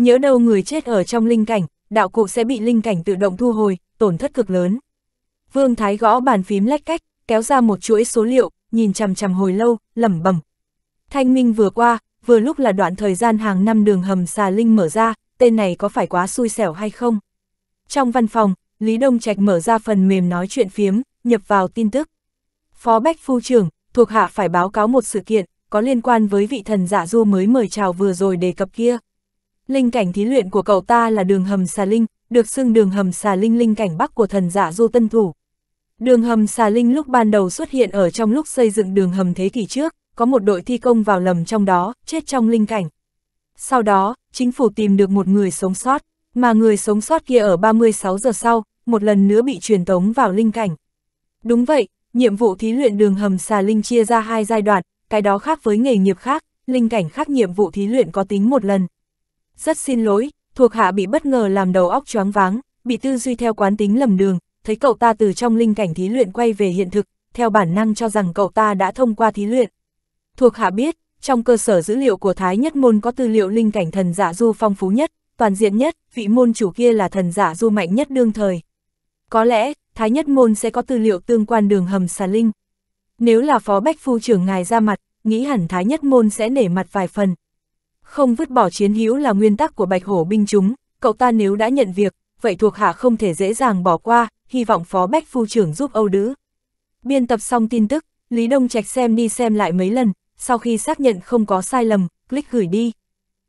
Nhớ đâu người chết ở trong linh cảnh, đạo cụ sẽ bị linh cảnh tự động thu hồi, tổn thất cực lớn. Vương Thái gõ bàn phím lách cách, kéo ra một chuỗi số liệu, nhìn chằm chằm hồi lâu, lẩm bẩm. Thanh minh vừa qua, vừa lúc là đoạn thời gian hàng năm đường hầm xà linh mở ra, tên này có phải quá xui xẻo hay không? Trong văn phòng, Lý Đông Trạch mở ra phần mềm nói chuyện phiếm, nhập vào tin tức. Phó Bách Phu trưởng, thuộc hạ phải báo cáo một sự kiện, có liên quan với vị thần giả dạ du mới mời chào vừa rồi đề cập kia. Linh cảnh thí luyện của cậu ta là đường hầm xà linh, được xưng đường hầm xà linh linh cảnh bắc của thần giả Du Tân Thủ. Đường hầm xà linh lúc ban đầu xuất hiện ở trong lúc xây dựng đường hầm thế kỷ trước, có một đội thi công vào lầm trong đó, chết trong linh cảnh. Sau đó, chính phủ tìm được một người sống sót, mà người sống sót kia ở 36 giờ sau, một lần nữa bị truyền tống vào linh cảnh. Đúng vậy, nhiệm vụ thí luyện đường hầm xà linh chia ra hai giai đoạn, cái đó khác với nghề nghiệp khác, linh cảnh khác nhiệm vụ thí luyện có tính một lần rất xin lỗi, thuộc hạ bị bất ngờ làm đầu óc choáng váng, bị tư duy theo quán tính lầm đường, thấy cậu ta từ trong linh cảnh thí luyện quay về hiện thực, theo bản năng cho rằng cậu ta đã thông qua thí luyện. Thuộc hạ biết, trong cơ sở dữ liệu của Thái Nhất Môn có tư liệu linh cảnh thần giả du phong phú nhất, toàn diện nhất, vị môn chủ kia là thần giả du mạnh nhất đương thời. Có lẽ, Thái Nhất Môn sẽ có tư liệu tương quan đường hầm xà linh. Nếu là phó bách phu trưởng ngài ra mặt, nghĩ hẳn Thái Nhất Môn sẽ nể mặt vài phần, không vứt bỏ chiến hữu là nguyên tắc của bạch hổ binh chúng, cậu ta nếu đã nhận việc, vậy thuộc hạ không thể dễ dàng bỏ qua, hy vọng phó bách phu trưởng giúp Âu Đữ. Biên tập xong tin tức, Lý Đông Trạch xem đi xem lại mấy lần, sau khi xác nhận không có sai lầm, click gửi đi.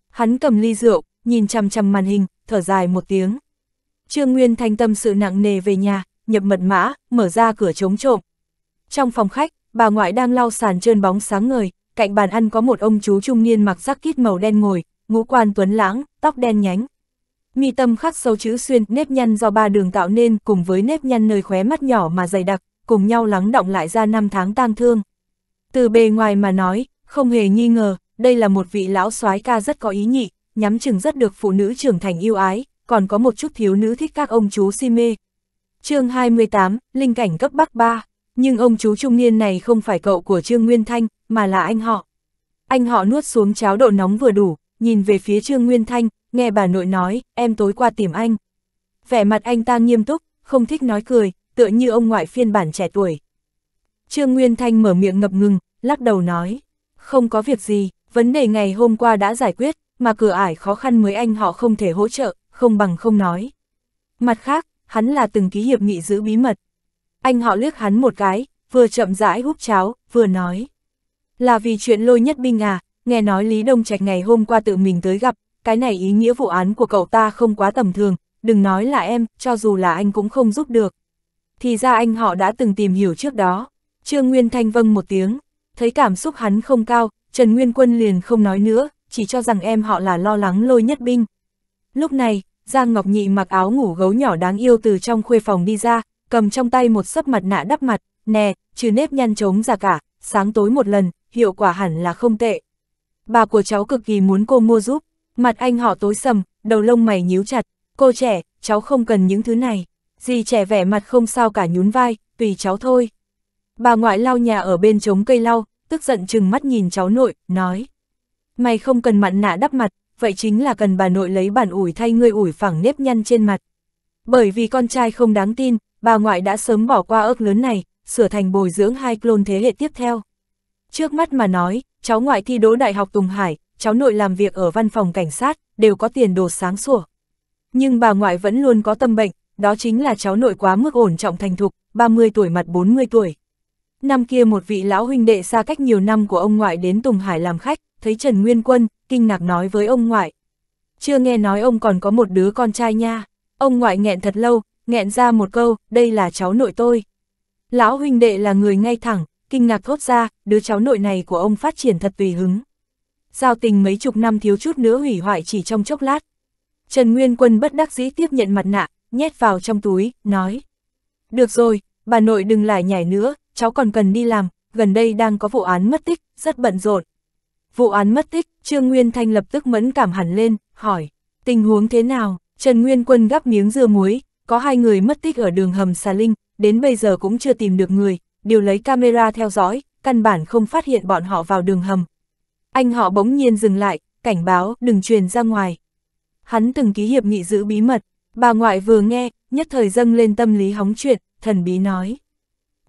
Hắn cầm ly rượu, nhìn chằm chằm màn hình, thở dài một tiếng. Trương Nguyên thanh tâm sự nặng nề về nhà, nhập mật mã, mở ra cửa chống trộm. Trong phòng khách, bà ngoại đang lau sàn trơn bóng sáng ngời, cạnh bàn ăn có một ông chú trung niên mặc sắc kít màu đen ngồi, ngũ quan tuấn lãng, tóc đen nhánh. Mi tâm khắc sâu chữ xuyên, nếp nhăn do ba đường tạo nên cùng với nếp nhăn nơi khóe mắt nhỏ mà dày đặc, cùng nhau lắng động lại ra năm tháng tang thương. Từ bề ngoài mà nói, không hề nghi ngờ, đây là một vị lão soái ca rất có ý nhị, nhắm chừng rất được phụ nữ trưởng thành yêu ái, còn có một chút thiếu nữ thích các ông chú si mê. chương 28, Linh cảnh cấp Bắc 3, nhưng ông chú trung niên này không phải cậu của Trương Nguyên Thanh, mà là anh họ. Anh họ nuốt xuống cháo độ nóng vừa đủ, nhìn về phía Trương Nguyên Thanh, nghe bà nội nói, em tối qua tìm anh. Vẻ mặt anh ta nghiêm túc, không thích nói cười, tựa như ông ngoại phiên bản trẻ tuổi. Trương Nguyên Thanh mở miệng ngập ngừng, lắc đầu nói, không có việc gì, vấn đề ngày hôm qua đã giải quyết, mà cửa ải khó khăn mới anh họ không thể hỗ trợ, không bằng không nói. Mặt khác, hắn là từng ký hiệp nghị giữ bí mật. Anh họ liếc hắn một cái, vừa chậm rãi húp cháo, vừa nói, là vì chuyện lôi nhất binh à, nghe nói Lý Đông Trạch ngày hôm qua tự mình tới gặp, cái này ý nghĩa vụ án của cậu ta không quá tầm thường, đừng nói là em, cho dù là anh cũng không giúp được. Thì ra anh họ đã từng tìm hiểu trước đó. Trương Nguyên Thanh vâng một tiếng, thấy cảm xúc hắn không cao, Trần Nguyên Quân liền không nói nữa, chỉ cho rằng em họ là lo lắng lôi nhất binh. Lúc này, Giang Ngọc Nhị mặc áo ngủ gấu nhỏ đáng yêu từ trong khuê phòng đi ra, cầm trong tay một sấp mặt nạ đắp mặt, nè, trừ nếp nhăn trống ra cả, sáng tối một lần, hiệu quả hẳn là không tệ. Bà của cháu cực kỳ muốn cô mua giúp, mặt anh họ tối sầm, đầu lông mày nhíu chặt, cô trẻ, cháu không cần những thứ này, dì trẻ vẻ mặt không sao cả nhún vai, tùy cháu thôi. Bà ngoại lau nhà ở bên trống cây lau, tức giận chừng mắt nhìn cháu nội, nói. Mày không cần mặn nạ đắp mặt, vậy chính là cần bà nội lấy bàn ủi thay ngươi ủi phẳng nếp nhăn trên mặt. Bởi vì con trai không đáng tin, bà ngoại đã sớm bỏ qua ước lớn này, sửa thành bồi dưỡng hai clone thế hệ tiếp theo. Trước mắt mà nói, cháu ngoại thi đỗ đại học Tùng Hải, cháu nội làm việc ở văn phòng cảnh sát, đều có tiền đồ sáng sủa. Nhưng bà ngoại vẫn luôn có tâm bệnh, đó chính là cháu nội quá mức ổn trọng thành thục, 30 tuổi mặt 40 tuổi. Năm kia một vị lão huynh đệ xa cách nhiều năm của ông ngoại đến Tùng Hải làm khách, thấy Trần Nguyên Quân, kinh ngạc nói với ông ngoại. Chưa nghe nói ông còn có một đứa con trai nha. Ông ngoại nghẹn thật lâu, nghẹn ra một câu, đây là cháu nội tôi. Lão huynh đệ là người ngay thẳng, kinh ngạc thốt ra, đứa cháu nội này của ông phát triển thật tùy hứng. Giao tình mấy chục năm thiếu chút nữa hủy hoại chỉ trong chốc lát. Trần Nguyên Quân bất đắc dĩ tiếp nhận mặt nạ, nhét vào trong túi, nói. Được rồi, bà nội đừng lại nhảy nữa, cháu còn cần đi làm, gần đây đang có vụ án mất tích, rất bận rộn. Vụ án mất tích, Trương Nguyên Thanh lập tức mẫn cảm hẳn lên, hỏi, tình huống thế nào? Trần Nguyên Quân gắp miếng dưa muối, có hai người mất tích ở đường hầm xà linh, đến bây giờ cũng chưa tìm được người, điều lấy camera theo dõi, căn bản không phát hiện bọn họ vào đường hầm. Anh họ bỗng nhiên dừng lại, cảnh báo, đừng truyền ra ngoài. Hắn từng ký hiệp nghị giữ bí mật, bà ngoại vừa nghe, nhất thời dâng lên tâm lý hóng chuyện, thần bí nói.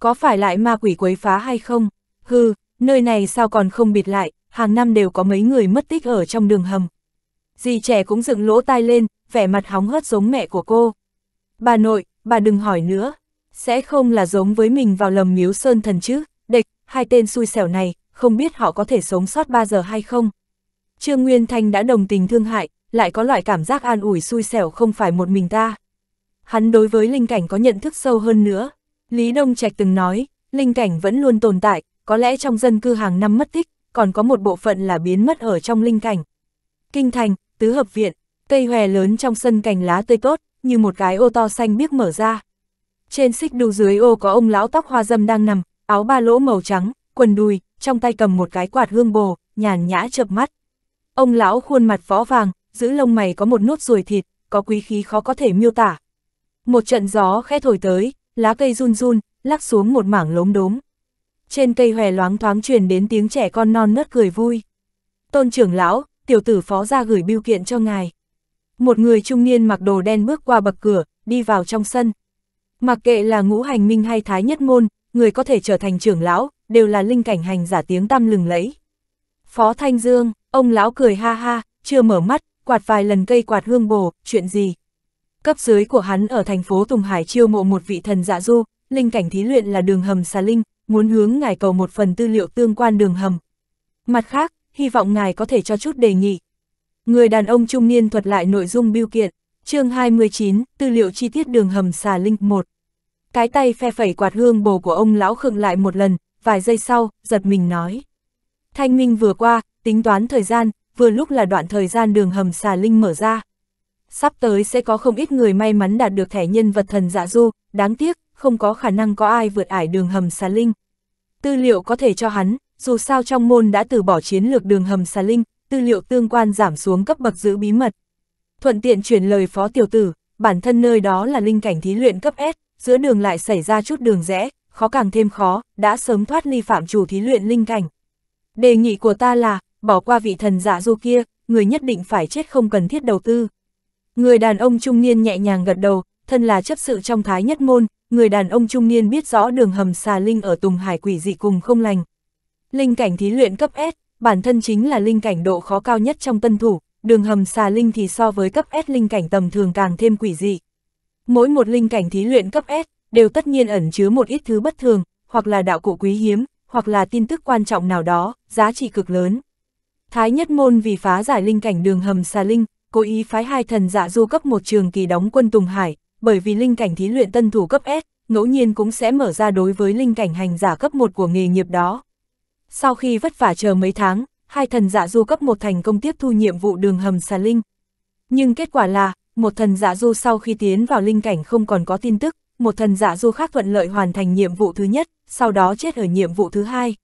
Có phải lại ma quỷ quấy phá hay không? Hừ, nơi này sao còn không bịt lại, hàng năm đều có mấy người mất tích ở trong đường hầm. Dì trẻ cũng dựng lỗ tai lên, vẻ mặt hóng hớt giống mẹ của cô. Bà nội, bà đừng hỏi nữa, sẽ không là giống với mình vào lầm miếu sơn thần chứ, địch, hai tên xui xẻo này, không biết họ có thể sống sót ba giờ hay không. Trương Nguyên Thanh đã đồng tình thương hại, lại có loại cảm giác an ủi xui xẻo không phải một mình ta. Hắn đối với linh cảnh có nhận thức sâu hơn nữa. Lý Đông Trạch từng nói, linh cảnh vẫn luôn tồn tại, có lẽ trong dân cư hàng năm mất tích, còn có một bộ phận là biến mất ở trong linh cảnh. Kinh thành, tứ hợp viện, cây hòe lớn trong sân cành lá tươi tốt, như một cái ô to xanh biếc mở ra, trên xích đu dưới ô có ông lão tóc hoa dâm đang nằm, áo ba lỗ màu trắng, quần đùi, trong tay cầm một cái quạt hương bồ, nhàn nhã chập mắt. Ông lão khuôn mặt phó vàng, giữ lông mày có một nốt ruồi thịt, có quý khí khó có thể miêu tả. Một trận gió khẽ thổi tới, lá cây run run, lắc xuống một mảng lốm đốm. Trên cây hòe loáng thoáng truyền đến tiếng trẻ con non nớt cười vui. Tôn trưởng lão, tiểu tử phó ra gửi biêu kiện cho ngài. Một người trung niên mặc đồ đen bước qua bậc cửa, đi vào trong sân. Mặc kệ là ngũ hành minh hay thái nhất môn, người có thể trở thành trưởng lão, đều là linh cảnh hành giả tiếng tăm lừng lẫy. Phó Thanh Dương, ông lão cười ha ha, chưa mở mắt, quạt vài lần cây quạt hương bồ, chuyện gì? Cấp dưới của hắn ở thành phố Tùng Hải chiêu mộ một vị thần dạ du, linh cảnh thí luyện là đường hầm xà linh, muốn hướng ngài cầu một phần tư liệu tương quan đường hầm. Mặt khác, hy vọng ngài có thể cho chút đề nghị. Người đàn ông trung niên thuật lại nội dung biêu kiện chương 29, tư liệu chi tiết đường hầm xà linh 1. Cái tay phe phẩy quạt hương bồ của ông lão khựng lại một lần, vài giây sau, giật mình nói. Thanh minh vừa qua, tính toán thời gian, vừa lúc là đoạn thời gian đường hầm xà linh mở ra. Sắp tới sẽ có không ít người may mắn đạt được thẻ nhân vật thần dạ du, đáng tiếc, không có khả năng có ai vượt ải đường hầm xà linh. Tư liệu có thể cho hắn, dù sao trong môn đã từ bỏ chiến lược đường hầm xà linh, tư liệu tương quan giảm xuống cấp bậc giữ bí mật thuận tiện chuyển lời phó tiểu tử, bản thân nơi đó là linh cảnh thí luyện cấp S, giữa đường lại xảy ra chút đường rẽ, khó càng thêm khó, đã sớm thoát ly phạm chủ thí luyện linh cảnh. Đề nghị của ta là, bỏ qua vị thần giả dạ du kia, người nhất định phải chết không cần thiết đầu tư. Người đàn ông trung niên nhẹ nhàng gật đầu, thân là chấp sự trong thái nhất môn, người đàn ông trung niên biết rõ đường hầm xà linh ở Tùng Hải quỷ dị cùng không lành. Linh cảnh thí luyện cấp S, bản thân chính là linh cảnh độ khó cao nhất trong tân thủ, đường hầm xà linh thì so với cấp S linh cảnh tầm thường càng thêm quỷ dị. Mỗi một linh cảnh thí luyện cấp S đều tất nhiên ẩn chứa một ít thứ bất thường, hoặc là đạo cụ quý hiếm, hoặc là tin tức quan trọng nào đó, giá trị cực lớn. Thái Nhất Môn vì phá giải linh cảnh đường hầm xà linh, cố ý phái hai thần dạ du cấp một trường kỳ đóng quân Tùng Hải, bởi vì linh cảnh thí luyện tân thủ cấp S, ngẫu nhiên cũng sẽ mở ra đối với linh cảnh hành giả cấp 1 của nghề nghiệp đó. Sau khi vất vả chờ mấy tháng, hai thần giả dạ du cấp một thành công tiếp thu nhiệm vụ đường hầm xà linh. Nhưng kết quả là, một thần giả dạ du sau khi tiến vào linh cảnh không còn có tin tức, một thần giả dạ du khác thuận lợi hoàn thành nhiệm vụ thứ nhất, sau đó chết ở nhiệm vụ thứ hai.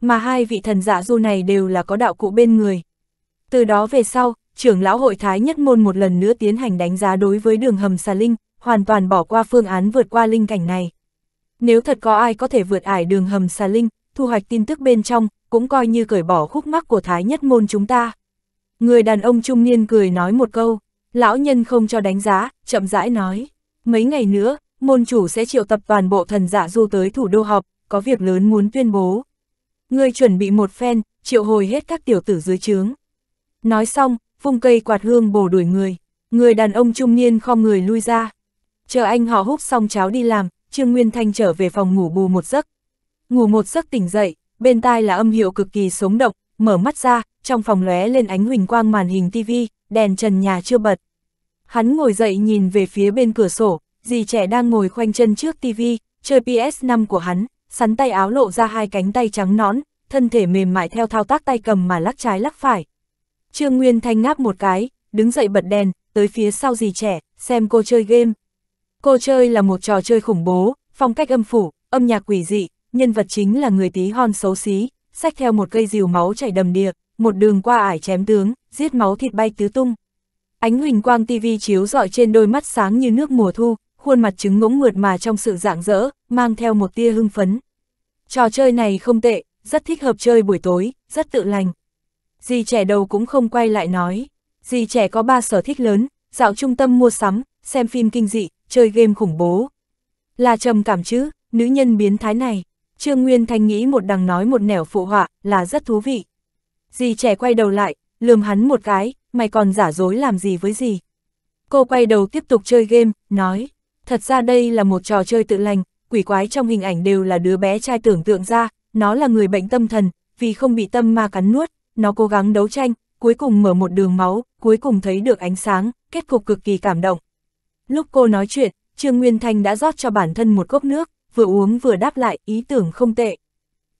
Mà hai vị thần giả du này đều là có đạo cụ bên người. Từ đó về sau, trưởng lão hội thái nhất môn một lần nữa tiến hành đánh giá đối với đường hầm xà linh, hoàn toàn bỏ qua phương án vượt qua linh cảnh này. Nếu thật có ai có thể vượt ải đường hầm xà linh, thu hoạch tin tức bên trong, cũng coi như cởi bỏ khúc mắc của Thái Nhất Môn chúng ta. Người đàn ông trung niên cười nói một câu, lão nhân không cho đánh giá, chậm rãi nói. Mấy ngày nữa, môn chủ sẽ triệu tập toàn bộ thần giả du tới thủ đô họp, có việc lớn muốn tuyên bố. Người chuẩn bị một phen, triệu hồi hết các tiểu tử dưới trướng. Nói xong, vung cây quạt hương bổ đuổi người. Người đàn ông trung niên khom người lui ra. Chờ anh họ húp xong cháo đi làm, Trương Nguyên Thanh trở về phòng ngủ bù một giấc. Ngủ một giấc tỉnh dậy, bên tai là âm hiệu cực kỳ sống động, mở mắt ra, trong phòng lóe lên ánh huỳnh quang màn hình tivi, đèn trần nhà chưa bật. Hắn ngồi dậy nhìn về phía bên cửa sổ, dì trẻ đang ngồi khoanh chân trước tivi, chơi PS5 của hắn, sắn tay áo lộ ra hai cánh tay trắng nõn, thân thể mềm mại theo thao tác tay cầm mà lắc trái lắc phải. Trương Nguyên Thanh ngáp một cái, đứng dậy bật đèn, tới phía sau dì trẻ, xem cô chơi game. Cô chơi là một trò chơi khủng bố, phong cách âm phủ, âm nhạc quỷ dị, nhân vật chính là người tí hon xấu xí, sách theo một cây rìu máu chảy đầm đìa, một đường qua ải chém tướng, giết máu thịt bay tứ tung. Ánh huỳnh quang tivi chiếu rọi trên đôi mắt sáng như nước mùa thu, khuôn mặt trứng ngỗng ngượt mà trong sự rạng rỡ, mang theo một tia hưng phấn. Trò chơi này không tệ, rất thích hợp chơi buổi tối, rất tự lành. Dì trẻ đầu cũng không quay lại nói. Dì trẻ có ba sở thích lớn, dạo trung tâm mua sắm, xem phim kinh dị, chơi game khủng bố. Là trầm cảm chứ, nữ nhân biến thái này. Trương Nguyên Thanh nghĩ một đằng nói một nẻo phụ họa, là rất thú vị. Dì trẻ quay đầu lại, lườm hắn một cái, mày còn giả dối làm gì với gì. Cô quay đầu tiếp tục chơi game, nói, thật ra đây là một trò chơi tự lành, quỷ quái trong hình ảnh đều là đứa bé trai tưởng tượng ra, nó là người bệnh tâm thần, vì không bị tâm ma cắn nuốt, nó cố gắng đấu tranh, cuối cùng mở một đường máu, cuối cùng thấy được ánh sáng, kết cục cực kỳ cảm động. Lúc cô nói chuyện, Trương Nguyên Thanh đã rót cho bản thân một cốc nước, vừa uống vừa đáp lại, ý tưởng không tệ.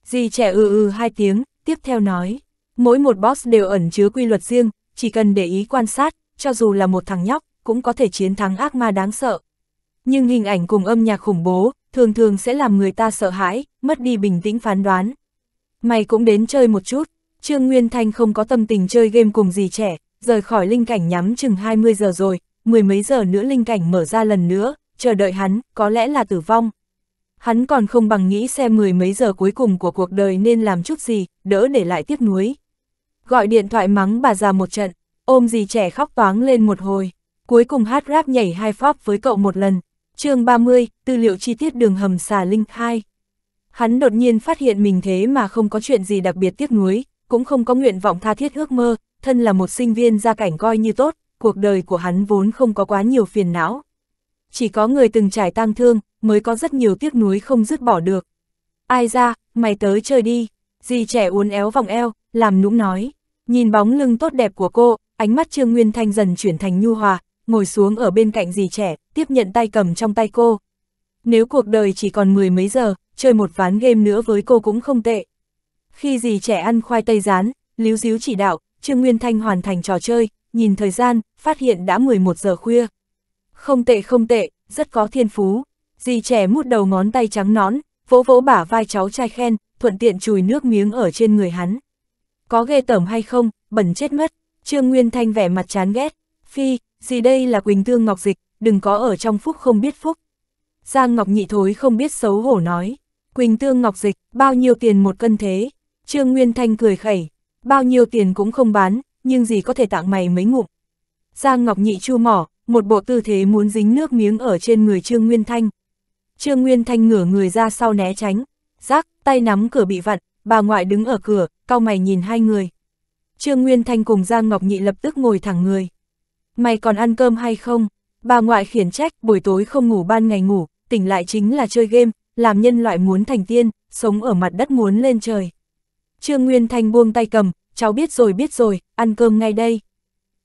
Dì trẻ ừ ừ hai tiếng, tiếp theo nói, mỗi một boss đều ẩn chứa quy luật riêng, chỉ cần để ý quan sát, cho dù là một thằng nhóc, cũng có thể chiến thắng ác ma đáng sợ. Nhưng hình ảnh cùng âm nhạc khủng bố, thường thường sẽ làm người ta sợ hãi, mất đi bình tĩnh phán đoán. Mày cũng đến chơi một chút, Trương Nguyên Thanh không có tâm tình chơi game cùng dì trẻ, rời khỏi linh cảnh nhắm chừng 20 giờ rồi, mười mấy giờ nữa linh cảnh mở ra lần nữa, chờ đợi hắn, có lẽ là tử vong hắn còn không bằng nghĩ xem mười mấy giờ cuối cùng của cuộc đời nên làm chút gì, đỡ để lại tiếc nuối. Gọi điện thoại mắng bà già một trận, ôm gì trẻ khóc toáng lên một hồi, cuối cùng hát rap nhảy hai phóp với cậu một lần. chương 30, tư liệu chi tiết đường hầm xà Linh 2. Hắn đột nhiên phát hiện mình thế mà không có chuyện gì đặc biệt tiếc nuối, cũng không có nguyện vọng tha thiết ước mơ, thân là một sinh viên gia cảnh coi như tốt, cuộc đời của hắn vốn không có quá nhiều phiền não. Chỉ có người từng trải tang thương, mới có rất nhiều tiếc nuối không dứt bỏ được. Ai ra, mày tới chơi đi, dì trẻ uốn éo vòng eo, làm nũng nói. Nhìn bóng lưng tốt đẹp của cô, ánh mắt Trương Nguyên Thanh dần chuyển thành nhu hòa, ngồi xuống ở bên cạnh dì trẻ, tiếp nhận tay cầm trong tay cô. Nếu cuộc đời chỉ còn mười mấy giờ, chơi một ván game nữa với cô cũng không tệ. Khi dì trẻ ăn khoai tây rán, líu díu chỉ đạo, Trương Nguyên Thanh hoàn thành trò chơi, nhìn thời gian, phát hiện đã 11 giờ khuya. Không tệ không tệ, rất có thiên phú dì trẻ mút đầu ngón tay trắng nón vỗ vỗ bả vai cháu trai khen, thuận tiện chùi nước miếng ở trên người hắn. Có ghê tởm hay không, bẩn chết mất, Trương Nguyên Thanh vẻ mặt chán ghét, phi, dì đây là Quỳnh Tương Ngọc Dịch, đừng có ở trong phúc không biết phúc. Giang Ngọc Nhị Thối không biết xấu hổ nói, Quỳnh Tương Ngọc Dịch, bao nhiêu tiền một cân thế? Trương Nguyên Thanh cười khẩy, bao nhiêu tiền cũng không bán, nhưng gì có thể tặng mày mấy ngụm. Giang Ngọc Nhị chua mỏ, một bộ tư thế muốn dính nước miếng ở trên người Trương Nguyên Thanh. Trương Nguyên Thanh ngửa người ra sau né tránh, rác, tay nắm cửa bị vặn, bà ngoại đứng ở cửa, cau mày nhìn hai người. Trương Nguyên Thanh cùng Giang Ngọc Nhị lập tức ngồi thẳng người. Mày còn ăn cơm hay không? Bà ngoại khiển trách, buổi tối không ngủ ban ngày ngủ, tỉnh lại chính là chơi game, làm nhân loại muốn thành tiên, sống ở mặt đất muốn lên trời. Trương Nguyên Thanh buông tay cầm, cháu biết rồi biết rồi, ăn cơm ngay đây.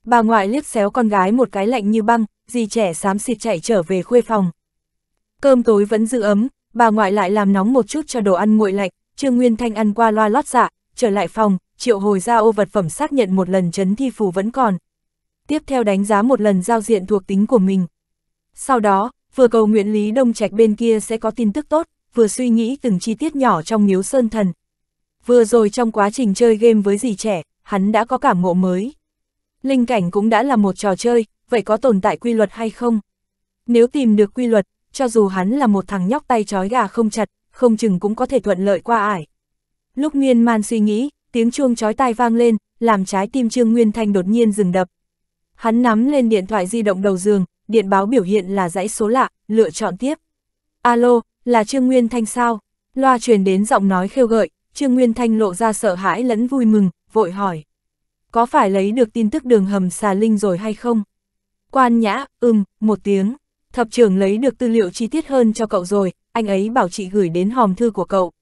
Bà ngoại liếc xéo con gái một cái lạnh như băng, dì trẻ xám xịt chạy trở về khuê phòng. Cơm tối vẫn giữ ấm, bà ngoại lại làm nóng một chút cho đồ ăn nguội lạnh, Trương Nguyên Thanh ăn qua loa lót dạ, trở lại phòng, triệu hồi ra ô vật phẩm xác nhận một lần chấn thi phù vẫn còn. Tiếp theo đánh giá một lần giao diện thuộc tính của mình. Sau đó, vừa cầu nguyện Lý Đông Trạch bên kia sẽ có tin tức tốt, vừa suy nghĩ từng chi tiết nhỏ trong miếu sơn thần. Vừa rồi trong quá trình chơi game với dì trẻ, hắn đã có cảm ngộ mới. Linh cảnh cũng đã là một trò chơi, vậy có tồn tại quy luật hay không? Nếu tìm được quy luật, cho dù hắn là một thằng nhóc tay trói gà không chặt, không chừng cũng có thể thuận lợi qua ải. Lúc Nguyên Man suy nghĩ, tiếng chuông trói tai vang lên, làm trái tim Trương Nguyên Thanh đột nhiên dừng đập. Hắn nắm lên điện thoại di động đầu giường, điện báo biểu hiện là dãy số lạ, lựa chọn tiếp. Alo, là Trương Nguyên Thanh sao? Loa truyền đến giọng nói khêu gợi, Trương Nguyên Thanh lộ ra sợ hãi lẫn vui mừng, vội hỏi. Có phải lấy được tin tức đường hầm xà linh rồi hay không? Quan nhã, ừm, một tiếng. Thập trưởng lấy được tư liệu chi tiết hơn cho cậu rồi, anh ấy bảo chị gửi đến hòm thư của cậu.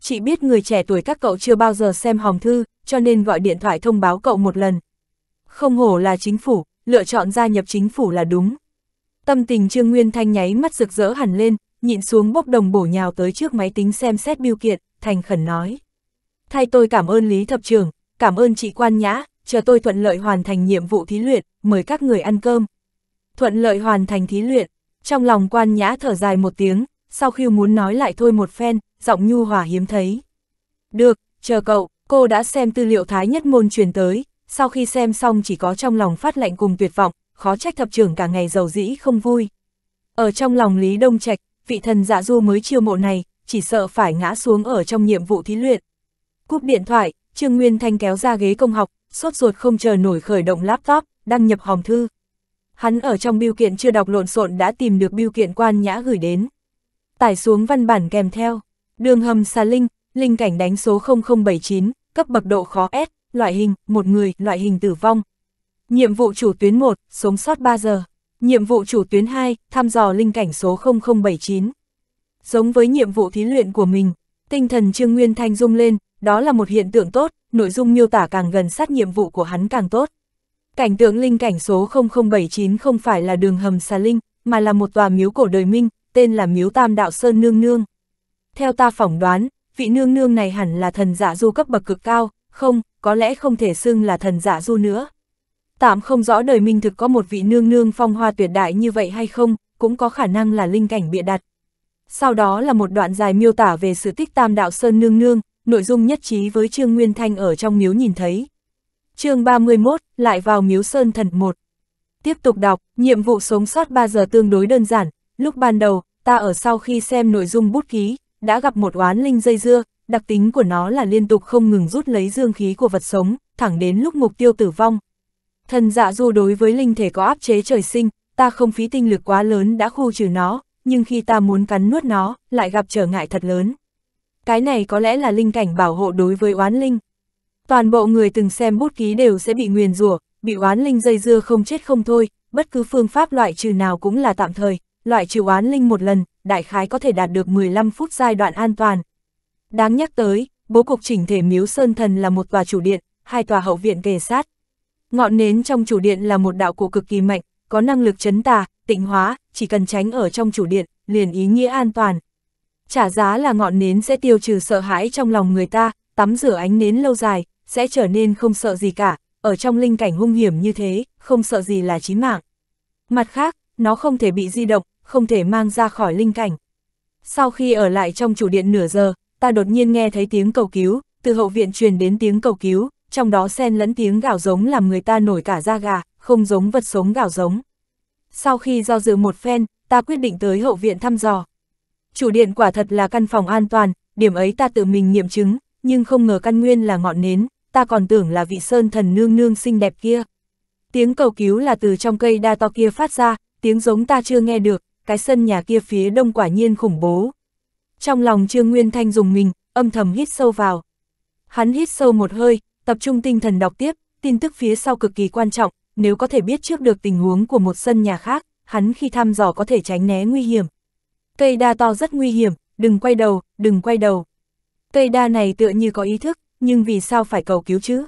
Chị biết người trẻ tuổi các cậu chưa bao giờ xem hòm thư, cho nên gọi điện thoại thông báo cậu một lần. Không hổ là chính phủ, lựa chọn gia nhập chính phủ là đúng. Tâm tình Trương Nguyên Thanh nháy mắt rực rỡ hẳn lên, nhịn xuống bốc đồng bổ nhào tới trước máy tính xem xét biêu kiện, thành khẩn nói. Thay tôi cảm ơn Lý Thập trưởng, cảm ơn chị Quan Nhã, chờ tôi thuận lợi hoàn thành nhiệm vụ thí luyện, mời các người ăn cơm thuận lợi hoàn thành thí luyện. Trong lòng quan nhã thở dài một tiếng, sau khi muốn nói lại thôi một phen, giọng nhu hòa hiếm thấy. Được, chờ cậu, cô đã xem tư liệu thái nhất môn truyền tới, sau khi xem xong chỉ có trong lòng phát lạnh cùng tuyệt vọng, khó trách thập trưởng cả ngày giàu dĩ không vui. Ở trong lòng Lý Đông Trạch, vị thần dạ du mới chiêu mộ này, chỉ sợ phải ngã xuống ở trong nhiệm vụ thí luyện. Cúp điện thoại, Trương Nguyên Thanh kéo ra ghế công học, sốt ruột không chờ nổi khởi động laptop, đăng nhập hòm thư hắn ở trong biêu kiện chưa đọc lộn xộn đã tìm được biêu kiện quan nhã gửi đến. Tải xuống văn bản kèm theo, đường hầm xà linh, linh cảnh đánh số 0079, cấp bậc độ khó S, loại hình, một người, loại hình tử vong. Nhiệm vụ chủ tuyến 1, sống sót 3 giờ. Nhiệm vụ chủ tuyến 2, thăm dò linh cảnh số 0079. Giống với nhiệm vụ thí luyện của mình, tinh thần Trương Nguyên Thanh rung lên, đó là một hiện tượng tốt, nội dung miêu tả càng gần sát nhiệm vụ của hắn càng tốt. Cảnh tượng linh cảnh số 0079 không phải là đường hầm xà linh, mà là một tòa miếu cổ đời minh, tên là miếu Tam Đạo Sơn Nương Nương. Theo ta phỏng đoán, vị nương nương này hẳn là thần giả dạ du cấp bậc cực cao, không, có lẽ không thể xưng là thần giả dạ du nữa. Tạm không rõ đời minh thực có một vị nương nương phong hoa tuyệt đại như vậy hay không, cũng có khả năng là linh cảnh bịa đặt. Sau đó là một đoạn dài miêu tả về sự tích Tam Đạo Sơn Nương Nương, nội dung nhất trí với Trương Nguyên Thanh ở trong miếu nhìn thấy chương 31, lại vào miếu sơn thần một Tiếp tục đọc, nhiệm vụ sống sót 3 giờ tương đối đơn giản, lúc ban đầu, ta ở sau khi xem nội dung bút ký, đã gặp một oán linh dây dưa, đặc tính của nó là liên tục không ngừng rút lấy dương khí của vật sống, thẳng đến lúc mục tiêu tử vong. Thần dạ du đối với linh thể có áp chế trời sinh, ta không phí tinh lực quá lớn đã khu trừ nó, nhưng khi ta muốn cắn nuốt nó, lại gặp trở ngại thật lớn. Cái này có lẽ là linh cảnh bảo hộ đối với oán linh. Toàn bộ người từng xem bút ký đều sẽ bị nguyền rủa, bị oán linh dây dưa không chết không thôi, bất cứ phương pháp loại trừ nào cũng là tạm thời, loại trừ oán linh một lần, đại khái có thể đạt được 15 phút giai đoạn an toàn. Đáng nhắc tới, bố cục chỉnh thể Miếu Sơn Thần là một tòa chủ điện, hai tòa hậu viện kề sát. Ngọn nến trong chủ điện là một đạo cụ cực kỳ mạnh, có năng lực chấn tà, tịnh hóa, chỉ cần tránh ở trong chủ điện, liền ý nghĩa an toàn. Trả giá là ngọn nến sẽ tiêu trừ sợ hãi trong lòng người ta, tắm rửa ánh nến lâu dài, sẽ trở nên không sợ gì cả, ở trong linh cảnh hung hiểm như thế, không sợ gì là chí mạng. Mặt khác, nó không thể bị di động, không thể mang ra khỏi linh cảnh. Sau khi ở lại trong chủ điện nửa giờ, ta đột nhiên nghe thấy tiếng cầu cứu, từ hậu viện truyền đến tiếng cầu cứu, trong đó xen lẫn tiếng gạo giống làm người ta nổi cả da gà, không giống vật sống gạo giống. Sau khi do dự một phen, ta quyết định tới hậu viện thăm dò. Chủ điện quả thật là căn phòng an toàn, điểm ấy ta tự mình nghiệm chứng, nhưng không ngờ căn nguyên là ngọn nến, ta còn tưởng là vị sơn thần nương nương xinh đẹp kia. Tiếng cầu cứu là từ trong cây đa to kia phát ra, tiếng giống ta chưa nghe được, cái sân nhà kia phía đông quả nhiên khủng bố. Trong lòng Trương Nguyên Thanh dùng mình, âm thầm hít sâu vào. Hắn hít sâu một hơi, tập trung tinh thần đọc tiếp, tin tức phía sau cực kỳ quan trọng, nếu có thể biết trước được tình huống của một sân nhà khác, hắn khi thăm dò có thể tránh né nguy hiểm. Cây đa to rất nguy hiểm, đừng quay đầu, đừng quay đầu. Cây đa này tựa như có ý thức, nhưng vì sao phải cầu cứu chứ?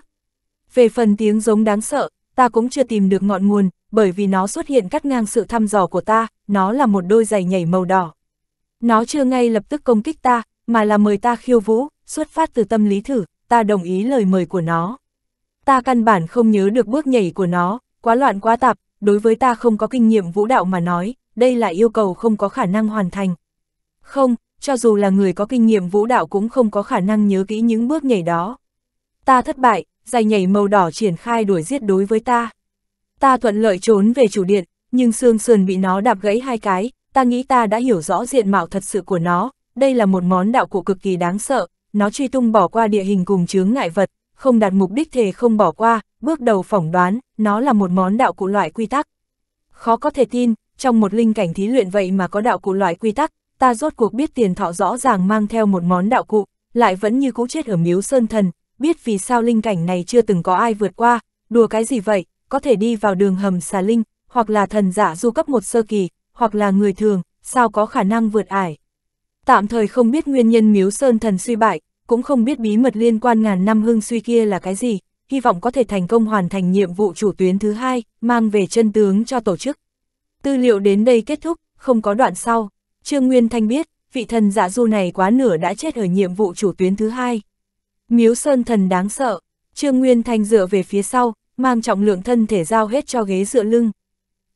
Về phần tiếng giống đáng sợ, ta cũng chưa tìm được ngọn nguồn, bởi vì nó xuất hiện cắt ngang sự thăm dò của ta, nó là một đôi giày nhảy màu đỏ. Nó chưa ngay lập tức công kích ta, mà là mời ta khiêu vũ, xuất phát từ tâm lý thử, ta đồng ý lời mời của nó. Ta căn bản không nhớ được bước nhảy của nó, quá loạn quá tạp, đối với ta không có kinh nghiệm vũ đạo mà nói, đây là yêu cầu không có khả năng hoàn thành. Không, cho dù là người có kinh nghiệm vũ đạo cũng không có khả năng nhớ kỹ những bước nhảy đó. Ta thất bại, giày nhảy màu đỏ triển khai đuổi giết đối với ta. Ta thuận lợi trốn về chủ điện, nhưng xương sườn bị nó đạp gãy hai cái, ta nghĩ ta đã hiểu rõ diện mạo thật sự của nó, đây là một món đạo cụ cực kỳ đáng sợ, nó truy tung bỏ qua địa hình cùng chướng ngại vật, không đạt mục đích thề không bỏ qua, bước đầu phỏng đoán, nó là một món đạo cụ loại quy tắc. Khó có thể tin, trong một linh cảnh thí luyện vậy mà có đạo cụ loại quy tắc, ta rốt cuộc biết tiền thọ rõ ràng mang theo một món đạo cụ, lại vẫn như cũ chết ở miếu sơn thần, biết vì sao linh cảnh này chưa từng có ai vượt qua, đùa cái gì vậy, có thể đi vào đường hầm xà linh, hoặc là thần giả du cấp một sơ kỳ, hoặc là người thường, sao có khả năng vượt ải. Tạm thời không biết nguyên nhân miếu sơn thần suy bại, cũng không biết bí mật liên quan ngàn năm hưng suy kia là cái gì, hy vọng có thể thành công hoàn thành nhiệm vụ chủ tuyến thứ hai, mang về chân tướng cho tổ chức. Tư liệu đến đây kết thúc, không có đoạn sau. Trương Nguyên Thanh biết, vị thần giả du này quá nửa đã chết ở nhiệm vụ chủ tuyến thứ hai. Miếu Sơn thần đáng sợ, Trương Nguyên Thanh dựa về phía sau, mang trọng lượng thân thể giao hết cho ghế dựa lưng.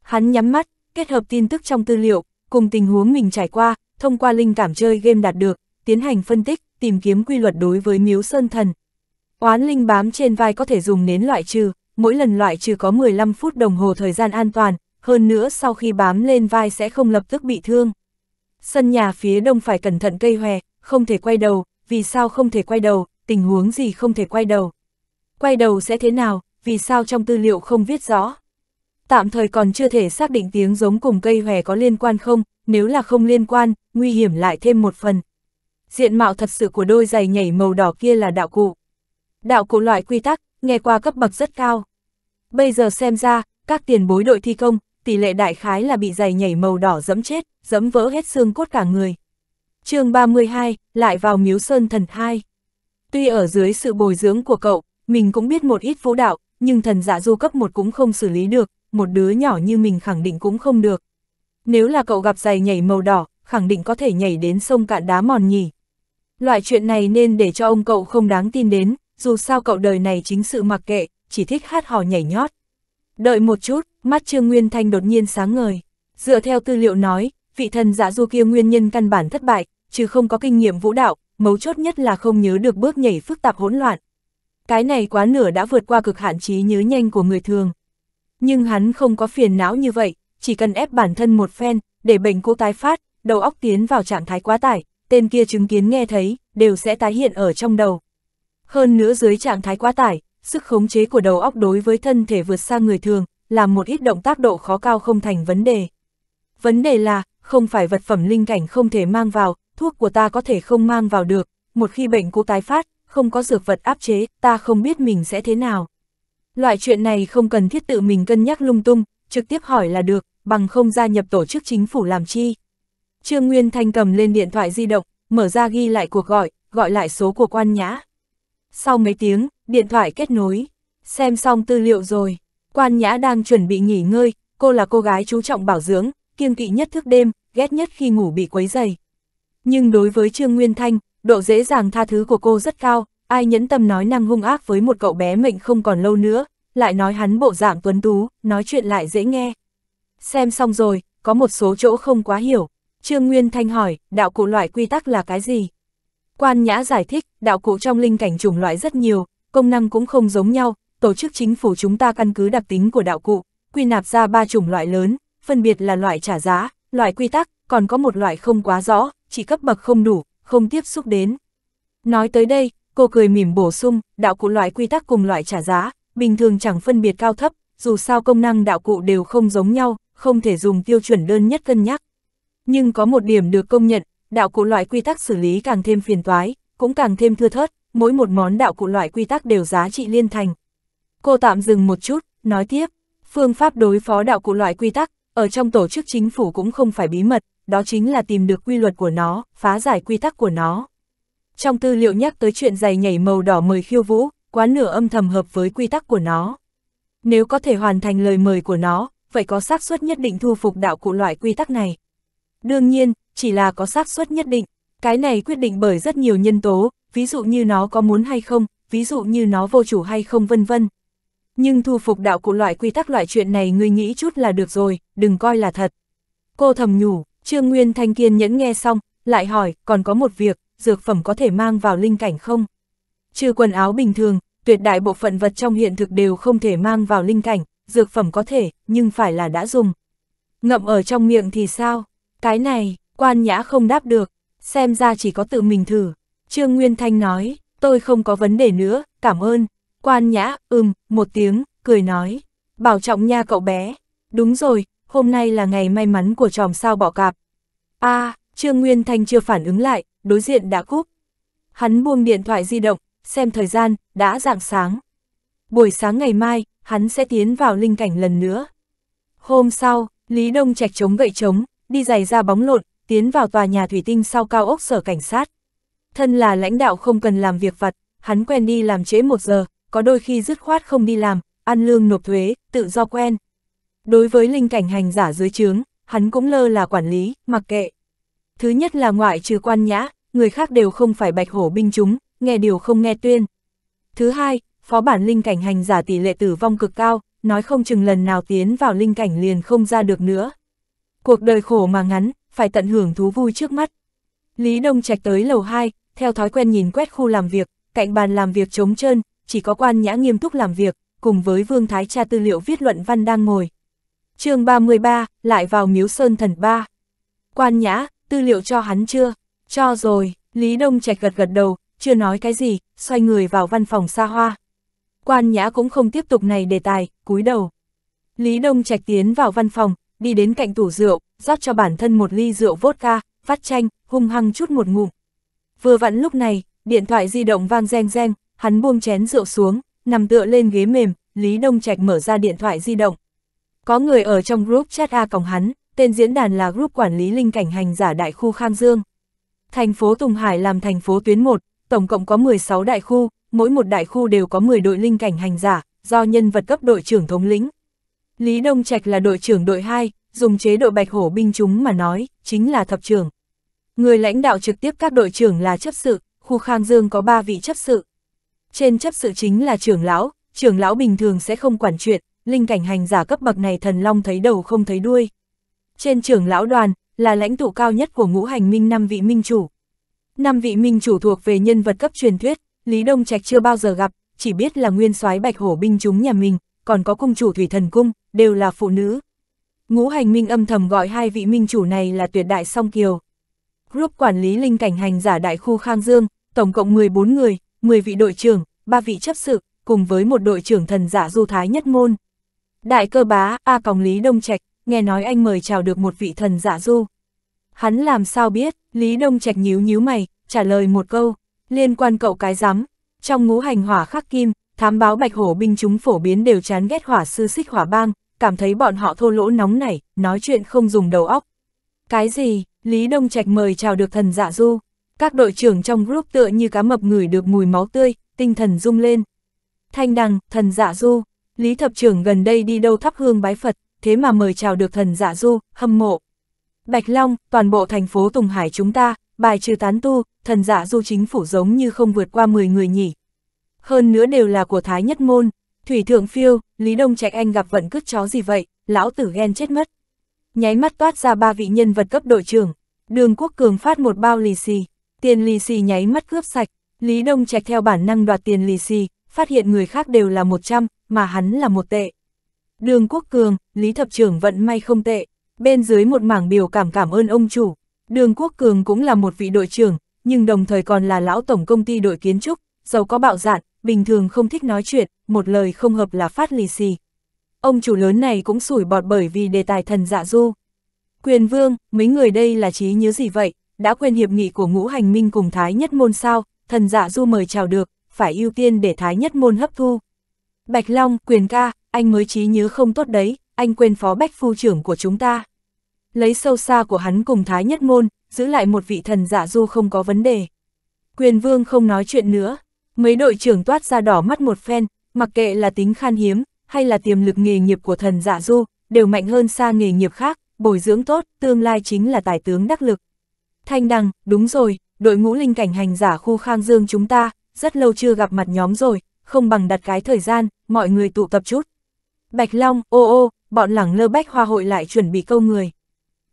Hắn nhắm mắt, kết hợp tin tức trong tư liệu, cùng tình huống mình trải qua, thông qua linh cảm chơi game đạt được, tiến hành phân tích, tìm kiếm quy luật đối với miếu sơn thần. Oán linh bám trên vai có thể dùng nến loại trừ, mỗi lần loại trừ có 15 phút đồng hồ thời gian an toàn, hơn nữa sau khi bám lên vai sẽ không lập tức bị thương. Sân nhà phía đông phải cẩn thận cây hòe, không thể quay đầu, vì sao không thể quay đầu, tình huống gì không thể quay đầu. Quay đầu sẽ thế nào, vì sao trong tư liệu không viết rõ. Tạm thời còn chưa thể xác định tiếng giống cùng cây hòe có liên quan không, nếu là không liên quan, nguy hiểm lại thêm một phần. Diện mạo thật sự của đôi giày nhảy màu đỏ kia là đạo cụ. Đạo cụ loại quy tắc, nghe qua cấp bậc rất cao. Bây giờ xem ra, các tiền bối đội thi công, tỷ lệ đại khái là bị giày nhảy màu đỏ dẫm chết, dẫm vỡ hết xương cốt cả người. chương 32, lại vào miếu sơn thần 2. Tuy ở dưới sự bồi dưỡng của cậu, mình cũng biết một ít vũ đạo, nhưng thần dạ du cấp một cũng không xử lý được, một đứa nhỏ như mình khẳng định cũng không được. Nếu là cậu gặp giày nhảy màu đỏ, khẳng định có thể nhảy đến sông cạn đá mòn nhỉ. Loại chuyện này nên để cho ông cậu không đáng tin đến, dù sao cậu đời này chính sự mặc kệ, chỉ thích hát hò nhảy nhót. Đợi một chút, Mắt Trương Nguyên Thanh đột nhiên sáng ngời. Dựa theo tư liệu nói, vị thần giả dạ du kia nguyên nhân căn bản thất bại, chứ không có kinh nghiệm vũ đạo, mấu chốt nhất là không nhớ được bước nhảy phức tạp hỗn loạn. Cái này quá nửa đã vượt qua cực hạn trí nhớ nhanh của người thường. Nhưng hắn không có phiền não như vậy, chỉ cần ép bản thân một phen, để bệnh cũ tái phát, đầu óc tiến vào trạng thái quá tải, tên kia chứng kiến nghe thấy, đều sẽ tái hiện ở trong đầu. Hơn nữa dưới trạng thái quá tải, sức khống chế của đầu óc đối với thân thể vượt xa người thường, làm một ít động tác độ khó cao không thành vấn đề. Vấn đề là, không phải vật phẩm linh cảnh không thể mang vào, thuốc của ta có thể không mang vào được, một khi bệnh cũ tái phát, không có dược vật áp chế, ta không biết mình sẽ thế nào. Loại chuyện này không cần thiết tự mình cân nhắc lung tung, trực tiếp hỏi là được, bằng không gia nhập tổ chức chính phủ làm chi. Trương Nguyên Thanh cầm lên điện thoại di động, mở ra ghi lại cuộc gọi, gọi lại số của quan nhã. Sau mấy tiếng, điện thoại kết nối. Xem xong tư liệu rồi, Quan Nhã đang chuẩn bị nghỉ ngơi, cô là cô gái chú trọng bảo dưỡng, kiêng kỵ nhất thức đêm, ghét nhất khi ngủ bị quấy dày. Nhưng đối với Trương Nguyên Thanh, độ dễ dàng tha thứ của cô rất cao, ai nhẫn tâm nói năng hung ác với một cậu bé mệnh không còn lâu nữa, lại nói hắn bộ dạng tuấn tú, nói chuyện lại dễ nghe. Xem xong rồi, có một số chỗ không quá hiểu. Trương Nguyên Thanh hỏi, đạo cụ loại quy tắc là cái gì? Quan Nhã giải thích, đạo cụ trong linh cảnh chủng loại rất nhiều, công năng cũng không giống nhau, tổ chức chính phủ chúng ta căn cứ đặc tính của đạo cụ, quy nạp ra ba chủng loại lớn, phân biệt là loại trả giá, loại quy tắc, còn có một loại không quá rõ, chỉ cấp bậc không đủ, không tiếp xúc đến. Nói tới đây, cô cười mỉm bổ sung, đạo cụ loại quy tắc cùng loại trả giá, bình thường chẳng phân biệt cao thấp, dù sao công năng đạo cụ đều không giống nhau, không thể dùng tiêu chuẩn đơn nhất cân nhắc. Nhưng có một điểm được công nhận, đạo cụ loại quy tắc xử lý càng thêm phiền toái, cũng càng thêm thưa thớt, mỗi một món đạo cụ loại quy tắc đều giá trị liên thành, Cô tạm dừng một chút, nói tiếp, phương pháp đối phó đạo cụ loại quy tắc, ở trong tổ chức chính phủ cũng không phải bí mật, đó chính là tìm được quy luật của nó, phá giải quy tắc của nó. Trong tư liệu nhắc tới chuyện giày nhảy màu đỏ mời khiêu vũ, quá nửa âm thầm hợp với quy tắc của nó. Nếu có thể hoàn thành lời mời của nó, vậy có xác suất nhất định thu phục đạo cụ loại quy tắc này. Đương nhiên, chỉ là có xác suất nhất định, cái này quyết định bởi rất nhiều nhân tố, ví dụ như nó có muốn hay không, ví dụ như nó vô chủ hay không vân vân, nhưng thu phục đạo cụ loại quy tắc loại chuyện này ngươi nghĩ chút là được rồi, đừng coi là thật. Cô thầm nhủ, Trương Nguyên Thanh kiên nhẫn nghe xong, lại hỏi, còn có một việc, dược phẩm có thể mang vào linh cảnh không? Trừ quần áo bình thường, tuyệt đại bộ phận vật trong hiện thực đều không thể mang vào linh cảnh, dược phẩm có thể, nhưng phải là đã dùng. Ngậm ở trong miệng thì sao? Cái này, quan nhã không đáp được, xem ra chỉ có tự mình thử. Trương Nguyên Thanh nói, tôi không có vấn đề nữa, cảm ơn. Quan nhã, ừm, một tiếng, cười nói. Bảo trọng nha cậu bé. Đúng rồi, hôm nay là ngày may mắn của tròm sao bọ cạp. a à, Trương Nguyên Thanh chưa phản ứng lại, đối diện đã cúp. Hắn buông điện thoại di động, xem thời gian, đã rạng sáng. Buổi sáng ngày mai, hắn sẽ tiến vào linh cảnh lần nữa. Hôm sau, Lý Đông Trạch chống gậy chống, đi giày ra bóng lộn, tiến vào tòa nhà thủy tinh sau cao ốc sở cảnh sát. Thân là lãnh đạo không cần làm việc vặt, hắn quen đi làm trễ một giờ, có đôi khi dứt khoát không đi làm, ăn lương nộp thuế, tự do quen. Đối với linh cảnh hành giả dưới trướng, hắn cũng lơ là quản lý, mặc kệ. Thứ nhất là ngoại trừ quan nhã, người khác đều không phải bạch hổ binh chúng, nghe điều không nghe tuyên. Thứ hai, phó bản linh cảnh hành giả tỷ lệ tử vong cực cao, nói không chừng lần nào tiến vào linh cảnh liền không ra được nữa. Cuộc đời khổ mà ngắn, phải tận hưởng thú vui trước mắt. Lý Đông Trạch tới lầu 2, theo thói quen nhìn quét khu làm việc, cạnh bàn làm việc trống trơn, chỉ có quan nhã nghiêm túc làm việc, cùng với Vương Thái cha tư liệu viết luận văn đang ngồi. chương 33, lại vào miếu sơn thần ba. Quan nhã, tư liệu cho hắn chưa? Cho rồi, Lý Đông Trạch gật gật đầu, chưa nói cái gì, xoay người vào văn phòng xa hoa. Quan nhã cũng không tiếp tục này đề tài, cúi đầu. Lý Đông Trạch tiến vào văn phòng, đi đến cạnh tủ rượu, rót cho bản thân một ly rượu vodka, phát chanh, hung hăng chút một ngụm. Vừa vặn lúc này, điện thoại di động vang reng reng, Hắn buông chén rượu xuống, nằm tựa lên ghế mềm, Lý Đông Trạch mở ra điện thoại di động. Có người ở trong group chat A còng hắn, tên diễn đàn là group quản lý linh cảnh hành giả đại khu Khang Dương. Thành phố Tùng Hải làm thành phố tuyến 1, tổng cộng có 16 đại khu, mỗi một đại khu đều có 10 đội linh cảnh hành giả, do nhân vật cấp đội trưởng thống lĩnh. Lý Đông Trạch là đội trưởng đội 2, dùng chế độ bạch hổ binh chúng mà nói, chính là thập trưởng. Người lãnh đạo trực tiếp các đội trưởng là chấp sự, khu Khang Dương có 3 vị chấp sự trên chấp sự chính là trưởng lão, trưởng lão bình thường sẽ không quản chuyện, linh cảnh hành giả cấp bậc này thần long thấy đầu không thấy đuôi. Trên trưởng lão đoàn, là lãnh tụ cao nhất của ngũ hành minh năm vị minh chủ. Năm vị minh chủ thuộc về nhân vật cấp truyền thuyết, Lý Đông Trạch chưa bao giờ gặp, chỉ biết là nguyên soái bạch hổ binh chúng nhà mình, còn có cung chủ thủy thần cung, đều là phụ nữ. Ngũ hành minh âm thầm gọi hai vị minh chủ này là tuyệt đại song kiều. Group quản lý linh cảnh hành giả đại khu Khang Dương, tổng cộng 14 người, 10 vị đội trưởng, 3 vị chấp sự, cùng với một đội trưởng thần giả du thái nhất môn. Đại cơ bá, A Còng Lý Đông Trạch, nghe nói anh mời chào được một vị thần giả du. Hắn làm sao biết, Lý Đông Trạch nhíu nhíu mày, trả lời một câu, liên quan cậu cái giám trong ngũ hành hỏa khắc kim, thám báo bạch hổ binh chúng phổ biến đều chán ghét hỏa sư xích hỏa bang, cảm thấy bọn họ thô lỗ nóng nảy, nói chuyện không dùng đầu óc. Cái gì, Lý Đông Trạch mời chào được thần giả du, các đội trưởng trong group tựa như cá mập ngửi được mùi máu tươi, tinh thần rung lên. Thanh đằng, thần dạ du, Lý thập trưởng gần đây đi đâu thắp hương bái Phật, thế mà mời chào được thần dạ du, hâm mộ. Bạch Long, toàn bộ thành phố Tùng Hải chúng ta, bài trừ tán tu, thần dạ du chính phủ giống như không vượt qua 10 người nhỉ. Hơn nữa đều là của Thái Nhất Môn, Thủy Thượng Phiêu, Lý Đông Trạch Anh gặp vận cứt chó gì vậy, lão tử ghen chết mất. Nháy mắt toát ra ba vị nhân vật cấp đội trưởng, đường quốc cường phát một bao lì xì. Tiền lì xì nháy mắt cướp sạch, Lý Đông Trạch theo bản năng đoạt tiền lì xì, phát hiện người khác đều là 100, mà hắn là một tệ. Đường Quốc Cường, Lý Thập trưởng vận may không tệ, bên dưới một mảng biểu cảm cảm ơn ông chủ. Đường Quốc Cường cũng là một vị đội trưởng, nhưng đồng thời còn là lão tổng công ty đội kiến trúc, giàu có bạo dạn, bình thường không thích nói chuyện, một lời không hợp là phát lì xì. Ông chủ lớn này cũng sủi bọt bởi vì đề tài thần dạ du. Quyền vương, mấy người đây là trí nhớ gì vậy, đã quên hiệp nghị của ngũ hành minh cùng Thái Nhất Môn sao, thần dạ du mời chào được, phải ưu tiên để Thái Nhất Môn hấp thu. Bạch Long, quyền ca, anh mới trí nhớ không tốt đấy, anh quên phó bách phu trưởng của chúng ta. Lấy sâu xa của hắn cùng Thái Nhất Môn, giữ lại một vị thần dạ du không có vấn đề. Quyền vương không nói chuyện nữa, mấy đội trưởng toát ra đỏ mắt một phen, mặc kệ là tính khan hiếm, hay là tiềm lực nghề nghiệp của thần dạ du, đều mạnh hơn xa nghề nghiệp khác, bồi dưỡng tốt, tương lai chính là tài tướng đắc lực. Thanh Đằng, đúng rồi, đội ngũ linh cảnh hành giả khu Khang Dương chúng ta, rất lâu chưa gặp mặt nhóm rồi, không bằng đặt cái thời gian, mọi người tụ tập chút. Bạch Long, ô ô, bọn lẳng lơ bách hoa hội lại chuẩn bị câu người.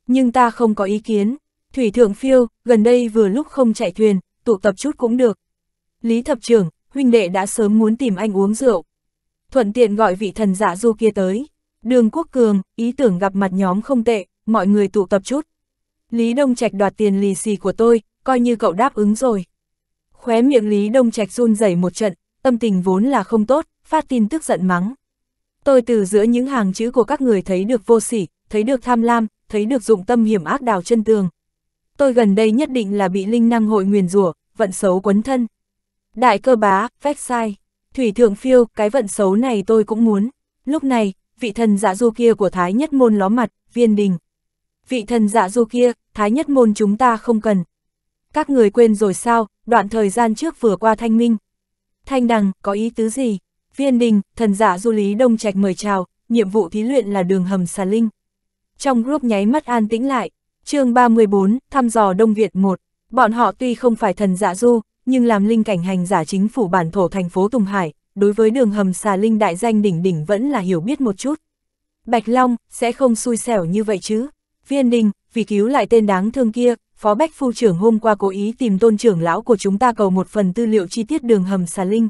Nhưng ta không có ý kiến, Thủy Thượng Phiêu, gần đây vừa lúc không chạy thuyền, tụ tập chút cũng được. Lý Thập trưởng, huynh đệ đã sớm muốn tìm anh uống rượu. Thuận tiện gọi vị thần giả du kia tới. Đường Quốc Cường, ý tưởng gặp mặt nhóm không tệ, mọi người tụ tập chút. Lý Đông Trạch đoạt tiền lì xì của tôi, coi như cậu đáp ứng rồi. Khóe miệng Lý Đông Trạch run rẩy một trận, tâm tình vốn là không tốt, phát tin tức giận mắng. Tôi từ giữa những hàng chữ của các người thấy được vô sỉ, thấy được tham lam, thấy được dụng tâm hiểm ác đào chân tường. Tôi gần đây nhất định là bị linh năng hội nguyền rủa, vận xấu quấn thân. Đại cơ bá, vét sai, thủy thượng phiêu, cái vận xấu này tôi cũng muốn. Lúc này, vị thần dạ du kia của Thái nhất môn ló mặt, viên đình, vị thần dạ du kia, thái nhất môn chúng ta không cần. Các người quên rồi sao, đoạn thời gian trước vừa qua thanh minh. Thanh đằng, có ý tứ gì? Viên đình, thần dạ du lý đông trạch mời chào, nhiệm vụ thí luyện là đường hầm xà linh. Trong group nháy mắt an tĩnh lại, chương 34, thăm dò Đông Việt 1. Bọn họ tuy không phải thần dạ du, nhưng làm linh cảnh hành giả chính phủ bản thổ thành phố Tùng Hải, đối với đường hầm xà linh đại danh đỉnh đỉnh vẫn là hiểu biết một chút. Bạch Long, sẽ không xui xẻo như vậy chứ. Viên Đình, vì cứu lại tên đáng thương kia, Phó Bách Phu trưởng hôm qua cố ý tìm tôn trưởng lão của chúng ta cầu một phần tư liệu chi tiết đường hầm xà linh.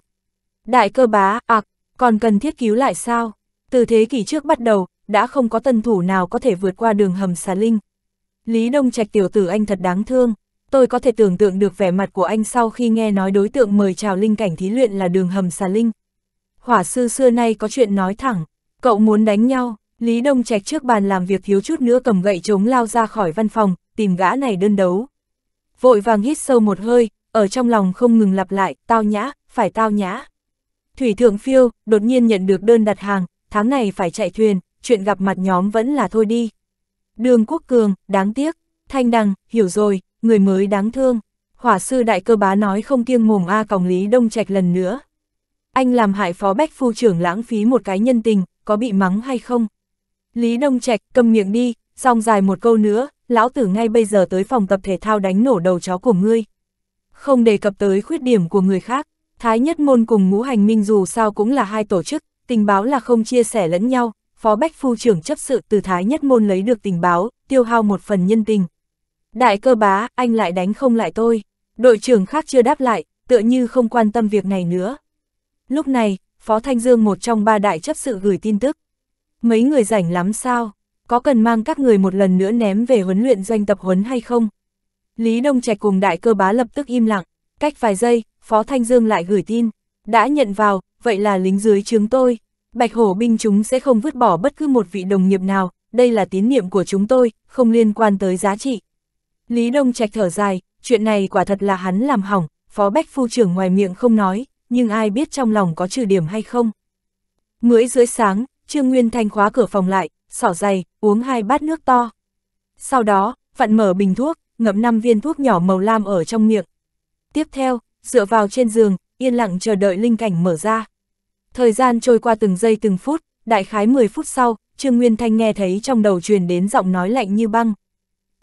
Đại cơ bá, ạc, à, còn cần thiết cứu lại sao? Từ thế kỷ trước bắt đầu, đã không có tân thủ nào có thể vượt qua đường hầm xà linh. Lý Đông Trạch tiểu tử anh thật đáng thương, tôi có thể tưởng tượng được vẻ mặt của anh sau khi nghe nói đối tượng mời chào linh cảnh thí luyện là đường hầm xà linh. Hỏa sư xưa nay có chuyện nói thẳng, cậu muốn đánh nhau, Lý Đông Trạch trước bàn làm việc thiếu chút nữa cầm gậy chống lao ra khỏi văn phòng, tìm gã này đơn đấu. Vội vàng hít sâu một hơi, ở trong lòng không ngừng lặp lại, tao nhã, phải tao nhã. Thủy Thượng Phiêu, đột nhiên nhận được đơn đặt hàng, tháng này phải chạy thuyền, chuyện gặp mặt nhóm vẫn là thôi đi. Đường Quốc Cường, đáng tiếc, Thanh Đằng, hiểu rồi, người mới đáng thương. Hỏa sư đại cơ bá nói không kiêng mồm A còng Lý Đông Trạch lần nữa. Anh làm hại phó bách phu trưởng lãng phí một cái nhân tình, có bị mắng hay không? Lý Đông Trạch cầm miệng đi, xong dài một câu nữa, lão tử ngay bây giờ tới phòng tập thể thao đánh nổ đầu chó của ngươi. Không đề cập tới khuyết điểm của người khác, Thái Nhất Môn cùng Ngũ Hành Minh dù sao cũng là hai tổ chức, tình báo là không chia sẻ lẫn nhau, Phó Bách Phu trưởng chấp sự từ Thái Nhất Môn lấy được tình báo, tiêu hao một phần nhân tình. Đại cơ bá, anh lại đánh không lại tôi. Đội trưởng khác chưa đáp lại, tựa như không quan tâm việc này nữa. Lúc này, Phó Thanh Dương một trong ba đại chấp sự gửi tin tức mấy người rảnh lắm sao, có cần mang các người một lần nữa ném về huấn luyện doanh tập huấn hay không? Lý Đông Trạch cùng đại cơ bá lập tức im lặng, cách vài giây, Phó Thanh Dương lại gửi tin, đã nhận vào, vậy là lính dưới chướng tôi, Bạch Hổ binh chúng sẽ không vứt bỏ bất cứ một vị đồng nghiệp nào, đây là tín niệm của chúng tôi, không liên quan tới giá trị. Lý Đông Trạch thở dài, chuyện này quả thật là hắn làm hỏng, Phó Bách Phu trưởng ngoài miệng không nói, nhưng ai biết trong lòng có trừ điểm hay không. Mới dưới sáng, Trương Nguyên Thanh khóa cửa phòng lại, xỏ giày, uống hai bát nước to. Sau đó, vặn mở bình thuốc, ngậm năm viên thuốc nhỏ màu lam ở trong miệng. Tiếp theo, dựa vào trên giường, yên lặng chờ đợi linh cảnh mở ra. Thời gian trôi qua từng giây từng phút, đại khái 10 phút sau, Trương Nguyên Thanh nghe thấy trong đầu truyền đến giọng nói lạnh như băng.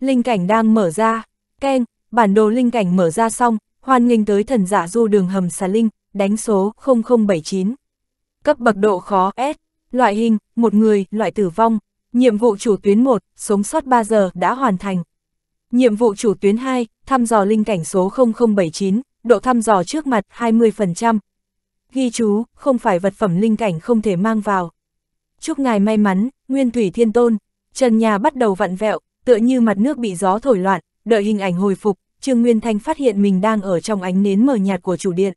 Linh cảnh đang mở ra, keng, bản đồ linh cảnh mở ra xong, hoan nghênh tới thần giả dạ du đường hầm xà linh, đánh số 0079. Cấp bậc độ khó S. Loại hình, một người, loại tử vong. Nhiệm vụ chủ tuyến 1, sống sót 3 giờ đã hoàn thành. Nhiệm vụ chủ tuyến 2, thăm dò linh cảnh số 0079, độ thăm dò trước mặt 20%. Ghi chú, không phải vật phẩm linh cảnh không thể mang vào. Chúc ngài may mắn, Nguyên Thủy Thiên Tôn. Trần nhà bắt đầu vặn vẹo, tựa như mặt nước bị gió thổi loạn, đợi hình ảnh hồi phục, Trương Nguyên Thanh phát hiện mình đang ở trong ánh nến mờ nhạt của chủ điện.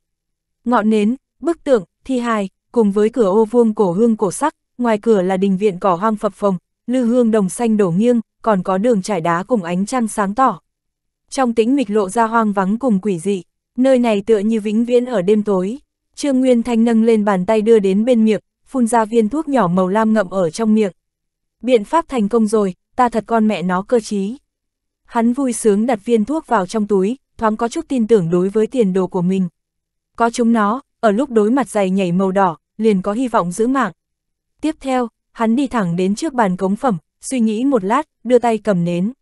Ngọn nến, bức tượng, thi hài, cùng với cửa ô vuông cổ hương cổ sắc, ngoài cửa là đình viện cỏ hoang phập phồng, lư hương đồng xanh đổ nghiêng, còn có đường trải đá cùng ánh trăng sáng tỏ. Trong tĩnh mịch lộ ra hoang vắng cùng quỷ dị, nơi này tựa như vĩnh viễn ở đêm tối. Trương Nguyên Thanh nâng lên bàn tay đưa đến bên miệng, phun ra viên thuốc nhỏ màu lam ngậm ở trong miệng. Biện pháp thành công rồi, ta thật con mẹ nó cơ trí. Hắn vui sướng đặt viên thuốc vào trong túi, thoáng có chút tin tưởng đối với tiền đồ của mình. Có chúng nó, ở lúc đối mặt dày nhảy màu đỏ, liền có hy vọng giữ mạng. Tiếp theo, hắn đi thẳng đến trước bàn cống phẩm, suy nghĩ một lát, đưa tay cầm nến.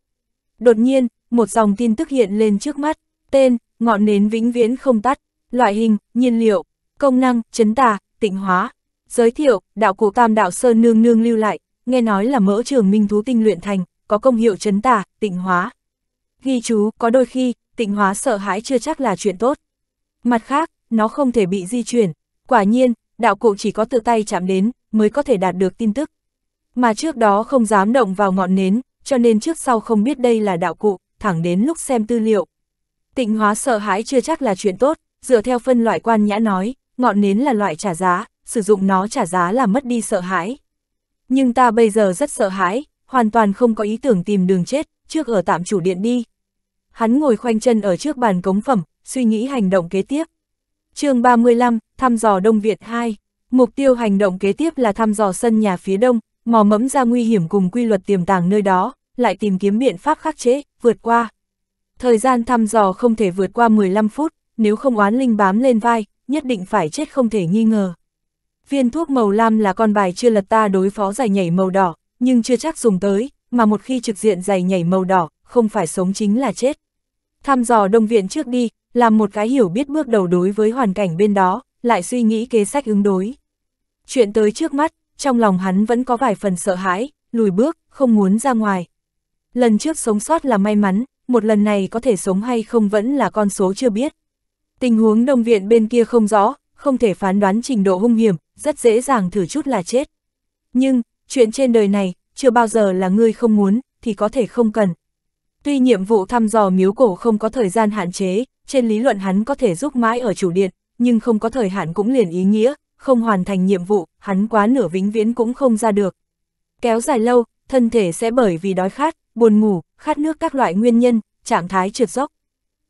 Đột nhiên, một dòng tin tức hiện lên trước mắt, tên, ngọn nến vĩnh viễn không tắt, loại hình, nhiên liệu, công năng, chấn tà, tịnh hóa. Giới thiệu, đạo cụ tam đạo sơn nương nương lưu lại, nghe nói là mỡ trường minh thú tinh luyện thành, có công hiệu chấn tà, tịnh hóa. Ghi chú, có đôi khi, tịnh hóa sợ hãi chưa chắc là chuyện tốt. Mặt khác, nó không thể bị di chuyển. Quả nhiên, đạo cụ chỉ có tự tay chạm đến, mới có thể đạt được tin tức. Mà trước đó không dám động vào ngọn nến, cho nên trước sau không biết đây là đạo cụ, thẳng đến lúc xem tư liệu. Tịnh hóa sợ hãi chưa chắc là chuyện tốt, dựa theo phân loại quan nhã nói, ngọn nến là loại trả giá, sử dụng nó trả giá là mất đi sợ hãi. Nhưng ta bây giờ rất sợ hãi, hoàn toàn không có ý tưởng tìm đường chết, trước ở tạm chủ điện đi. Hắn ngồi khoanh chân ở trước bàn cống phẩm, suy nghĩ hành động kế tiếp chương 35, thăm dò Đông Việt 2. Mục tiêu hành động kế tiếp là thăm dò sân nhà phía đông, mò mẫm ra nguy hiểm cùng quy luật tiềm tàng nơi đó, lại tìm kiếm biện pháp khắc chế, vượt qua. Thời gian thăm dò không thể vượt qua 15 phút, nếu không oán linh bám lên vai, nhất định phải chết không thể nghi ngờ. Viên thuốc màu lam là con bài chưa lật ta đối phó giải nhảy màu đỏ, nhưng chưa chắc dùng tới, mà một khi trực diện giải nhảy màu đỏ, không phải sống chính là chết. Thăm dò đông viện trước đi, làm một cái hiểu biết bước đầu đối với hoàn cảnh bên đó, lại suy nghĩ kế sách ứng đối. Chuyện tới trước mắt, trong lòng hắn vẫn có vài phần sợ hãi, lùi bước, không muốn ra ngoài. Lần trước sống sót là may mắn, một lần này có thể sống hay không vẫn là con số chưa biết. Tình huống đông viện bên kia không rõ, không thể phán đoán trình độ hung hiểm, rất dễ dàng thử chút là chết. Nhưng, chuyện trên đời này, chưa bao giờ là ngươi không muốn, thì có thể không cần. Tuy nhiệm vụ thăm dò miếu cổ không có thời gian hạn chế, trên lý luận hắn có thể giúp mãi ở chủ điện, nhưng không có thời hạn cũng liền ý nghĩa, không hoàn thành nhiệm vụ, hắn quá nửa vĩnh viễn cũng không ra được. Kéo dài lâu, thân thể sẽ bởi vì đói khát, buồn ngủ, khát nước các loại nguyên nhân, trạng thái trượt dốc.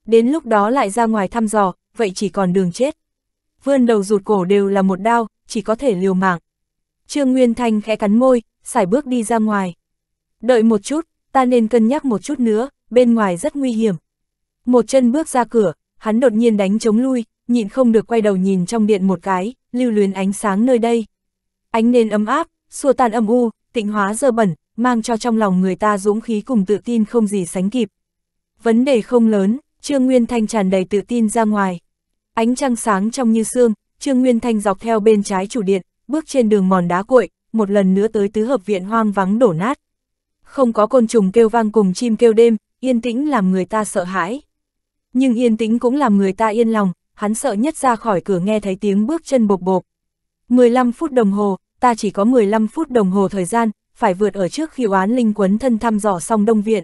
Đến lúc đó lại ra ngoài thăm dò, vậy chỉ còn đường chết. Vươn đầu rụt cổ đều là một đau chỉ có thể liều mạng. Trương Nguyên Thanh khẽ cắn môi, xài bước đi ra ngoài. Đợi một chút, ta nên cân nhắc một chút nữa, bên ngoài rất nguy hiểm, một chân bước ra cửa, hắn đột nhiên đánh chống lui, nhịn không được quay đầu nhìn trong điện một cái, lưu luyến ánh sáng nơi đây. Ánh nền ấm áp, xua tan âm u, tịnh hóa dơ bẩn, mang cho trong lòng người ta dũng khí cùng tự tin không gì sánh kịp. Vấn đề không lớn, Trương Nguyên Thanh tràn đầy tự tin ra ngoài. Ánh trăng sáng trong như sương, Trương Nguyên Thanh dọc theo bên trái chủ điện, bước trên đường mòn đá cuội, một lần nữa tới tứ hợp viện hoang vắng đổ nát. Không có côn trùng kêu vang cùng chim kêu đêm, yên tĩnh làm người ta sợ hãi nhưng yên tĩnh cũng làm người ta yên lòng, hắn sợ nhất ra khỏi cửa nghe thấy tiếng bước chân bộc bộc. 15 phút đồng hồ, ta chỉ có 15 phút đồng hồ thời gian, phải vượt ở trước khi oán linh quấn thân thăm dò xong đông viện.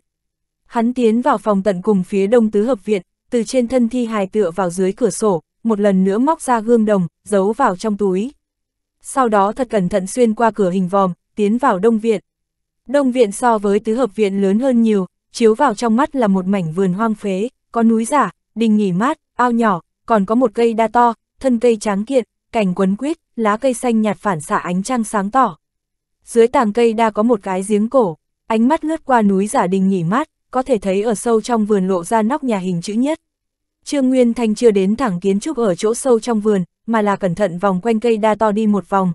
Hắn tiến vào phòng tận cùng phía đông tứ hợp viện, từ trên thân thi hài tựa vào dưới cửa sổ, một lần nữa móc ra gương đồng, giấu vào trong túi. Sau đó thật cẩn thận xuyên qua cửa hình vòm, tiến vào đông viện. Đông viện so với tứ hợp viện lớn hơn nhiều, chiếu vào trong mắt là một mảnh vườn hoang phế, có núi giả, đình nghỉ mát, ao nhỏ, còn có một cây đa to, thân cây tráng kiện, cành quấn quýt, lá cây xanh nhạt phản xạ ánh trăng sáng tỏ. Dưới tàng cây đa có một cái giếng cổ, ánh mắt lướt qua núi giả đình nghỉ mát, có thể thấy ở sâu trong vườn lộ ra nóc nhà hình chữ nhất. Trương Nguyên Thanh chưa đến thẳng kiến trúc ở chỗ sâu trong vườn, mà là cẩn thận vòng quanh cây đa to đi một vòng.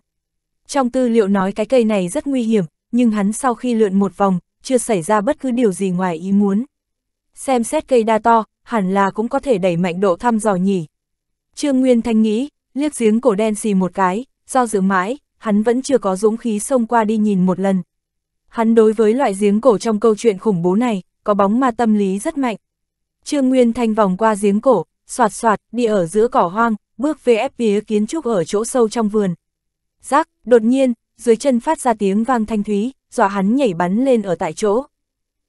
Trong tư liệu nói cái cây này rất nguy hiểm, nhưng hắn sau khi lượn một vòng, chưa xảy ra bất cứ điều gì ngoài ý muốn. Xem xét cây đa to, hẳn là cũng có thể đẩy mạnh độ thăm dò nhỉ. Trương Nguyên Thanh nghĩ, liếc giếng cổ đen xì một cái, do dự mãi, hắn vẫn chưa có dũng khí xông qua đi nhìn một lần. Hắn đối với loại giếng cổ trong câu chuyện khủng bố này, có bóng ma tâm lý rất mạnh. Trương Nguyên Thanh vòng qua giếng cổ, soạt soạt, đi ở giữa cỏ hoang, bước về ép phía kiến trúc ở chỗ sâu trong vườn. Giác, đột nhiên, dưới chân phát ra tiếng vang thanh thúy, dọa hắn nhảy bắn lên ở tại chỗ.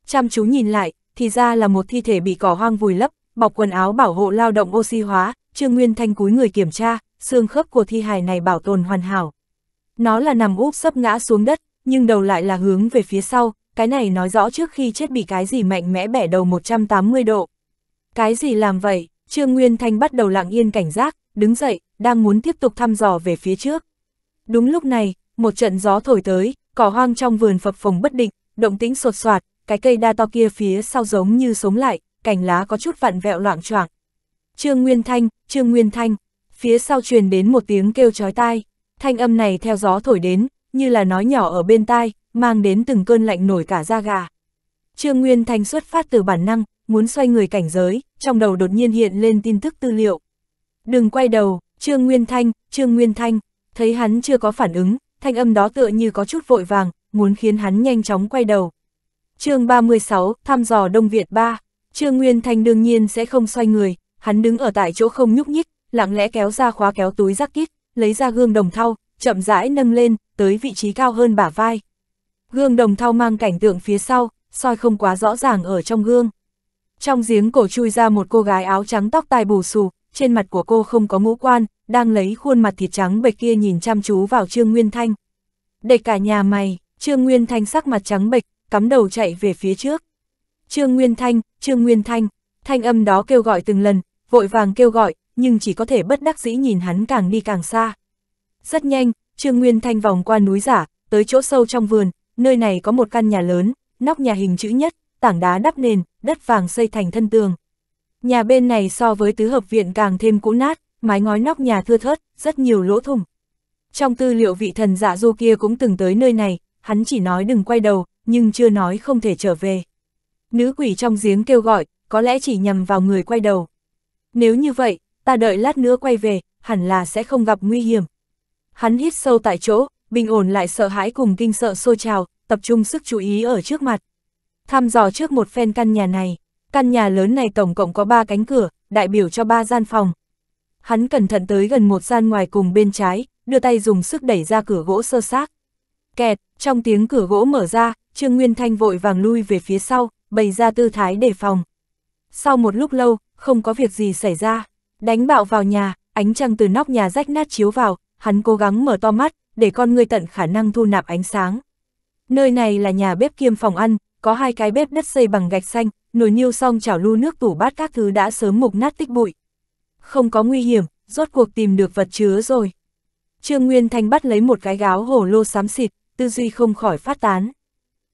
Chăm chú nhìn lại, thì ra là một thi thể bị cỏ hoang vùi lấp, bọc quần áo bảo hộ lao động oxy hóa, Trương Nguyên Thanh cúi người kiểm tra, xương khớp của thi hài này bảo tồn hoàn hảo. Nó là nằm úp sấp ngã xuống đất, nhưng đầu lại là hướng về phía sau, cái này nói rõ trước khi chết bị cái gì mạnh mẽ bẻ đầu 180 độ. Cái gì làm vậy? Trương Nguyên Thanh bắt đầu lặng yên cảnh giác, đứng dậy, đang muốn tiếp tục thăm dò về phía trước. Đúng lúc này, một trận gió thổi tới, cỏ hoang trong vườn phập phồng bất định, động tĩnh sột soạt, cái cây đa to kia phía sau giống như sống lại, cành lá có chút vặn vẹo loạn choạng. Trương Nguyên Thanh, Trương Nguyên Thanh, phía sau truyền đến một tiếng kêu chói tai, thanh âm này theo gió thổi đến, như là nói nhỏ ở bên tai, mang đến từng cơn lạnh nổi cả da gà. Trương Nguyên Thanh xuất phát từ bản năng, muốn xoay người cảnh giới, trong đầu đột nhiên hiện lên tin tức tư liệu. Đừng quay đầu, Trương Nguyên Thanh, Trương Nguyên Thanh, thấy hắn chưa có phản ứng, thanh âm đó tựa như có chút vội vàng, muốn khiến hắn nhanh chóng quay đầu, chương 36, thăm dò Đông Việt 3, Trương Nguyên Thanh đương nhiên sẽ không xoay người, hắn đứng ở tại chỗ không nhúc nhích, lặng lẽ kéo ra khóa kéo túi rắc kít, lấy ra gương đồng thau, chậm rãi nâng lên, tới vị trí cao hơn bả vai. Gương đồng thau mang cảnh tượng phía sau, soi không quá rõ ràng ở trong gương. Trong giếng cổ chui ra một cô gái áo trắng tóc tai bù xù, trên mặt của cô không có ngũ quan, đang lấy khuôn mặt thịt trắng bệch kia nhìn chăm chú vào Trương Nguyên Thanh. Để cả nhà mày, Trương Nguyên Thanh sắc mặt trắng bệch, cắm đầu chạy về phía trước. Trương Nguyên Thanh, Trương Nguyên Thanh, thanh âm đó kêu gọi từng lần, vội vàng kêu gọi, nhưng chỉ có thể bất đắc dĩ nhìn hắn càng đi càng xa. Rất nhanh, Trương Nguyên Thanh vòng qua núi giả, tới chỗ sâu trong vườn, nơi này có một căn nhà lớn, nóc nhà hình chữ nhất, tảng đá đắp nền, đất vàng xây thành thân tường. Nhà bên này so với tứ hợp viện càng thêm cũ nát, mái ngói nóc nhà thưa thớt, rất nhiều lỗ thủng. Trong tư liệu vị thần dạ du kia cũng từng tới nơi này, hắn chỉ nói đừng quay đầu, nhưng chưa nói không thể trở về. Nữ quỷ trong giếng kêu gọi, có lẽ chỉ nhằm vào người quay đầu. Nếu như vậy, ta đợi lát nữa quay về, hẳn là sẽ không gặp nguy hiểm. Hắn hít sâu tại chỗ, bình ổn lại sợ hãi cùng kinh sợ xô trào, tập trung sức chú ý ở trước mặt. Thăm dò trước một phen căn nhà này, căn nhà lớn này tổng cộng có ba cánh cửa, đại biểu cho ba gian phòng. Hắn cẩn thận tới gần một gian ngoài cùng bên trái, đưa tay dùng sức đẩy ra cửa gỗ sơ xác. Kẹt, trong tiếng cửa gỗ mở ra, Trương Nguyên Thanh vội vàng lui về phía sau, bày ra tư thái đề phòng. Sau một lúc lâu, không có việc gì xảy ra, đánh bạo vào nhà, ánh trăng từ nóc nhà rách nát chiếu vào, hắn cố gắng mở to mắt, để con người tận khả năng thu nạp ánh sáng. Nơi này là nhà bếp kiêm phòng ăn, có hai cái bếp đất xây bằng gạch xanh, nồi niêu xong chảo lu nước tủ bát các thứ đã sớm mục nát tích bụi. Không có nguy hiểm, rốt cuộc tìm được vật chứa rồi. Trương Nguyên Thanh bắt lấy một cái gáo hổ lô xám xịt, tư duy không khỏi phát tán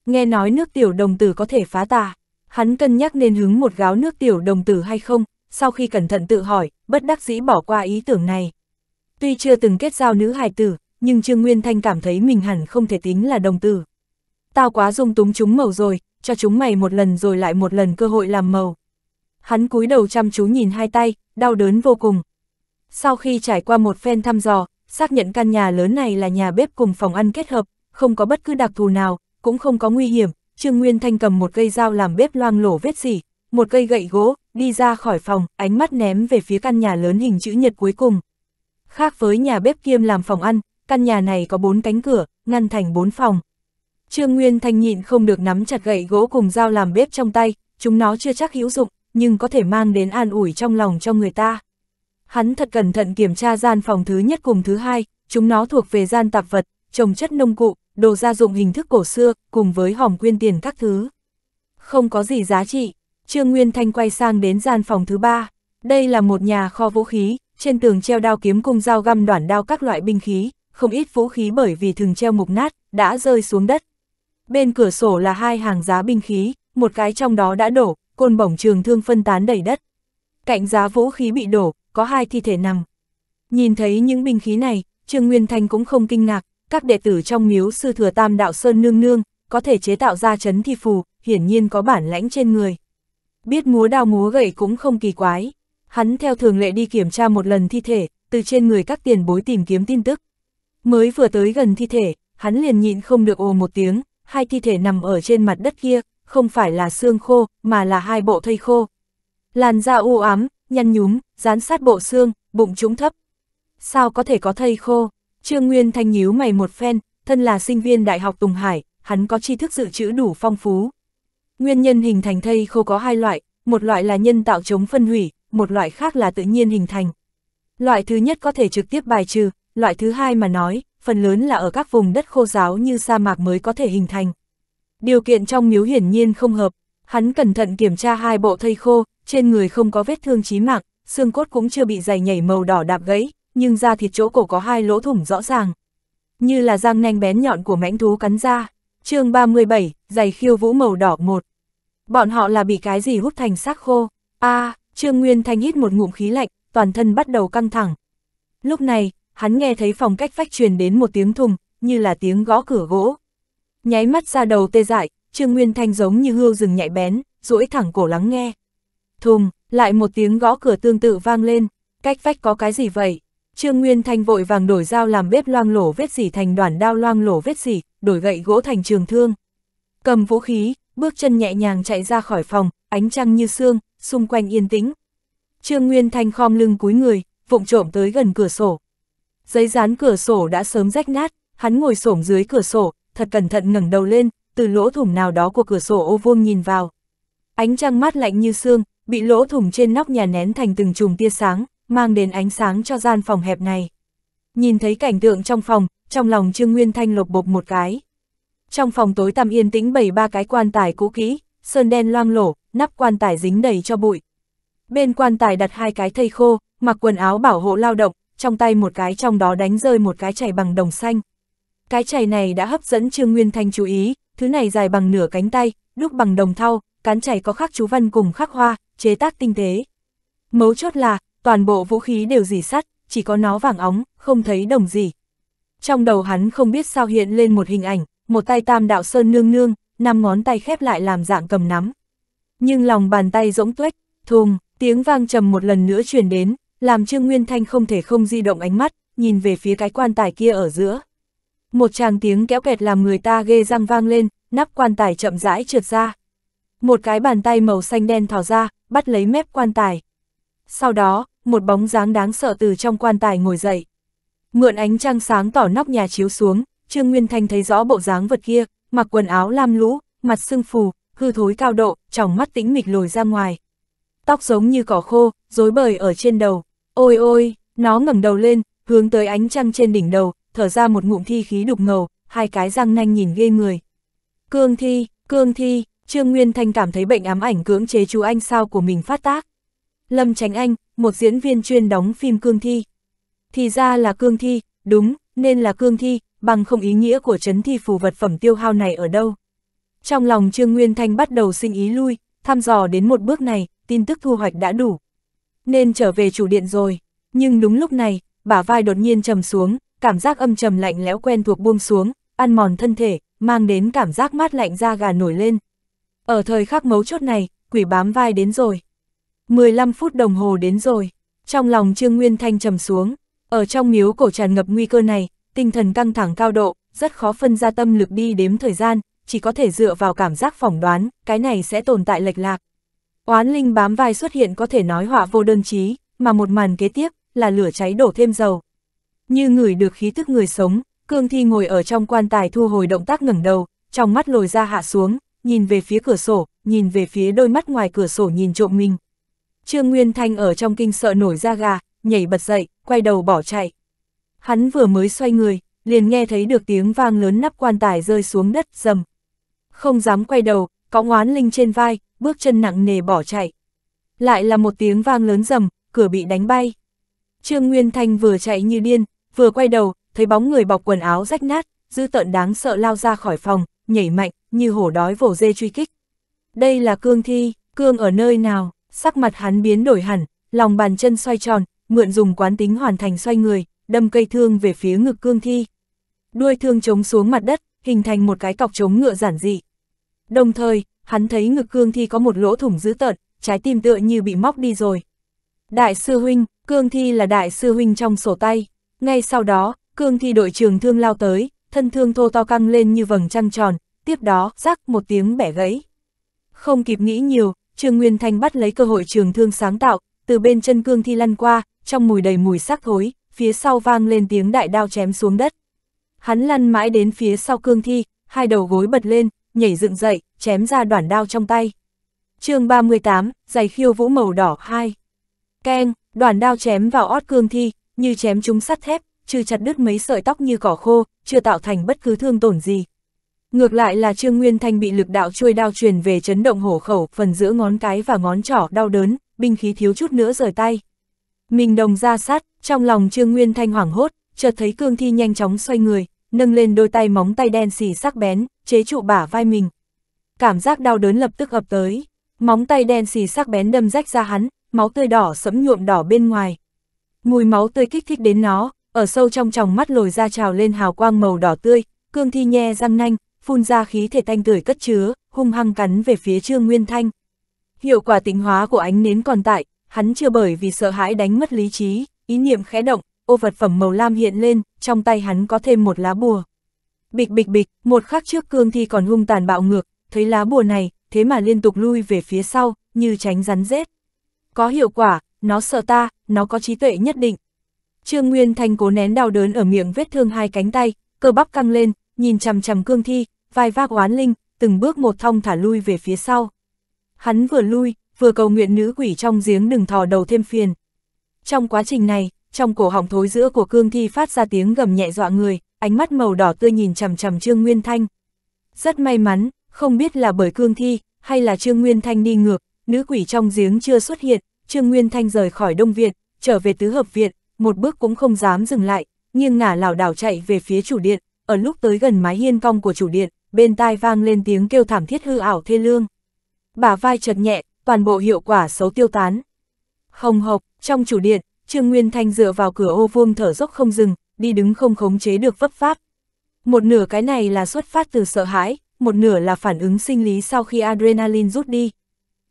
nghe nói nước tiểu đồng tử có thể phá tà. Hắn cân nhắc nên hứng một gáo nước tiểu đồng tử hay không, sau khi cẩn thận tự hỏi, bất đắc dĩ bỏ qua ý tưởng này. Tuy chưa từng kết giao nữ hài tử, nhưng Trương Nguyên Thanh cảm thấy mình hẳn không thể tính là đồng tử. Tao quá dung túng chúng màu rồi, cho chúng mày một lần rồi lại một lần cơ hội làm màu. Hắn cúi đầu chăm chú nhìn hai tay, đau đớn vô cùng. Sau khi trải qua một phen thăm dò, xác nhận căn nhà lớn này là nhà bếp cùng phòng ăn kết hợp, không có bất cứ đặc thù nào, cũng không có nguy hiểm, Trương Nguyên Thanh cầm một cây dao làm bếp loang lổ vết xỉ, một cây gậy gỗ, đi ra khỏi phòng, ánh mắt ném về phía căn nhà lớn hình chữ nhật cuối cùng. Khác với nhà bếp kiêm làm phòng ăn, căn nhà này có bốn cánh cửa, ngăn thành bốn phòng. Trương Nguyên Thanh nhịn không được nắm chặt gậy gỗ cùng dao làm bếp trong tay, chúng nó chưa chắc hữu dụng, nhưng có thể mang đến an ủi trong lòng cho người ta. Hắn thật cẩn thận kiểm tra gian phòng thứ nhất cùng thứ hai, chúng nó thuộc về gian tạp vật, trồng chất nông cụ, đồ gia dụng hình thức cổ xưa, cùng với hòm quyên tiền các thứ. Không có gì giá trị, Trương Nguyên Thanh quay sang đến gian phòng thứ ba. Đây là một nhà kho vũ khí, trên tường treo đao kiếm cung dao găm đoạn đao các loại binh khí, không ít vũ khí bởi vì thường treo mục nát, đã rơi xuống đất. Bên cửa sổ là hai hàng giá binh khí, một cái trong đó đã đổ, côn bổng trường thương phân tán đầy đất. Cạnh giá vũ khí bị đổ, có hai thi thể nằm. Nhìn thấy những binh khí này, Trương Nguyên Thanh cũng không kinh ngạc, các đệ tử trong miếu sư thừa tam đạo sơn nương nương, có thể chế tạo ra chấn thi phù, hiển nhiên có bản lãnh trên người. Biết múa đao múa gậy cũng không kỳ quái. Hắn theo thường lệ đi kiểm tra một lần thi thể, từ trên người các tiền bối tìm kiếm tin tức. Mới vừa tới gần thi thể, hắn liền nhịn không được ồ một tiếng, hai thi thể nằm ở trên mặt đất kia, không phải là xương khô, mà là hai bộ thây khô. Làn da u ám, nhăn nhúm, dán sát bộ xương, bụng trũng thấp. Sao có thể có thây khô? Trương Nguyên Thanh nhíu mày một phen, thân là sinh viên Đại học Tùng Hải, hắn có tri thức dự trữ đủ phong phú. Nguyên nhân hình thành thây khô có hai loại, một loại là nhân tạo chống phân hủy, một loại khác là tự nhiên hình thành. Loại thứ nhất có thể trực tiếp bài trừ, loại thứ hai mà nói, phần lớn là ở các vùng đất khô giáo như sa mạc mới có thể hình thành. Điều kiện trong miếu hiển nhiên không hợp, hắn cẩn thận kiểm tra hai bộ thây khô, trên người không có vết thương chí mạng, xương cốt cũng chưa bị dày nhảy màu đỏ đạp gãy, nhưng da thịt chỗ cổ có hai lỗ thủng rõ ràng. Như là răng nanh bén nhọn của mãnh thú cắn ra. chương 37, giày khiêu vũ màu đỏ một. Bọn họ là bị cái gì hút thành xác khô? a à, Trương Nguyên Thanh hít một ngụm khí lạnh, toàn thân bắt đầu căng thẳng. Lúc này, hắn nghe thấy phòng cách vách truyền đến một tiếng thùng, như là tiếng gõ cửa gỗ. Nháy mắt ra đầu tê dại, Trương Nguyên Thanh giống như hươu rừng nhạy bén, duỗi thẳng cổ lắng nghe. Thùng, lại một tiếng gõ cửa tương tự vang lên, cách vách có cái gì vậy? Trương Nguyên Thanh vội vàng đổi dao làm bếp loang lổ vết dỉ thành đoàn đao loang lổ vết dỉ, đổi gậy gỗ thành trường thương. Cầm vũ khí, bước chân nhẹ nhàng chạy ra khỏi phòng, ánh trăng như sương, xung quanh yên tĩnh. Trương Nguyên Thanh khom lưng cúi người, vụng trộm tới gần cửa sổ. Giấy dán cửa sổ đã sớm rách nát, hắn ngồi xổm dưới cửa sổ, thật cẩn thận ngẩng đầu lên, từ lỗ thủng nào đó của cửa sổ ô vuông nhìn vào. Ánh trăng mát lạnh như sương, bị lỗ thủng trên nóc nhà nén thành từng chùm tia sáng, mang đến ánh sáng cho gian phòng hẹp này. Nhìn thấy cảnh tượng trong phòng, trong lòng Trương Nguyên Thanh lột bột một cái. Trong phòng tối tăm yên tĩnh bày ba cái quan tài cũ kỹ, sơn đen loang lổ, nắp quan tài dính đầy cho bụi. Bên quan tài đặt hai cái thây khô, mặc quần áo bảo hộ lao động, trong tay một cái trong đó đánh rơi một cái chày bằng đồng xanh. Cái chày này đã hấp dẫn Trương Nguyên Thanh chú ý, thứ này dài bằng nửa cánh tay, đúc bằng đồng thau, cán chày có khắc chú văn cùng khắc hoa, chế tác tinh tế. Mấu chốt là, toàn bộ vũ khí đều dì sắt, chỉ có nó vàng óng, không thấy đồng gì. Trong đầu hắn không biết sao hiện lên một hình ảnh, một tay tam đạo sơn nương nương, năm ngón tay khép lại làm dạng cầm nắm. Nhưng lòng bàn tay rỗng tuếch, thùng, tiếng vang trầm một lần nữa truyền đến, làm Trương Nguyên Thanh không thể không di động ánh mắt, nhìn về phía cái quan tài kia ở giữa. Một tràng tiếng kéo kẹt làm người ta ghê răng vang lên, nắp quan tài chậm rãi trượt ra. Một cái bàn tay màu xanh đen thò ra, bắt lấy mép quan tài. Sau đó, một bóng dáng đáng sợ từ trong quan tài ngồi dậy. Mượn ánh trăng sáng tỏ nóc nhà chiếu xuống, Trương Nguyên Thanh thấy rõ bộ dáng vật kia, mặc quần áo lam lũ, mặt sưng phù, hư thối cao độ, tròng mắt tĩnh mịch lồi ra ngoài. Tóc giống như cỏ khô, rối bời ở trên đầu. Ôi ôi, nó ngẩng đầu lên, hướng tới ánh trăng trên đỉnh đầu, thở ra một ngụm thi khí đục ngầu, hai cái răng nanh nhìn ghê người. Cương thi, cương thi, Trương Nguyên Thanh cảm thấy bệnh ám ảnh cưỡng chế chú anh sao của mình phát tác. Lâm Tránh Anh, một diễn viên chuyên đóng phim Cương Thi. Thì ra là Cương Thi, đúng, nên là Cương Thi, bằng không ý nghĩa của chấn thi phù vật phẩm tiêu hao này ở đâu. Trong lòng Trương Nguyên Thanh bắt đầu sinh ý lui, thăm dò đến một bước này, tin tức thu hoạch đã đủ. Nên trở về chủ điện rồi, nhưng đúng lúc này, bả vai đột nhiên trầm xuống, cảm giác âm trầm lạnh lẽo quen thuộc buông xuống, ăn mòn thân thể, mang đến cảm giác mát lạnh da gà nổi lên. Ở thời khắc mấu chốt này, quỷ bám vai đến rồi. 15 phút đồng hồ đến rồi, trong lòng Trương Nguyên Thanh trầm xuống, ở trong miếu cổ tràn ngập nguy cơ này, tinh thần căng thẳng cao độ, rất khó phân ra tâm lực đi đếm thời gian, chỉ có thể dựa vào cảm giác phỏng đoán, cái này sẽ tồn tại lệch lạc. Oán linh bám vai xuất hiện có thể nói họa vô đơn chí, mà một màn kế tiếp là lửa cháy đổ thêm dầu. Như người được khí tức người sống, Cương Thi ngồi ở trong quan tài thu hồi động tác ngẩng đầu, trong mắt lồi ra hạ xuống, nhìn về phía cửa sổ, nhìn về phía đôi mắt ngoài cửa sổ nhìn trộm mình, Trương Nguyên Thanh ở trong kinh sợ nổi da gà, nhảy bật dậy, quay đầu bỏ chạy. Hắn vừa mới xoay người, liền nghe thấy được tiếng vang lớn nắp quan tài rơi xuống đất, rầm. Không dám quay đầu, có ngoán linh trên vai, bước chân nặng nề bỏ chạy. Lại là một tiếng vang lớn rầm, cửa bị đánh bay. Trương Nguyên Thanh vừa chạy như điên, vừa quay đầu, thấy bóng người bọc quần áo rách nát, dư tợn đáng sợ lao ra khỏi phòng, nhảy mạnh, như hổ đói vồ dê truy kích. Đây là cương thi, cương ở nơi nào? sắc mặt hắn biến đổi hẳn, lòng bàn chân xoay tròn, mượn dùng quán tính hoàn thành xoay người, đâm cây thương về phía ngực cương thi. Đuôi thương chống xuống mặt đất, hình thành một cái cọc chống ngựa giản dị. Đồng thời, hắn thấy ngực cương thi có một lỗ thủng dữ tợn, trái tim tựa như bị móc đi rồi. Đại sư huynh, cương thi là đại sư huynh trong sổ tay. Ngay sau đó, cương thi đội trường thương lao tới, thân thương thô to căng lên như vầng trăng tròn, tiếp đó, rắc một tiếng bẻ gãy. Không kịp nghĩ nhiều, Trương Nguyên Thanh bắt lấy cơ hội trường thương sáng tạo, từ bên chân cương thi lăn qua, trong mùi đầy mùi sắc thối, phía sau vang lên tiếng đại đao chém xuống đất. Hắn lăn mãi đến phía sau cương thi, hai đầu gối bật lên, nhảy dựng dậy, chém ra đoạn đao trong tay. chương 38, giày khiêu vũ màu đỏ 2. Keng, đoạn đao chém vào ót cương thi, như chém chúng sắt thép, trừ chặt đứt mấy sợi tóc như cỏ khô, chưa tạo thành bất cứ thương tổn gì, Ngược lại là Trương Nguyên Thanh bị lực đạo chui đao truyền về chấn động hổ khẩu, phần giữa ngón cái và ngón trỏ đau đớn, binh khí thiếu chút nữa rời tay. Mình đồng ra sát, trong lòng Trương Nguyên Thanh hoảng hốt, chợt thấy cương thi nhanh chóng xoay người, nâng lên đôi tay móng tay đen xì sắc bén, chế trụ bả vai mình. Cảm giác đau đớn lập tức ập tới, móng tay đen xì sắc bén đâm rách ra hắn, máu tươi đỏ sẫm nhuộm đỏ bên ngoài. Mùi máu tươi kích thích đến nó, ở sâu trong tròng mắt lồi ra trào lên hào quang màu đỏ tươi, cương thi nhe răng nanh, phun ra khí thể thanh tưởi cất chứa, hung hăng cắn về phía Trương Nguyên Thanh. Hiệu quả tính hóa của ánh nến còn tại, hắn chưa bởi vì sợ hãi đánh mất lý trí, ý niệm khẽ động, ô vật phẩm màu lam hiện lên, trong tay hắn có thêm một lá bùa. Bịch bịch bịch, một khắc trước cương thi còn hung tàn bạo ngược, thấy lá bùa này, thế mà liên tục lui về phía sau, như tránh rắn rết. Có hiệu quả, nó sợ ta, nó có trí tuệ nhất định. Trương Nguyên Thanh cố nén đau đớn ở miệng vết thương hai cánh tay, cơ bắp căng lên, nhìn chằm chằm cương thi, vai vác oán linh, từng bước một thong thả lui về phía sau. Hắn vừa lui, vừa cầu nguyện nữ quỷ trong giếng đừng thò đầu thêm phiền. Trong quá trình này, trong cổ họng thối giữa của cương thi phát ra tiếng gầm nhẹ dọa người, ánh mắt màu đỏ tươi nhìn chằm chằm Trương Nguyên Thanh. Rất may mắn, không biết là bởi cương thi, hay là Trương Nguyên Thanh đi ngược, nữ quỷ trong giếng chưa xuất hiện, Trương Nguyên Thanh rời khỏi Đông Việt, trở về tứ hợp viện, một bước cũng không dám dừng lại, nghiêng ngả lảo đảo chạy về phía chủ điện, ở lúc tới gần mái hiên cong của chủ điện, bên tai vang lên tiếng kêu thảm thiết hư ảo thê lương. Bả vai chật nhẹ, toàn bộ hiệu quả xấu tiêu tán. Hồng hộc, trong chủ điện, Trương Nguyên Thanh dựa vào cửa ô vuông thở dốc không dừng, đi đứng không khống chế được vấp pháp. Một nửa cái này là xuất phát từ sợ hãi, một nửa là phản ứng sinh lý sau khi adrenaline rút đi.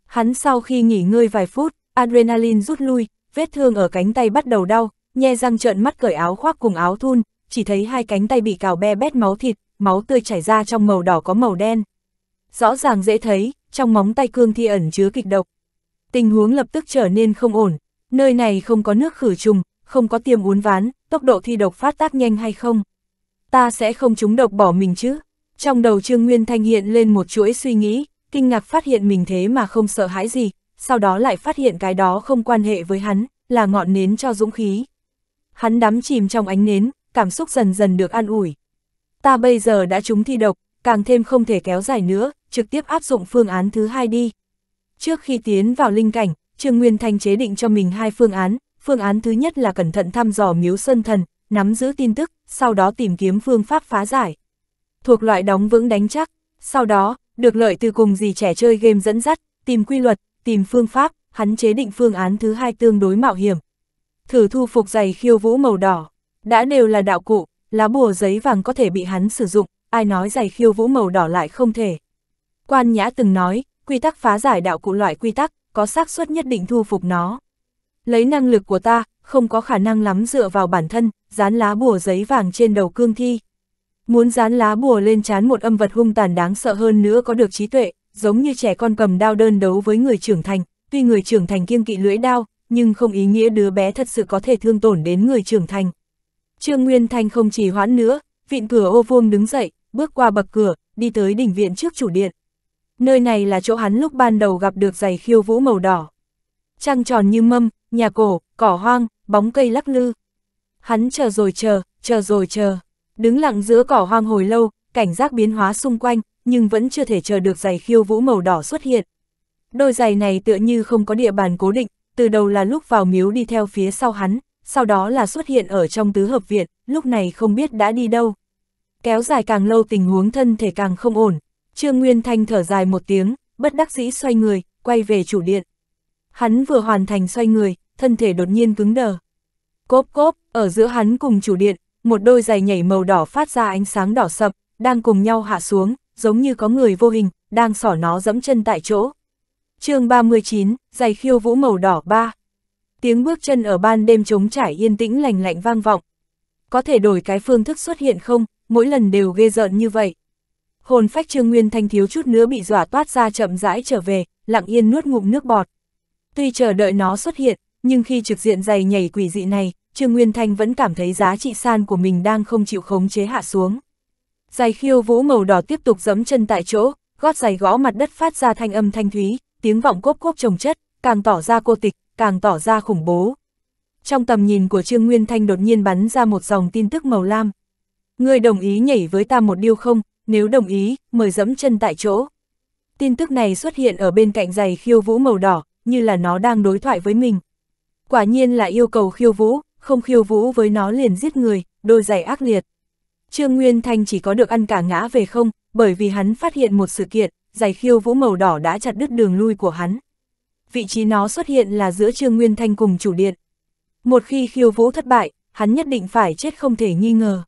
Hắn sau khi nghỉ ngơi vài phút, adrenaline rút lui, vết thương ở cánh tay bắt đầu đau, nhe răng trợn mắt cởi áo khoác cùng áo thun, chỉ thấy hai cánh tay bị cào be bét máu thịt, máu tươi chảy ra trong màu đỏ có màu đen. Rõ ràng dễ thấy, trong móng tay cương thi ẩn chứa kịch độc. Tình huống lập tức trở nên không ổn, nơi này không có nước khử trùng, không có tiêm uốn ván, tốc độ thi độc phát tác nhanh hay không. Ta sẽ không trúng độc bỏ mình chứ. Trong đầu Trương Nguyên Thanh hiện lên một chuỗi suy nghĩ, kinh ngạc phát hiện mình thế mà không sợ hãi gì, sau đó lại phát hiện cái đó không quan hệ với hắn, là ngọn nến cho dũng khí. Hắn đắm chìm trong ánh nến, cảm xúc dần dần được an ủi ta bây giờ đã trúng thi độc, càng thêm không thể kéo dài nữa, trực tiếp áp dụng phương án thứ hai đi. Trước khi tiến vào linh cảnh, Trương Nguyên Thanh chế định cho mình hai phương án, phương án thứ nhất là cẩn thận thăm dò miếu sơn thần, nắm giữ tin tức, sau đó tìm kiếm phương pháp phá giải. Thuộc loại đóng vững đánh chắc, sau đó, được lợi từ cùng gì trẻ chơi game dẫn dắt, tìm quy luật, tìm phương pháp, hắn chế định phương án thứ hai tương đối mạo hiểm. Thử thu phục giày khiêu vũ màu đỏ, đã đều là đạo cụ, lá bùa giấy vàng có thể bị hắn sử dụng, ai nói giày khiêu vũ màu đỏ lại không thể. Quan Nhã từng nói, quy tắc phá giải đạo cụ loại quy tắc, có xác suất nhất định thu phục nó. Lấy năng lực của ta, không có khả năng lắm dựa vào bản thân, dán lá bùa giấy vàng trên đầu cương thi. Muốn dán lá bùa lên chán một âm vật hung tàn đáng sợ hơn nữa có được trí tuệ, giống như trẻ con cầm đao đơn đấu với người trưởng thành, tuy người trưởng thành kiêng kỵ lưỡi đao, nhưng không ý nghĩa đứa bé thật sự có thể thương tổn đến người trưởng thành. Trương Nguyên Thanh không chỉ hoãn nữa, vịn cửa ô vuông đứng dậy, bước qua bậc cửa, đi tới đỉnh viện trước chủ điện. Nơi này là chỗ hắn lúc ban đầu gặp được giày khiêu vũ màu đỏ. Trăng tròn như mâm, nhà cổ, cỏ hoang, bóng cây lắc lư. Hắn chờ rồi chờ, chờ rồi chờ. Đứng lặng giữa cỏ hoang hồi lâu, cảnh giác biến hóa xung quanh, nhưng vẫn chưa thể chờ được giày khiêu vũ màu đỏ xuất hiện. Đôi giày này tựa như không có địa bàn cố định, từ đầu là lúc vào miếu đi theo phía sau hắn, sau đó là xuất hiện ở trong tứ hợp viện, lúc này không biết đã đi đâu. Kéo dài càng lâu tình huống thân thể càng không ổn, Trương Nguyên Thanh thở dài một tiếng, bất đắc dĩ xoay người, quay về chủ điện. Hắn vừa hoàn thành xoay người, thân thể đột nhiên cứng đờ. Cốp cốp, ở giữa hắn cùng chủ điện, một đôi giày nhảy màu đỏ phát ra ánh sáng đỏ sập, đang cùng nhau hạ xuống, giống như có người vô hình, đang sỏ nó dẫm chân tại chỗ. chương 39, giày khiêu vũ màu đỏ 3 Tiếng bước chân ở ban đêm trống trải yên tĩnh lành lạnh vang vọng. Có thể đổi cái phương thức xuất hiện không, mỗi lần đều ghê rợn như vậy. Hồn phách Trương Nguyên Thanh thiếu chút nữa bị dọa toát ra chậm rãi trở về, lặng yên nuốt ngụm nước bọt. Tuy chờ đợi nó xuất hiện, nhưng khi trực diện dày nhảy quỷ dị này, Trương Nguyên Thanh vẫn cảm thấy giá trị san của mình đang không chịu khống chế hạ xuống. Giày khiêu vũ màu đỏ tiếp tục giẫm chân tại chỗ, gót giày gõ mặt đất phát ra thanh âm thanh thúy, tiếng vọng cốp cốp trồng chất, càng tỏ ra cô tịch, càng tỏ ra khủng bố. Trong tầm nhìn của Trương Nguyên Thanh đột nhiên bắn ra một dòng tin tức màu lam. Người đồng ý nhảy với ta một điều không, nếu đồng ý, mời dẫm chân tại chỗ. Tin tức này xuất hiện ở bên cạnh giày khiêu vũ màu đỏ, như là nó đang đối thoại với mình. Quả nhiên là yêu cầu khiêu vũ, không khiêu vũ với nó liền giết người, đôi giày ác liệt. Trương Nguyên Thanh chỉ có được ăn cả ngã về không, bởi vì hắn phát hiện một sự kiện, giày khiêu vũ màu đỏ đã chặt đứt đường lui của hắn vị trí nó xuất hiện là giữa Trương Nguyên Thanh cùng chủ điện. Một khi khiêu vũ thất bại, hắn nhất định phải chết không thể nghi ngờ.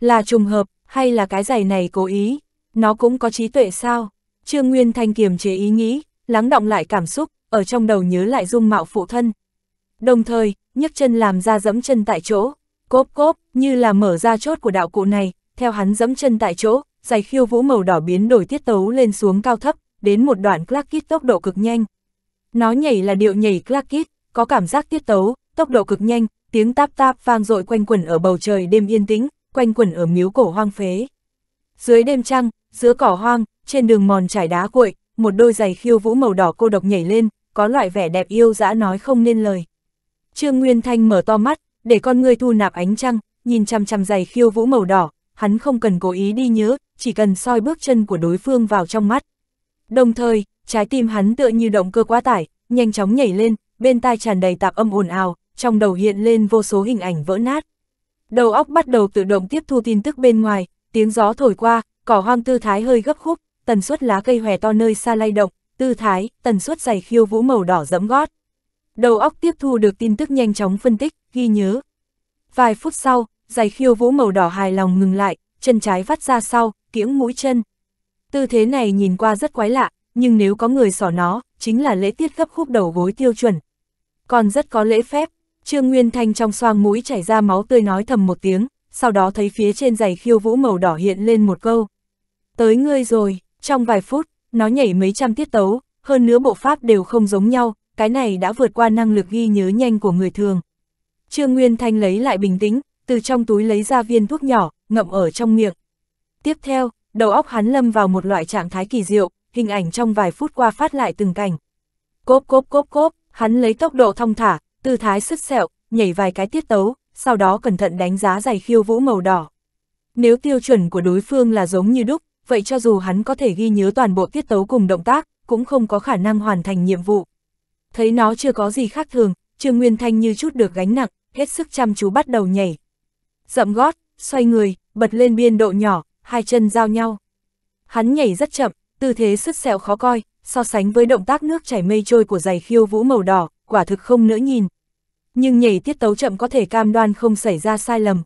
Là trùng hợp, hay là cái giày này cố ý, nó cũng có trí tuệ sao? Trương Nguyên Thanh kiềm chế ý nghĩ, lắng động lại cảm xúc, ở trong đầu nhớ lại dung mạo phụ thân. Đồng thời, nhấc chân làm ra dẫm chân tại chỗ, cốp cốp, như là mở ra chốt của đạo cụ này, theo hắn dẫm chân tại chỗ, giày khiêu vũ màu đỏ biến đổi tiết tấu lên xuống cao thấp, đến một đoạn clack tốc độ cực nhanh. Nó nhảy là điệu nhảy clackit, có cảm giác tiết tấu, tốc độ cực nhanh, tiếng táp táp vang dội quanh quẩn ở bầu trời đêm yên tĩnh, quanh quẩn ở miếu cổ hoang phế. Dưới đêm trăng, giữa cỏ hoang, trên đường mòn trải đá cuội, một đôi giày khiêu vũ màu đỏ cô độc nhảy lên, có loại vẻ đẹp yêu dã nói không nên lời. Trương Nguyên Thanh mở to mắt, để con người thu nạp ánh trăng, nhìn chăm chăm giày khiêu vũ màu đỏ, hắn không cần cố ý đi nhớ, chỉ cần soi bước chân của đối phương vào trong mắt. Đồng thời, trái tim hắn tựa như động cơ quá tải, nhanh chóng nhảy lên, bên tai tràn đầy tạp âm ồn ào, trong đầu hiện lên vô số hình ảnh vỡ nát. Đầu óc bắt đầu tự động tiếp thu tin tức bên ngoài, tiếng gió thổi qua, cỏ hoang tư thái hơi gấp khúc, tần suất lá cây hòe to nơi xa lay động, tư thái, tần suất giày khiêu vũ màu đỏ dẫm gót. Đầu óc tiếp thu được tin tức nhanh chóng phân tích, ghi nhớ. Vài phút sau, giày khiêu vũ màu đỏ hài lòng ngừng lại, chân trái vắt ra sau, kiễng mũi chân. Tư thế này nhìn qua rất quái lạ, nhưng nếu có người xỏ nó, chính là lễ tiết gấp khúc đầu gối tiêu chuẩn. Còn rất có lễ phép, Trương Nguyên Thanh trong xoang mũi chảy ra máu tươi nói thầm một tiếng, sau đó thấy phía trên giày khiêu vũ màu đỏ hiện lên một câu. Tới ngươi rồi, trong vài phút, nó nhảy mấy trăm tiết tấu, hơn nữa bộ pháp đều không giống nhau, cái này đã vượt qua năng lực ghi nhớ nhanh của người thường. Trương Nguyên Thanh lấy lại bình tĩnh, từ trong túi lấy ra viên thuốc nhỏ, ngậm ở trong miệng. Tiếp theo, đầu óc hắn lâm vào một loại trạng thái kỳ diệu, hình ảnh trong vài phút qua phát lại từng cảnh. Cốp cốp cốp cốp, hắn lấy tốc độ thong thả, tư thái sứt sẹo, nhảy vài cái tiết tấu, sau đó cẩn thận đánh giá giày khiêu vũ màu đỏ. Nếu tiêu chuẩn của đối phương là giống như đúc, vậy cho dù hắn có thể ghi nhớ toàn bộ tiết tấu cùng động tác, cũng không có khả năng hoàn thành nhiệm vụ. Thấy nó chưa có gì khác thường, Trương Nguyên Thanh như chút được gánh nặng, hết sức chăm chú bắt đầu nhảy. Dậm gót, xoay người, bật lên biên độ nhỏ, hai chân giao nhau. Hắn nhảy rất chậm, tư thế sứt sẹo khó coi, so sánh với động tác nước chảy mây trôi của giày khiêu vũ màu đỏ, quả thực không nỡ nhìn. Nhưng nhảy tiết tấu chậm có thể cam đoan không xảy ra sai lầm.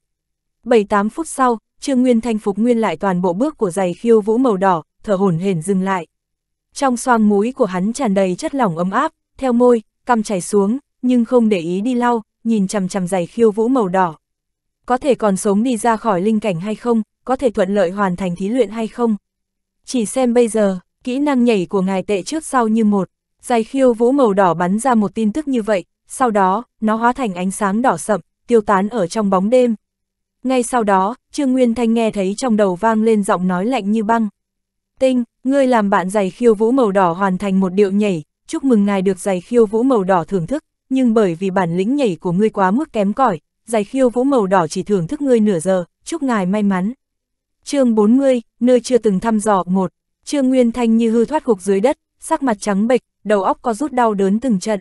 7-8 phút sau, Trương Nguyên thanh phục nguyên lại toàn bộ bước của giày khiêu vũ màu đỏ, thở hổn hển dừng lại. Trong xoang mũi của hắn tràn đầy chất lỏng ấm áp, theo môi, cằm chảy xuống, nhưng không để ý đi lau, nhìn chằm chằm giày khiêu vũ màu đỏ. Có thể còn sống đi ra khỏi linh cảnh hay không, có thể thuận lợi hoàn thành thí luyện hay không? Chỉ xem bây giờ, kỹ năng nhảy của ngài tệ trước sau như một, dài khiêu vũ màu đỏ bắn ra một tin tức như vậy, sau đó, nó hóa thành ánh sáng đỏ sậm, tiêu tán ở trong bóng đêm. Ngay sau đó, Trương Nguyên Thanh nghe thấy trong đầu vang lên giọng nói lạnh như băng. Tinh, ngươi làm bạn giày khiêu vũ màu đỏ hoàn thành một điệu nhảy, chúc mừng ngài được giày khiêu vũ màu đỏ thưởng thức, nhưng bởi vì bản lĩnh nhảy của ngươi quá mức kém cỏi, giày khiêu vũ màu đỏ chỉ thưởng thức ngươi nửa giờ, chúc ngài may mắn chương 40, nơi chưa từng thăm dò, một Trương Nguyên Thanh như hư thoát gục dưới đất, sắc mặt trắng bệch, đầu óc có rút đau đớn từng trận.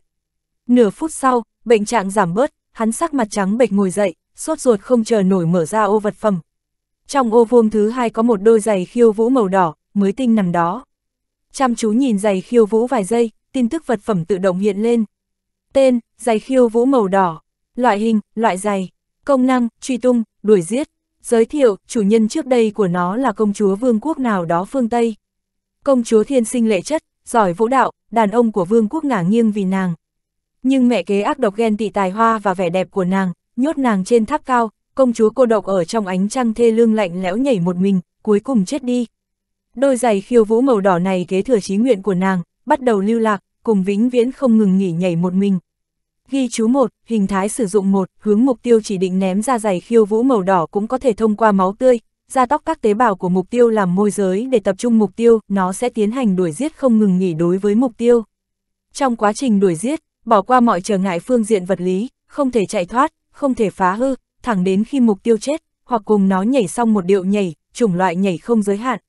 Nửa phút sau, bệnh trạng giảm bớt, hắn sắc mặt trắng bệch ngồi dậy, sốt ruột không chờ nổi mở ra ô vật phẩm. Trong ô vuông thứ hai có một đôi giày khiêu vũ màu đỏ, mới tinh nằm đó. Chăm chú nhìn giày khiêu vũ vài giây, tin tức vật phẩm tự động hiện lên. Tên, giày khiêu vũ màu đỏ. Loại hình, loại giày. Công năng, truy tung, đuổi giết. Giới thiệu, chủ nhân trước đây của nó là công chúa vương quốc nào đó phương Tây. Công chúa thiên sinh lệ chất, giỏi vũ đạo, đàn ông của vương quốc ngả nghiêng vì nàng. Nhưng mẹ kế ác độc ghen tị tài hoa và vẻ đẹp của nàng, nhốt nàng trên tháp cao, công chúa cô độc ở trong ánh trăng thê lương lạnh lẽo nhảy một mình, cuối cùng chết đi. Đôi giày khiêu vũ màu đỏ này kế thừa chí nguyện của nàng, bắt đầu lưu lạc, cùng vĩnh viễn không ngừng nghỉ nhảy một mình. Ghi chú một hình thái sử dụng một hướng mục tiêu chỉ định ném ra giày khiêu vũ màu đỏ cũng có thể thông qua máu tươi, da tóc các tế bào của mục tiêu làm môi giới để tập trung mục tiêu, nó sẽ tiến hành đuổi giết không ngừng nghỉ đối với mục tiêu. Trong quá trình đuổi giết, bỏ qua mọi trở ngại phương diện vật lý, không thể chạy thoát, không thể phá hư, thẳng đến khi mục tiêu chết, hoặc cùng nó nhảy xong một điệu nhảy, chủng loại nhảy không giới hạn.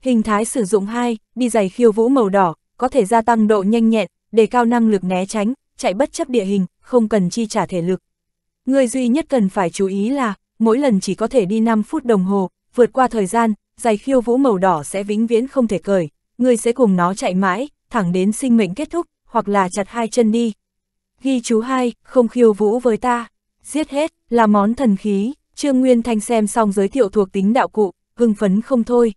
Hình thái sử dụng hai đi giày khiêu vũ màu đỏ, có thể gia tăng độ nhanh nhẹn, đề cao năng lực né tránh, chạy bất chấp địa hình, không cần chi trả thể lực. Người duy nhất cần phải chú ý là, mỗi lần chỉ có thể đi 5 phút đồng hồ, vượt qua thời gian, giày khiêu vũ màu đỏ sẽ vĩnh viễn không thể cởi, người sẽ cùng nó chạy mãi, thẳng đến sinh mệnh kết thúc, hoặc là chặt hai chân đi. Ghi chú hai, không khiêu vũ với ta, giết hết, là món thần khí, Trương Nguyên Thanh xem xong giới thiệu thuộc tính đạo cụ, hưng phấn không thôi.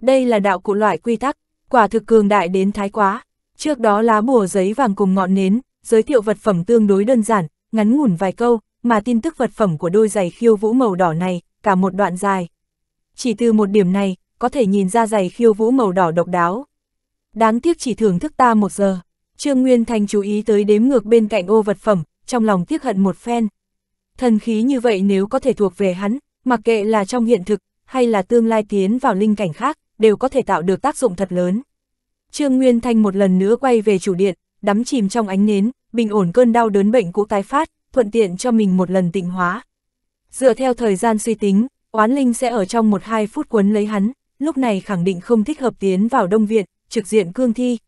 Đây là đạo cụ loại quy tắc, quả thực cường đại đến thái quá, trước đó lá bùa giấy vàng cùng ngọn nến, giới thiệu vật phẩm tương đối đơn giản, ngắn ngủn vài câu, mà tin tức vật phẩm của đôi giày khiêu vũ màu đỏ này, cả một đoạn dài. Chỉ từ một điểm này, có thể nhìn ra giày khiêu vũ màu đỏ độc đáo. Đáng tiếc chỉ thưởng thức ta một giờ. Trương Nguyên Thành chú ý tới đếm ngược bên cạnh ô vật phẩm, trong lòng tiếc hận một phen. Thần khí như vậy nếu có thể thuộc về hắn, mặc kệ là trong hiện thực, hay là tương lai tiến vào linh cảnh khác, đều có thể tạo được tác dụng thật lớn. Trương Nguyên Thanh một lần nữa quay về chủ điện, đắm chìm trong ánh nến, bình ổn cơn đau đớn bệnh cũ tái phát, thuận tiện cho mình một lần tịnh hóa. Dựa theo thời gian suy tính, oán linh sẽ ở trong 1-2 phút cuốn lấy hắn, lúc này khẳng định không thích hợp tiến vào Đông Viện, trực diện cương thi.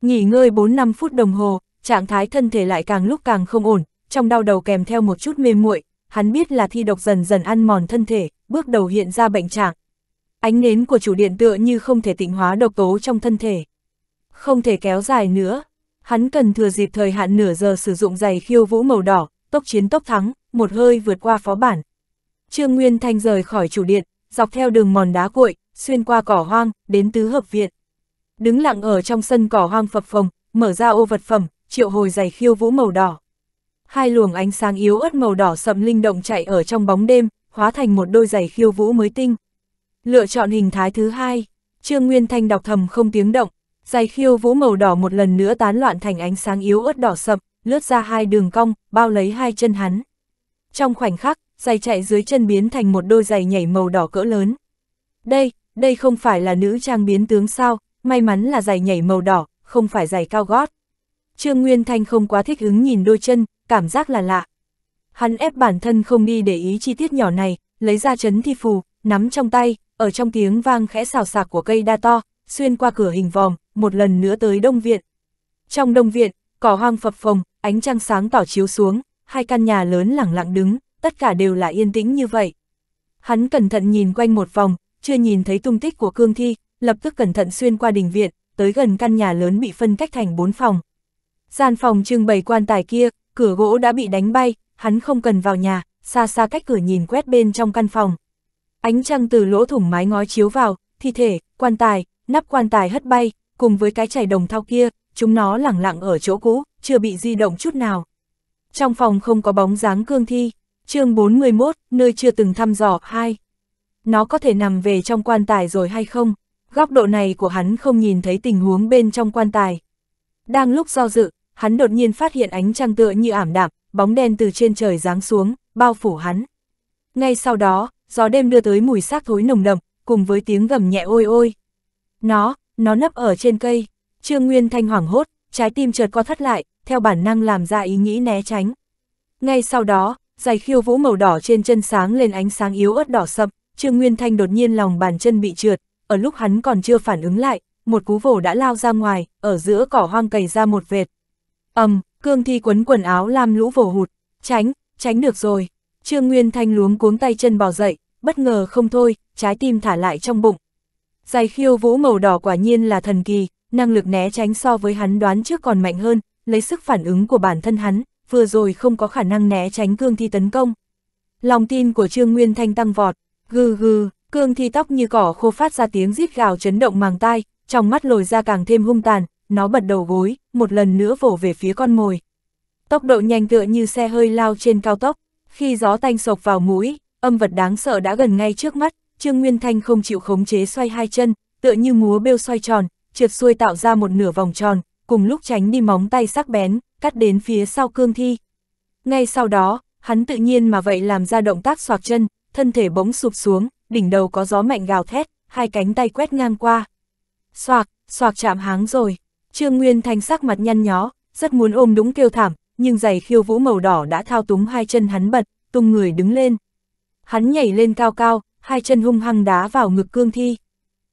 Nghỉ ngơi 4-5 phút đồng hồ, trạng thái thân thể lại càng lúc càng không ổn, trong đau đầu kèm theo một chút mê muội hắn biết là thi độc dần dần ăn mòn thân thể, bước đầu hiện ra bệnh trạng. Ánh nến của chủ điện tựa như không thể tịnh hóa độc tố trong thân thể. Không thể kéo dài nữa, Hắn cần thừa dịp thời hạn nửa giờ sử dụng giày khiêu vũ màu đỏ, tốc chiến tốc thắng, một hơi vượt qua phó bản. Trương Nguyên Thanh rời khỏi chủ điện, dọc theo đường mòn đá cuội, xuyên qua cỏ hoang, đến tứ hợp viện. Đứng lặng ở trong sân cỏ hoang phập phồng, mở ra ô vật phẩm, triệu hồi giày khiêu vũ màu đỏ. Hai luồng ánh sáng yếu ớt màu đỏ sậm linh động chạy ở trong bóng đêm, hóa thành một đôi giày khiêu vũ mới tinh. Lựa chọn hình thái thứ hai, Trương Nguyên Thanh đọc thầm không tiếng động, Giày khiêu vũ màu đỏ một lần nữa tán loạn thành ánh sáng yếu ớt đỏ sậm, lướt ra hai đường cong, bao lấy hai chân hắn. Trong khoảnh khắc, giày chạy dưới chân biến thành một đôi giày nhảy màu đỏ cỡ lớn. Đây, đây không phải là nữ trang biến tướng sao, may mắn là giày nhảy màu đỏ, không phải giày cao gót. Trương Nguyên Thanh không quá thích ứng nhìn đôi chân, cảm giác là lạ. Hắn ép bản thân không đi để ý chi tiết nhỏ này, lấy ra chấn thi phù, nắm trong tay, ở trong tiếng vang khẽ xào xạc của cây đa to, xuyên qua cửa hình vòm, một lần nữa tới Đông Viện. Trong Đông Viện, cỏ hoang phập phồng, ánh trăng sáng tỏ chiếu xuống, hai căn nhà lớn lẳng lặng đứng, tất cả đều là yên tĩnh như vậy. Hắn cẩn thận nhìn quanh một vòng, chưa nhìn thấy tung tích của Cương Thi, lập tức cẩn thận xuyên qua đình viện, tới gần căn nhà lớn bị phân cách thành bốn phòng. Gian phòng trưng bày quan tài kia, cửa gỗ đã bị đánh bay, hắn không cần vào nhà, xa xa cách cửa nhìn quét bên trong căn phòng. Ánh trăng từ lỗ thủng mái ngói chiếu vào, thi thể, quan tài, nắp quan tài hất bay, cùng với cái chảy đồng thau kia, chúng nó lẳng lặng ở chỗ cũ, chưa bị di động chút nào. Trong phòng không có bóng dáng cương thi, chương 411, nơi chưa từng thăm dò, hai. Nó có thể nằm về trong quan tài rồi hay không? Góc độ này của hắn không nhìn thấy tình huống bên trong quan tài. Đang lúc do dự, hắn đột nhiên phát hiện ánh trăng tựa như ảm đạm, bóng đen từ trên trời giáng xuống, bao phủ hắn. Ngay sau đó, gió đêm đưa tới mùi xác thối nồng đậm, cùng với tiếng gầm nhẹ ôi ôi. Nó, nó nấp ở trên cây. Trương Nguyên Thanh hoảng hốt, trái tim chợt co thắt lại, theo bản năng làm ra ý nghĩ né tránh. Ngay sau đó, giày khiêu vũ màu đỏ trên chân sáng lên ánh sáng yếu ớt đỏ sậm, Trương Nguyên Thanh đột nhiên lòng bàn chân bị trượt, ở lúc hắn còn chưa phản ứng lại, một cú vồ đã lao ra ngoài, ở giữa cỏ hoang cày ra một vệt. Ầm, cương thi quấn quần áo làm lũ vồ hụt, tránh, tránh được rồi. Trương Nguyên Thanh luống cuống tay chân bò dậy, bất ngờ không thôi, trái tim thả lại trong bụng, Dài khiêu vũ màu đỏ quả nhiên là thần kỳ, năng lực né tránh so với hắn đoán trước còn mạnh hơn, lấy sức phản ứng của bản thân hắn, vừa rồi không có khả năng né tránh cương thi tấn công. Lòng tin của Trương Nguyên Thanh tăng vọt, gừ gừ, cương thi tóc như cỏ khô phát ra tiếng rít gào chấn động màng tai, trong mắt lồi ra càng thêm hung tàn, nó bật đầu gối, một lần nữa vỗ về phía con mồi. Tốc độ nhanh tựa như xe hơi lao trên cao tốc, khi gió tanh sộc vào mũi, âm vật đáng sợ đã gần ngay trước mắt, Trương Nguyên Thanh không chịu khống chế xoay hai chân, tựa như múa bêu xoay tròn, trượt xuôi tạo ra một nửa vòng tròn, cùng lúc tránh đi móng tay sắc bén, cắt đến phía sau cương thi. Ngay sau đó, hắn tự nhiên mà vậy làm ra động tác xoạc chân, thân thể bỗng sụp xuống, đỉnh đầu có gió mạnh gào thét, hai cánh tay quét ngang qua. Xoạc, xoạc chạm háng rồi. Trương Nguyên Thanh sắc mặt nhăn nhó, rất muốn ôm đúng kêu thảm, nhưng giày khiêu vũ màu đỏ đã thao túng hai chân hắn bật, tung người đứng lên. Hắn nhảy lên cao cao, hai chân hung hăng đá vào ngực cương thi.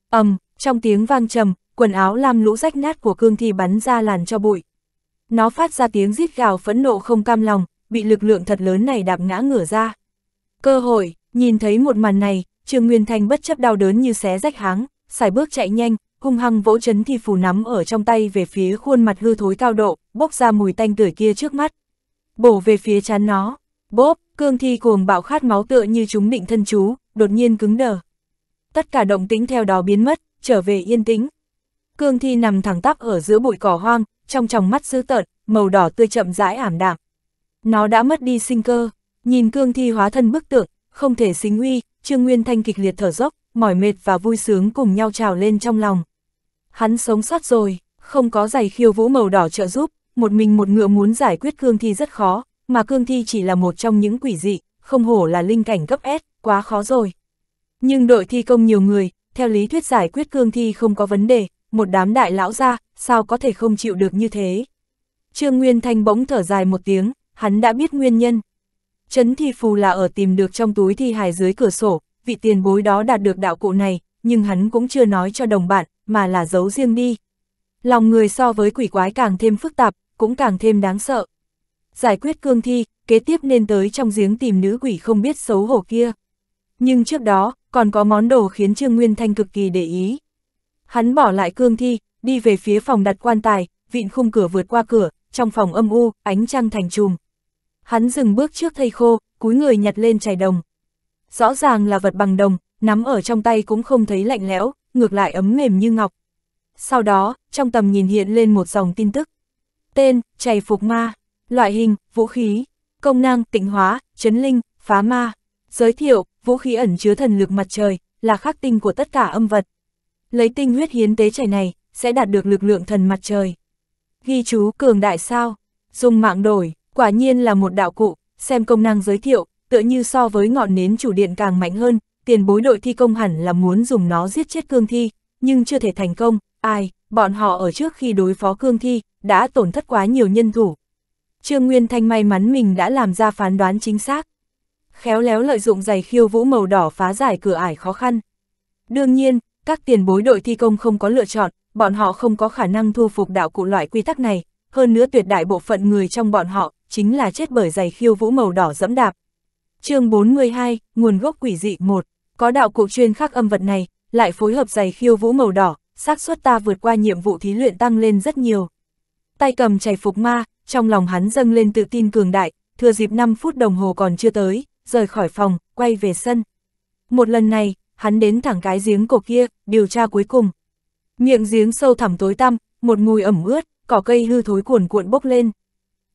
ầm, trong tiếng vang trầm, quần áo lam lũ rách nát của cương thi bắn ra làn cho bụi. Nó phát ra tiếng rít gào phẫn nộ không cam lòng, bị lực lượng thật lớn này đạp ngã ngửa ra. Cơ hội, nhìn thấy một màn này, Trương Nguyên Thanh bất chấp đau đớn như xé rách háng, xài bước chạy nhanh, hung hăng vỗ chấn thi phù nắm ở trong tay về phía khuôn mặt hư thối cao độ, bốc ra mùi tanh tưởi kia trước mắt. Bổ về phía chán nó, bốp, cương thi cuồng bạo khát máu tựa như chúng định thân chú, đột nhiên cứng đờ. Tất cả động tĩnh theo đó biến mất, trở về yên tĩnh. Cương thi nằm thẳng tắp ở giữa bụi cỏ hoang, trong tròng mắt dữ tợn, màu đỏ tươi chậm rãi ảm đạm. Nó đã mất đi sinh cơ, nhìn cương thi hóa thân bức tượng, không thể xính uy, Trương Nguyên Thanh kịch liệt thở dốc, mỏi mệt và vui sướng cùng nhau trào lên trong lòng. Hắn sống sót rồi, không có giày khiêu vũ màu đỏ trợ giúp, một mình một ngựa muốn giải quyết cương thi rất khó, mà cương thi chỉ là một trong những quỷ dị, không hổ là linh cảnh cấp S, quá khó rồi. Nhưng đội thi công nhiều người, theo lý thuyết giải quyết cương thi không có vấn đề, một đám đại lão ra, sao có thể không chịu được như thế. Trương Nguyên Thanh bỗng thở dài một tiếng, hắn đã biết nguyên nhân. Trấn thi phù là ở tìm được trong túi thi hài dưới cửa sổ, vị tiền bối đó đạt được đạo cụ này, nhưng hắn cũng chưa nói cho đồng bạn, mà là giấu riêng đi. Lòng người so với quỷ quái càng thêm phức tạp, cũng càng thêm đáng sợ. Giải quyết cương thi, kế tiếp nên tới trong giếng tìm nữ quỷ không biết xấu hổ kia. Nhưng trước đó, còn có món đồ khiến Trương Nguyên Thanh cực kỳ để ý. Hắn bỏ lại cương thi, đi về phía phòng đặt quan tài, vịn khung cửa vượt qua cửa, trong phòng âm u, ánh trăng thành chùm Hắn dừng bước trước thây khô, cúi người nhặt lên chày đồng. Rõ ràng là vật bằng đồng, nắm ở trong tay cũng không thấy lạnh lẽo, ngược lại ấm mềm như ngọc. Sau đó, trong tầm nhìn hiện lên một dòng tin tức. Tên, chày phục ma, loại hình, vũ khí, công năng, tịnh hóa, chấn linh, phá ma. Giới thiệu, vũ khí ẩn chứa thần lực mặt trời, là khắc tinh của tất cả âm vật. Lấy tinh huyết hiến tế trời này, sẽ đạt được lực lượng thần mặt trời. Ghi chú cường đại sao, dùng mạng đổi, quả nhiên là một đạo cụ, xem công năng giới thiệu, tựa như so với ngọn nến chủ điện càng mạnh hơn, tiền bối đội thi công hẳn là muốn dùng nó giết chết cương thi, nhưng chưa thể thành công, ai, bọn họ ở trước khi đối phó cương thi, đã tổn thất quá nhiều nhân thủ. Trương Nguyên Thanh may mắn mình đã làm ra phán đoán chính xác khéo léo lợi dụng giày khiêu vũ màu đỏ phá giải cửa ải khó khăn. Đương nhiên, các tiền bối đội thi công không có lựa chọn, bọn họ không có khả năng thu phục đạo cụ loại quy tắc này, hơn nữa tuyệt đại bộ phận người trong bọn họ chính là chết bởi giày khiêu vũ màu đỏ dẫm đạp. chương 42, nguồn gốc quỷ dị 1, có đạo cụ chuyên khắc âm vật này, lại phối hợp giày khiêu vũ màu đỏ, xác suất ta vượt qua nhiệm vụ thí luyện tăng lên rất nhiều. Tay cầm chảy phục ma, trong lòng hắn dâng lên tự tin cường đại, thừa dịp 5 phút đồng hồ còn chưa tới, rời khỏi phòng, quay về sân. Một lần này, hắn đến thẳng cái giếng cổ kia, điều tra cuối cùng. Miệng giếng sâu thẳm tối tăm, một mùi ẩm ướt, cỏ cây hư thối cuồn cuộn bốc lên.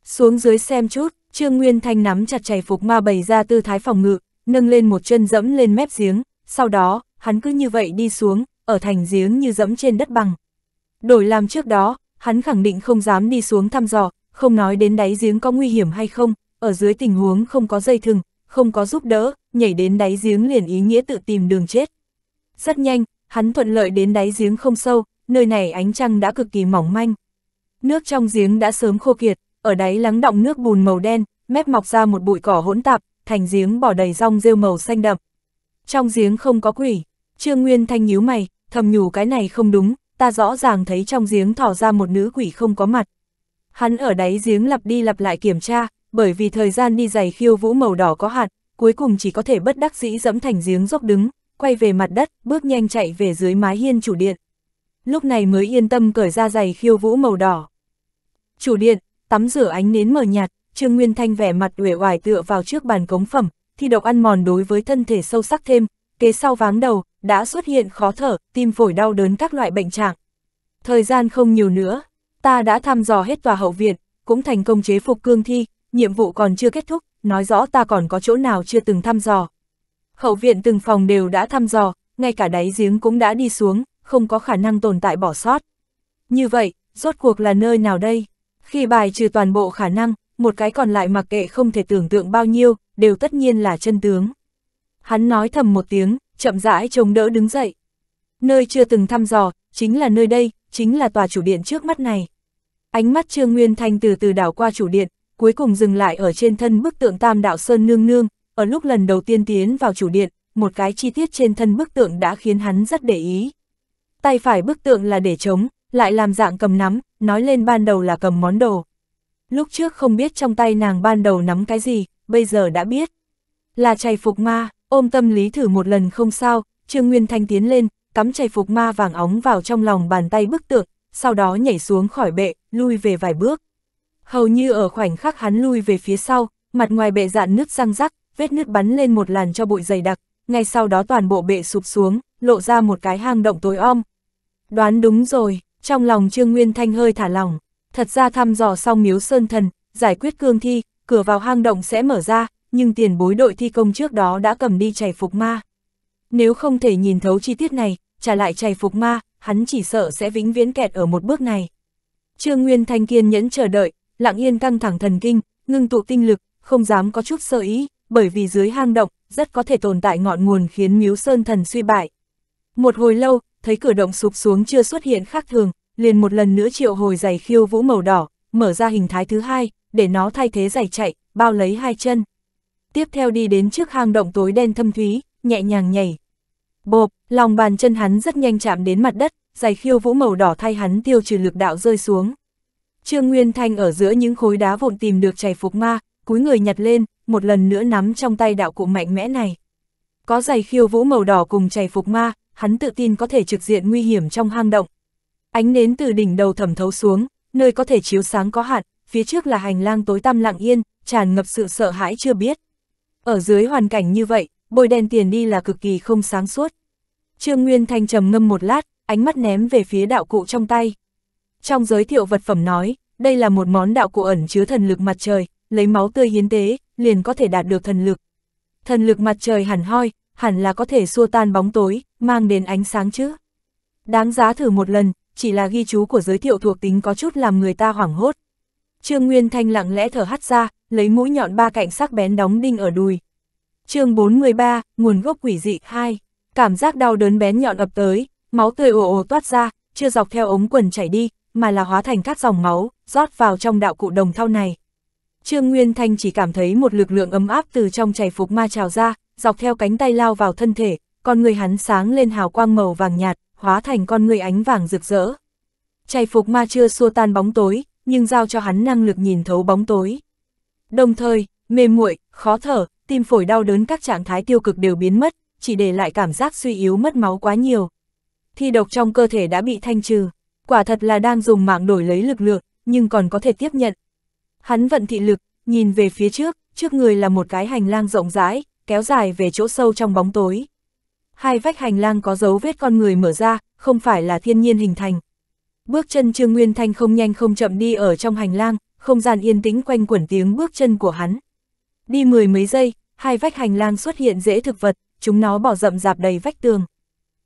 Xuống dưới xem chút, Trương Nguyên Thanh nắm chặt chày phục ma bày ra tư thái phòng ngự, nâng lên một chân dẫm lên mép giếng, sau đó, hắn cứ như vậy đi xuống, ở thành giếng như dẫm trên đất bằng. Đổi làm trước đó, hắn khẳng định không dám đi xuống thăm dò, không nói đến đáy giếng có nguy hiểm hay không, ở dưới tình huống không có dây thừng, không có giúp đỡ, nhảy đến đáy giếng liền ý nghĩa tự tìm đường chết. Rất nhanh, hắn thuận lợi đến đáy giếng không sâu, nơi này ánh trăng đã cực kỳ mỏng manh. Nước trong giếng đã sớm khô kiệt, ở đáy lắng động nước bùn màu đen, mép mọc ra một bụi cỏ hỗn tạp, thành giếng bỏ đầy rong rêu màu xanh đậm. Trong giếng không có quỷ, Trương Nguyên Thanh nhíu mày, thầm nhủ cái này không đúng, ta rõ ràng thấy trong giếng thỏ ra một nữ quỷ không có mặt. Hắn ở đáy giếng lặp đi lặp lại kiểm tra, bởi vì thời gian đi giày khiêu vũ màu đỏ có hạn, cuối cùng chỉ có thể bất đắc dĩ dẫm thành giếng dốc đứng, quay về mặt đất, bước nhanh chạy về dưới mái hiên chủ điện. Lúc này mới yên tâm cởi ra giày khiêu vũ màu đỏ. Chủ điện, tắm rửa ánh nến mờ nhạt, Trương Nguyên Thanh vẻ mặt uể oải tựa vào trước bàn cống phẩm, thi độc ăn mòn đối với thân thể sâu sắc thêm, kế sau váng đầu, đã xuất hiện khó thở, tim phổi đau đớn các loại bệnh trạng. Thời gian không nhiều nữa, ta đã thăm dò hết tòa hậu viện, cũng thành công chế phục cương thi, nhiệm vụ còn chưa kết thúc, nói rõ ta còn có chỗ nào chưa từng thăm dò. Hậu viện từng phòng đều đã thăm dò, ngay cả đáy giếng cũng đã đi xuống, không có khả năng tồn tại bỏ sót. Như vậy, rốt cuộc là nơi nào đây? Khi bài trừ toàn bộ khả năng, một cái còn lại mặc kệ không thể tưởng tượng bao nhiêu, đều tất nhiên là chân tướng. Hắn nói thầm một tiếng, chậm rãi chống đỡ đứng dậy. Nơi chưa từng thăm dò, chính là nơi đây, chính là tòa chủ điện trước mắt này. Ánh mắt Trương Nguyên Thanh từ từ đảo qua chủ điện, cuối cùng dừng lại ở trên thân bức tượng Tam Đạo Sơn Nương Nương, ở lúc lần đầu tiên tiến vào chủ điện, một cái chi tiết trên thân bức tượng đã khiến hắn rất để ý. Tay phải bức tượng là để chống, lại làm dạng cầm nắm, nói lên ban đầu là cầm món đồ. Lúc trước không biết trong tay nàng ban đầu nắm cái gì, bây giờ đã biết. Là chày phục ma, ôm tâm lý thử một lần không sao, Trương Nguyên Thanh tiến lên, cắm chày phục ma vàng óng vào trong lòng bàn tay bức tượng, sau đó nhảy xuống khỏi bệ, lui về vài bước. Hầu như ở khoảnh khắc hắn lui về phía sau, mặt ngoài bệ dạn nứt răng rắc, vết nứt bắn lên một làn cho bụi dày đặc, ngay sau đó toàn bộ bệ sụp xuống, lộ ra một cái hang động tối om. Đoán đúng rồi, trong lòng Trương Nguyên Thanh hơi thả lòng. thật ra thăm dò xong miếu sơn thần, giải quyết cương thi, cửa vào hang động sẽ mở ra, nhưng tiền bối đội thi công trước đó đã cầm đi chảy phục ma. Nếu không thể nhìn thấu chi tiết này, trả lại chảy phục ma, hắn chỉ sợ sẽ vĩnh viễn kẹt ở một bước này. Trương Nguyên Thanh kiên nhẫn chờ đợi, lặng yên căng thẳng thần kinh, ngưng tụ tinh lực, không dám có chút sơ ý, bởi vì dưới hang động, rất có thể tồn tại ngọn nguồn khiến miếu sơn thần suy bại. Một hồi lâu, thấy cửa động sụp xuống chưa xuất hiện khác thường, liền một lần nữa triệu hồi giày khiêu vũ màu đỏ, mở ra hình thái thứ hai, để nó thay thế giày chạy, bao lấy hai chân. Tiếp theo đi đến trước hang động tối đen thâm thúy, nhẹ nhàng nhảy. Bộp, lòng bàn chân hắn rất nhanh chạm đến mặt đất, giày khiêu vũ màu đỏ thay hắn tiêu trừ lực đạo rơi xuống. Trương Nguyên Thanh ở giữa những khối đá vụn tìm được chày phục ma, cúi người nhặt lên, một lần nữa nắm trong tay đạo cụ mạnh mẽ này. Có giày khiêu vũ màu đỏ cùng chày phục ma, hắn tự tin có thể trực diện nguy hiểm trong hang động. Ánh nến từ đỉnh đầu thẩm thấu xuống, nơi có thể chiếu sáng có hạn, phía trước là hành lang tối tăm lặng yên, tràn ngập sự sợ hãi chưa biết. Ở dưới hoàn cảnh như vậy, bôi đen tiền đi là cực kỳ không sáng suốt. Trương Nguyên Thanh trầm ngâm một lát, ánh mắt ném về phía đạo cụ trong tay. Trong giới thiệu vật phẩm nói, đây là một món đạo cụ ẩn chứa thần lực mặt trời, lấy máu tươi hiến tế, liền có thể đạt được thần lực. Thần lực mặt trời hẳn hoi, hẳn là có thể xua tan bóng tối, mang đến ánh sáng chứ. Đáng giá thử một lần, chỉ là ghi chú của giới thiệu thuộc tính có chút làm người ta hoảng hốt. Trương Nguyên Thanh lặng lẽ thở hắt ra, lấy mũi nhọn ba cạnh sắc bén đóng đinh ở đùi. chương 43, nguồn gốc quỷ dị 2. Cảm giác đau đớn bén nhọn ập tới, máu tươi ồ ồ toát ra, chưa dọc theo ống quần chảy đi, mà là hóa thành các dòng máu, rót vào trong đạo cụ đồng thau này. Trương Nguyên Thanh chỉ cảm thấy một lực lượng ấm áp từ trong chảy phục ma trào ra, dọc theo cánh tay lao vào thân thể, con người hắn sáng lên hào quang màu vàng nhạt, hóa thành con người ánh vàng rực rỡ. Chảy phục ma chưa xua tan bóng tối, nhưng giao cho hắn năng lực nhìn thấu bóng tối. Đồng thời, mê muội, khó thở, tim phổi đau đớn các trạng thái tiêu cực đều biến mất, chỉ để lại cảm giác suy yếu mất máu quá nhiều. Thi độc trong cơ thể đã bị thanh trừ quả thật là đang dùng mạng đổi lấy lực lượng, nhưng còn có thể tiếp nhận. Hắn vận thị lực, nhìn về phía trước, trước người là một cái hành lang rộng rãi, kéo dài về chỗ sâu trong bóng tối. Hai vách hành lang có dấu vết con người mở ra, không phải là thiên nhiên hình thành. Bước chân Trương Nguyên Thanh không nhanh không chậm đi ở trong hành lang, không gian yên tĩnh quanh quẩn tiếng bước chân của hắn. Đi mười mấy giây, hai vách hành lang xuất hiện dễ thực vật, chúng nó bỏ rậm rạp đầy vách tường.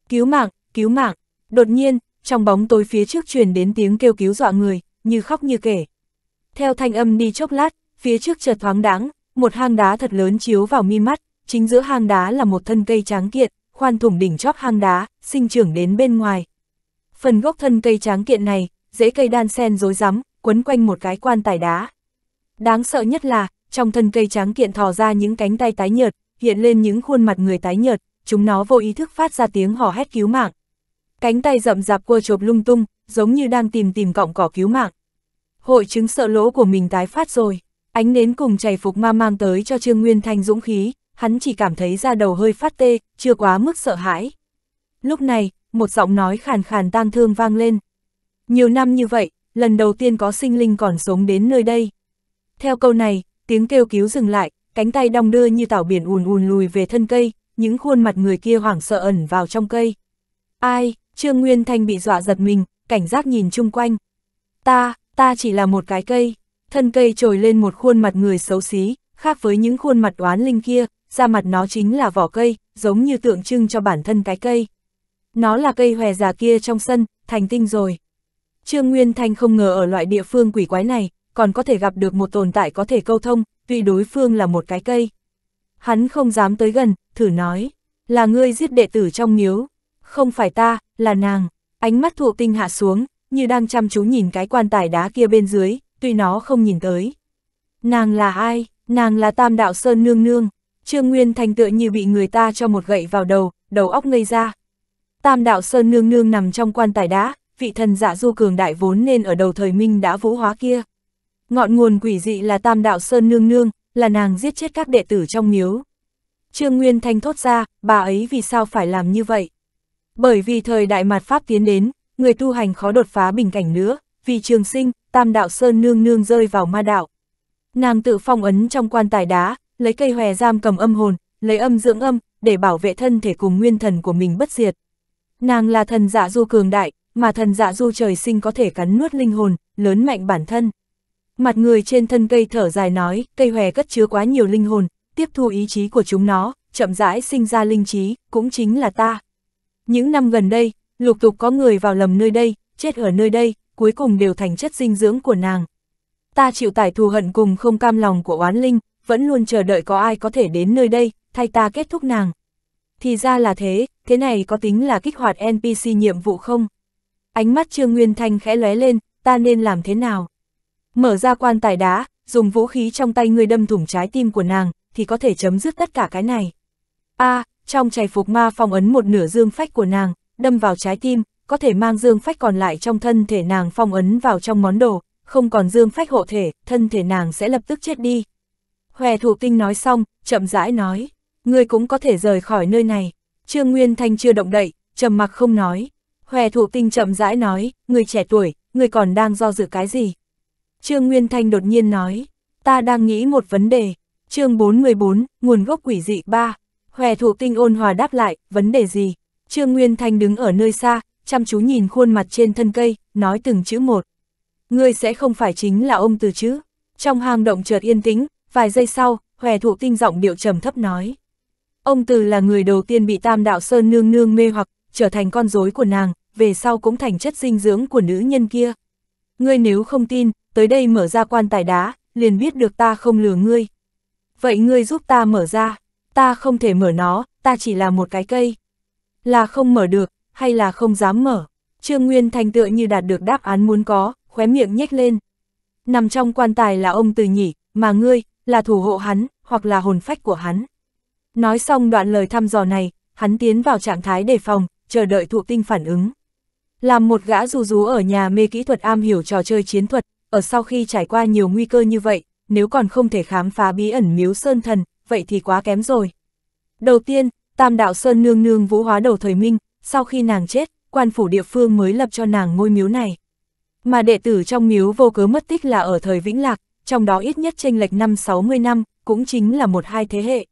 Cứu mạng, cứu mạng, đột nhiên, trong bóng tối phía trước truyền đến tiếng kêu cứu dọa người, như khóc như kể. Theo thanh âm đi chốc lát, phía trước chợt thoáng đáng, một hang đá thật lớn chiếu vào mi mắt, chính giữa hang đá là một thân cây tráng kiện, khoan thủng đỉnh chóp hang đá, sinh trưởng đến bên ngoài. Phần gốc thân cây tráng kiện này, rễ cây đan sen rối rắm, quấn quanh một cái quan tài đá. Đáng sợ nhất là, trong thân cây tráng kiện thò ra những cánh tay tái nhợt, hiện lên những khuôn mặt người tái nhợt, chúng nó vô ý thức phát ra tiếng hò hét cứu mạng. Cánh tay rậm rạp cua chộp lung tung, giống như đang tìm tìm cọng cỏ cứu mạng. Hội chứng sợ lỗ của mình tái phát rồi. Ánh nến cùng chảy phục ma mang tới cho Trương Nguyên Thanh dũng khí, hắn chỉ cảm thấy da đầu hơi phát tê, chưa quá mức sợ hãi. Lúc này, một giọng nói khàn khàn tang thương vang lên. Nhiều năm như vậy, lần đầu tiên có sinh linh còn sống đến nơi đây. Theo câu này, tiếng kêu cứu dừng lại, cánh tay đong đưa như tảo biển ùn ùn lùi về thân cây, những khuôn mặt người kia hoảng sợ ẩn vào trong cây. Ai? Trương Nguyên Thanh bị dọa giật mình, cảnh giác nhìn chung quanh. Ta, ta chỉ là một cái cây, thân cây trồi lên một khuôn mặt người xấu xí, khác với những khuôn mặt oán linh kia, da mặt nó chính là vỏ cây, giống như tượng trưng cho bản thân cái cây. Nó là cây hòe già kia trong sân, thành tinh rồi. Trương Nguyên Thanh không ngờ ở loại địa phương quỷ quái này, còn có thể gặp được một tồn tại có thể câu thông, tuy đối phương là một cái cây. Hắn không dám tới gần, thử nói, là ngươi giết đệ tử trong miếu, không phải ta, là nàng, ánh mắt thụ tinh hạ xuống, như đang chăm chú nhìn cái quan tài đá kia bên dưới, tuy nó không nhìn tới. Nàng là ai? Nàng là Tam Đạo Sơn Nương Nương. Trương Nguyên Thành tựa như bị người ta cho một gậy vào đầu, đầu óc ngây ra. Tam Đạo Sơn Nương Nương nằm trong quan tài đá, vị thần giả dạ du cường đại vốn nên ở đầu thời minh đã vũ hóa kia. Ngọn nguồn quỷ dị là Tam Đạo Sơn Nương Nương, là nàng giết chết các đệ tử trong miếu. Trương Nguyên Thanh thốt ra, bà ấy vì sao phải làm như vậy? Bởi vì thời đại mạt Pháp tiến đến, người tu hành khó đột phá bình cảnh nữa, vì trường sinh, tam đạo sơn nương nương rơi vào ma đạo. Nàng tự phong ấn trong quan tài đá, lấy cây hòe giam cầm âm hồn, lấy âm dưỡng âm, để bảo vệ thân thể cùng nguyên thần của mình bất diệt. Nàng là thần dạ du cường đại, mà thần dạ du trời sinh có thể cắn nuốt linh hồn, lớn mạnh bản thân. Mặt người trên thân cây thở dài nói, cây hòe cất chứa quá nhiều linh hồn, tiếp thu ý chí của chúng nó, chậm rãi sinh ra linh trí, cũng chính là ta. Những năm gần đây, lục tục có người vào lầm nơi đây, chết ở nơi đây, cuối cùng đều thành chất dinh dưỡng của nàng. Ta chịu tải thù hận cùng không cam lòng của oán linh, vẫn luôn chờ đợi có ai có thể đến nơi đây, thay ta kết thúc nàng. Thì ra là thế, thế này có tính là kích hoạt NPC nhiệm vụ không? Ánh mắt Trương Nguyên Thanh khẽ lóe lên, ta nên làm thế nào? Mở ra quan tài đá, dùng vũ khí trong tay ngươi đâm thủng trái tim của nàng, thì có thể chấm dứt tất cả cái này. a à, trong chày phục ma phong ấn một nửa dương phách của nàng, đâm vào trái tim, có thể mang dương phách còn lại trong thân thể nàng phong ấn vào trong món đồ, không còn dương phách hộ thể, thân thể nàng sẽ lập tức chết đi. Hòe thủ tinh nói xong, chậm rãi nói, ngươi cũng có thể rời khỏi nơi này. Trương Nguyên Thanh chưa động đậy, trầm mặc không nói. Hòe thủ tinh chậm rãi nói, người trẻ tuổi, người còn đang do dự cái gì? Trương Nguyên Thanh đột nhiên nói, ta đang nghĩ một vấn đề. Chương 414, nguồn gốc quỷ dị 3. Hòe thủ tinh ôn hòa đáp lại, vấn đề gì? Trương Nguyên Thanh đứng ở nơi xa, chăm chú nhìn khuôn mặt trên thân cây, nói từng chữ một. Ngươi sẽ không phải chính là ông từ chứ? Trong hang động chợt yên tĩnh, vài giây sau, hòe thụ tinh giọng điệu trầm thấp nói. Ông từ là người đầu tiên bị tam đạo sơn nương nương mê hoặc, trở thành con rối của nàng, về sau cũng thành chất dinh dưỡng của nữ nhân kia. Ngươi nếu không tin, tới đây mở ra quan tài đá, liền biết được ta không lừa ngươi. Vậy ngươi giúp ta mở ra, ta không thể mở nó, ta chỉ là một cái cây. Là không mở được, hay là không dám mở. Trương Nguyên Thành tựa như đạt được đáp án muốn có, khóe miệng nhếch lên. Nằm trong quan tài là ông từ nhỉ, mà ngươi, là thủ hộ hắn, hoặc là hồn phách của hắn. Nói xong đoạn lời thăm dò này, hắn tiến vào trạng thái đề phòng, chờ đợi thụ tinh phản ứng. Làm một gã rú rú ở nhà mê kỹ thuật am hiểu trò chơi chiến thuật, ở sau khi trải qua nhiều nguy cơ như vậy, nếu còn không thể khám phá bí ẩn miếu sơn thần, vậy thì quá kém rồi. Đầu tiên, Tam Đạo Sơn nương nương vũ hóa đầu thời Minh, sau khi nàng chết, quan phủ địa phương mới lập cho nàng ngôi miếu này. Mà đệ tử trong miếu vô cớ mất tích là ở thời Vĩnh Lạc, trong đó ít nhất chênh lệch năm 60 năm, cũng chính là một hai thế hệ.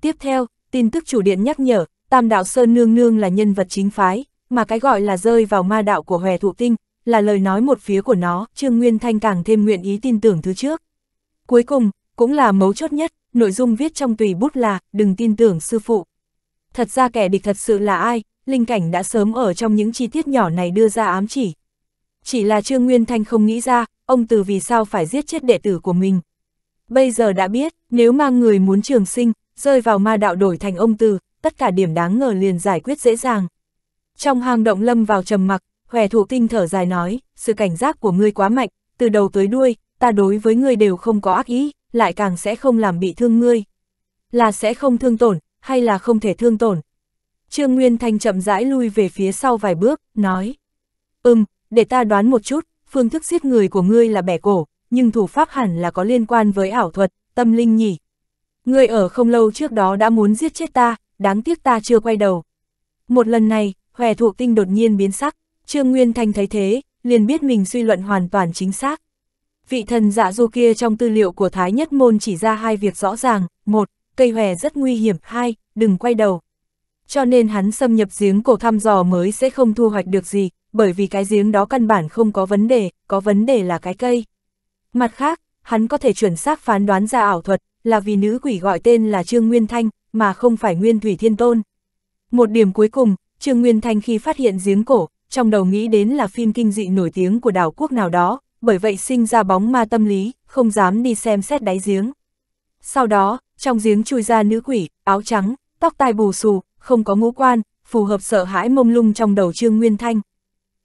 Tiếp theo, tin tức chủ điện nhắc nhở, Tam Đạo Sơn Nương Nương là nhân vật chính phái, mà cái gọi là rơi vào ma đạo của hòe thụ tinh, là lời nói một phía của nó, Trương Nguyên Thanh càng thêm nguyện ý tin tưởng thứ trước. Cuối cùng, cũng là mấu chốt nhất, nội dung viết trong tùy bút là, đừng tin tưởng sư phụ. Thật ra kẻ địch thật sự là ai, Linh Cảnh đã sớm ở trong những chi tiết nhỏ này đưa ra ám chỉ. Chỉ là Trương Nguyên Thanh không nghĩ ra, ông từ vì sao phải giết chết đệ tử của mình. Bây giờ đã biết, nếu mang người muốn trường sinh, rơi vào ma đạo đổi thành ông từ, tất cả điểm đáng ngờ liền giải quyết dễ dàng. Trong hang động lâm vào trầm mặc, hòe thụ tinh thở dài nói, sự cảnh giác của ngươi quá mạnh, từ đầu tới đuôi, ta đối với ngươi đều không có ác ý lại càng sẽ không làm bị thương ngươi. Là sẽ không thương tổn, hay là không thể thương tổn. Trương Nguyên Thanh chậm rãi lui về phía sau vài bước, nói. Ừm, để ta đoán một chút, phương thức giết người của ngươi là bẻ cổ, nhưng thủ pháp hẳn là có liên quan với ảo thuật, tâm linh nhỉ. Ngươi ở không lâu trước đó đã muốn giết chết ta, đáng tiếc ta chưa quay đầu. Một lần này, hòe thụ tinh đột nhiên biến sắc, Trương Nguyên Thanh thấy thế, liền biết mình suy luận hoàn toàn chính xác. Vị thần dạ du kia trong tư liệu của Thái Nhất Môn chỉ ra hai việc rõ ràng, một, cây hòe rất nguy hiểm, hai, đừng quay đầu. Cho nên hắn xâm nhập giếng cổ thăm dò mới sẽ không thu hoạch được gì, bởi vì cái giếng đó căn bản không có vấn đề, có vấn đề là cái cây. Mặt khác, hắn có thể chuẩn xác phán đoán ra ảo thuật, là vì nữ quỷ gọi tên là Trương Nguyên Thanh, mà không phải Nguyên Thủy Thiên Tôn. Một điểm cuối cùng, Trương Nguyên Thanh khi phát hiện giếng cổ, trong đầu nghĩ đến là phim kinh dị nổi tiếng của đảo quốc nào đó, bởi vậy sinh ra bóng ma tâm lý, không dám đi xem xét đáy giếng. Sau đó, trong giếng chui ra nữ quỷ, áo trắng, tóc tai bù xù, không có ngũ quan, phù hợp sợ hãi mông lung trong đầu Trương Nguyên Thanh.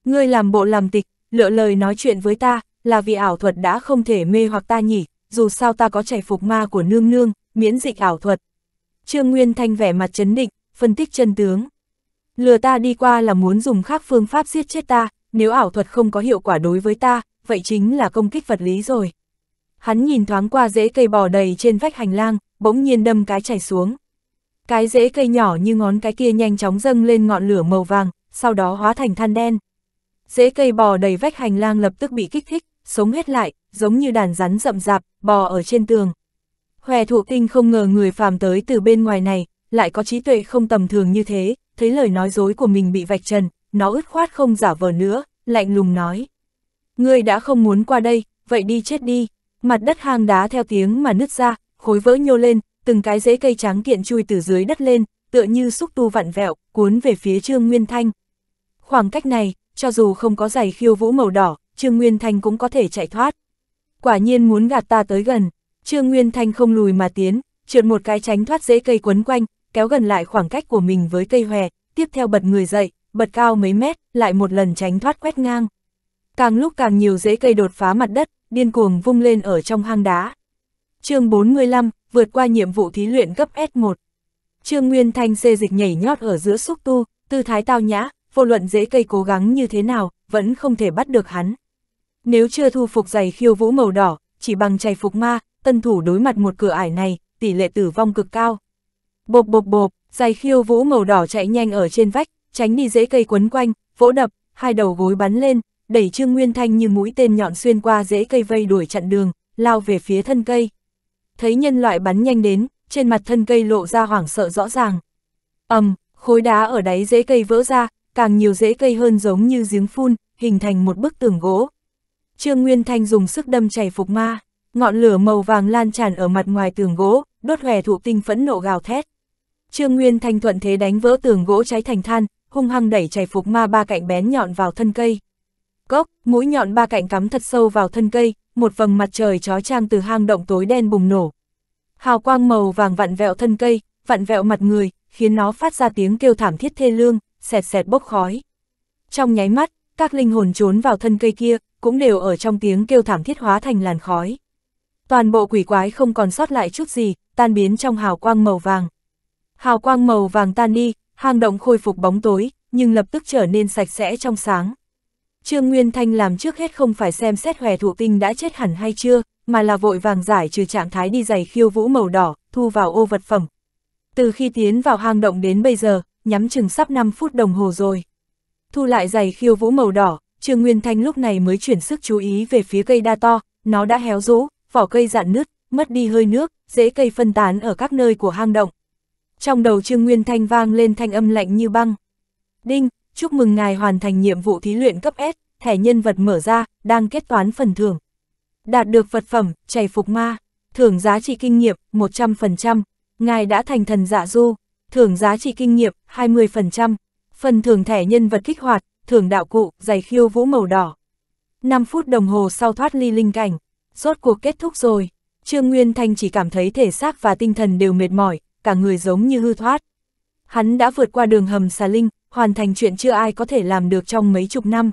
Ngươi làm bộ làm tịch, lựa lời nói chuyện với ta, là vì ảo thuật đã không thể mê hoặc ta nhỉ, dù sao ta có chảy phục ma của nương nương, miễn dịch ảo thuật. Trương Nguyên Thanh vẻ mặt chấn định, phân tích chân tướng. Lừa ta đi qua là muốn dùng khác phương pháp giết chết ta, nếu ảo thuật không có hiệu quả đối với ta, vậy chính là công kích vật lý rồi. Hắn nhìn thoáng qua rễ cây bò đầy trên vách hành lang, bỗng nhiên đâm cái chảy xuống. Cái rễ cây nhỏ như ngón cái kia nhanh chóng dâng lên ngọn lửa màu vàng, sau đó hóa thành than đen. Rễ cây bò đầy vách hành lang lập tức bị kích thích, sống hết lại, giống như đàn rắn rậm rạp, bò ở trên tường. Hòe thụ kinh không ngờ người phàm tới từ bên ngoài này, lại có trí tuệ không tầm thường như thế, thấy lời nói dối của mình bị vạch trần, nó ướt khoát không giả vờ nữa, lạnh lùng nói. Ngươi đã không muốn qua đây, vậy đi chết đi. Mặt đất hang đá theo tiếng mà nứt ra, khối vỡ nhô lên, từng cái rễ cây trắng kiện chui từ dưới đất lên, tựa như xúc tu vặn vẹo, cuốn về phía Trương Nguyên Thanh. Khoảng cách này, cho dù không có giày khiêu vũ màu đỏ, Trương Nguyên Thanh cũng có thể chạy thoát. Quả nhiên muốn gạt ta tới gần, Trương Nguyên Thanh không lùi mà tiến, trượt một cái tránh thoát rễ cây quấn quanh, kéo gần lại khoảng cách của mình với cây hòe, tiếp theo bật người dậy, bật cao mấy mét, lại một lần tránh thoát quét ngang. Càng lúc càng nhiều rễ cây đột phá mặt đất, điên cuồng vung lên ở trong hang đá. chương 45, vượt qua nhiệm vụ thí luyện cấp S1. Trương Nguyên Thanh xê dịch nhảy nhót ở giữa xúc tu, tư thái tao nhã, vô luận rễ cây cố gắng như thế nào, vẫn không thể bắt được hắn. Nếu chưa thu phục giày khiêu vũ màu đỏ, chỉ bằng chày phục ma, tân thủ đối mặt một cửa ải này, tỷ lệ tử vong cực cao. Bộp bộp bộp, giày khiêu vũ màu đỏ chạy nhanh ở trên vách, tránh đi rễ cây quấn quanh, vỗ đập, hai đầu gối bắn lên, đẩy Trương Nguyên Thanh như mũi tên nhọn xuyên qua rễ cây vây đuổi chặn đường, lao về phía thân cây. Thấy nhân loại bắn nhanh đến, trên mặt thân cây lộ ra hoảng sợ rõ ràng. ầm, khối đá ở đáy rễ cây vỡ ra, càng nhiều rễ cây hơn giống như giếng phun, hình thành một bức tường gỗ. Trương Nguyên Thanh dùng sức đâm chảy phục ma, ngọn lửa màu vàng lan tràn ở mặt ngoài tường gỗ, đốt hòe thụ tinh phẫn nộ gào thét. Trương Nguyên Thanh thuận thế đánh vỡ tường gỗ cháy thành than, hung hăng đẩy chảy phục ma ba cạnh bén nhọn vào thân cây. Cốc, mũi nhọn ba cạnh cắm thật sâu vào thân cây, một vầng mặt trời chói trang từ hang động tối đen bùng nổ. Hào quang màu vàng vặn vẹo thân cây, vặn vẹo mặt người, khiến nó phát ra tiếng kêu thảm thiết thê lương, sẹt sẹt bốc khói. Trong nháy mắt, các linh hồn trốn vào thân cây kia, cũng đều ở trong tiếng kêu thảm thiết hóa thành làn khói. Toàn bộ quỷ quái không còn sót lại chút gì, tan biến trong hào quang màu vàng. Hào quang màu vàng tan đi, hang động khôi phục bóng tối, nhưng lập tức trở nên sạch sẽ trong sáng. Trương Nguyên Thanh làm trước hết không phải xem xét hòe thụ tinh đã chết hẳn hay chưa, mà là vội vàng giải trừ trạng thái đi giày khiêu vũ màu đỏ, thu vào ô vật phẩm. Từ khi tiến vào hang động đến bây giờ, nhắm chừng sắp 5 phút đồng hồ rồi. Thu lại giày khiêu vũ màu đỏ, Trương Nguyên Thanh lúc này mới chuyển sức chú ý về phía cây đa to, nó đã héo rũ, vỏ cây dạn nứt, mất đi hơi nước, dễ cây phân tán ở các nơi của hang động. Trong đầu Trương Nguyên Thanh vang lên thanh âm lạnh như băng. Đinh, chúc mừng ngài hoàn thành nhiệm vụ thí luyện cấp S, thẻ nhân vật mở ra, đang kết toán phần thưởng. Đạt được vật phẩm, chảy phục ma, thưởng giá trị kinh nghiệm, 100%, ngài đã thành thần dạ du, thưởng giá trị kinh nghiệm, 20%, phần thưởng thẻ nhân vật kích hoạt, thưởng đạo cụ, giày khiêu vũ màu đỏ. 5 phút đồng hồ sau thoát ly linh cảnh, rốt cuộc kết thúc rồi, Trương Nguyên Thanh chỉ cảm thấy thể xác và tinh thần đều mệt mỏi, cả người giống như hư thoát. Hắn đã vượt qua đường hầm xà linh, hoàn thành chuyện chưa ai có thể làm được trong mấy chục năm.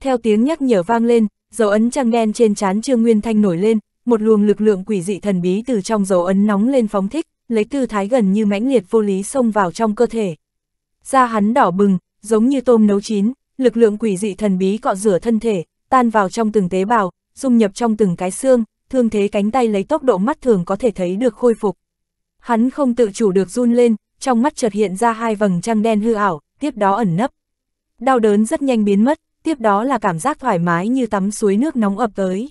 Theo tiếng nhắc nhở vang lên, dấu ấn trăng đen trên trán Trương Nguyên Thanh nổi lên, một luồng lực lượng quỷ dị thần bí từ trong dấu ấn nóng lên phóng thích, lấy tư thái gần như mãnh liệt vô lý xông vào trong cơ thể. Da hắn đỏ bừng, giống như tôm nấu chín, lực lượng quỷ dị thần bí cọ rửa thân thể, tan vào trong từng tế bào, dung nhập trong từng cái xương, thương thế cánh tay lấy tốc độ mắt thường có thể thấy được khôi phục. Hắn không tự chủ được run lên, trong mắt chợt hiện ra hai vầng trăng đen hư ảo, tiếp đó ẩn nấp. Đau đớn rất nhanh biến mất, tiếp đó là cảm giác thoải mái như tắm suối nước nóng ập tới.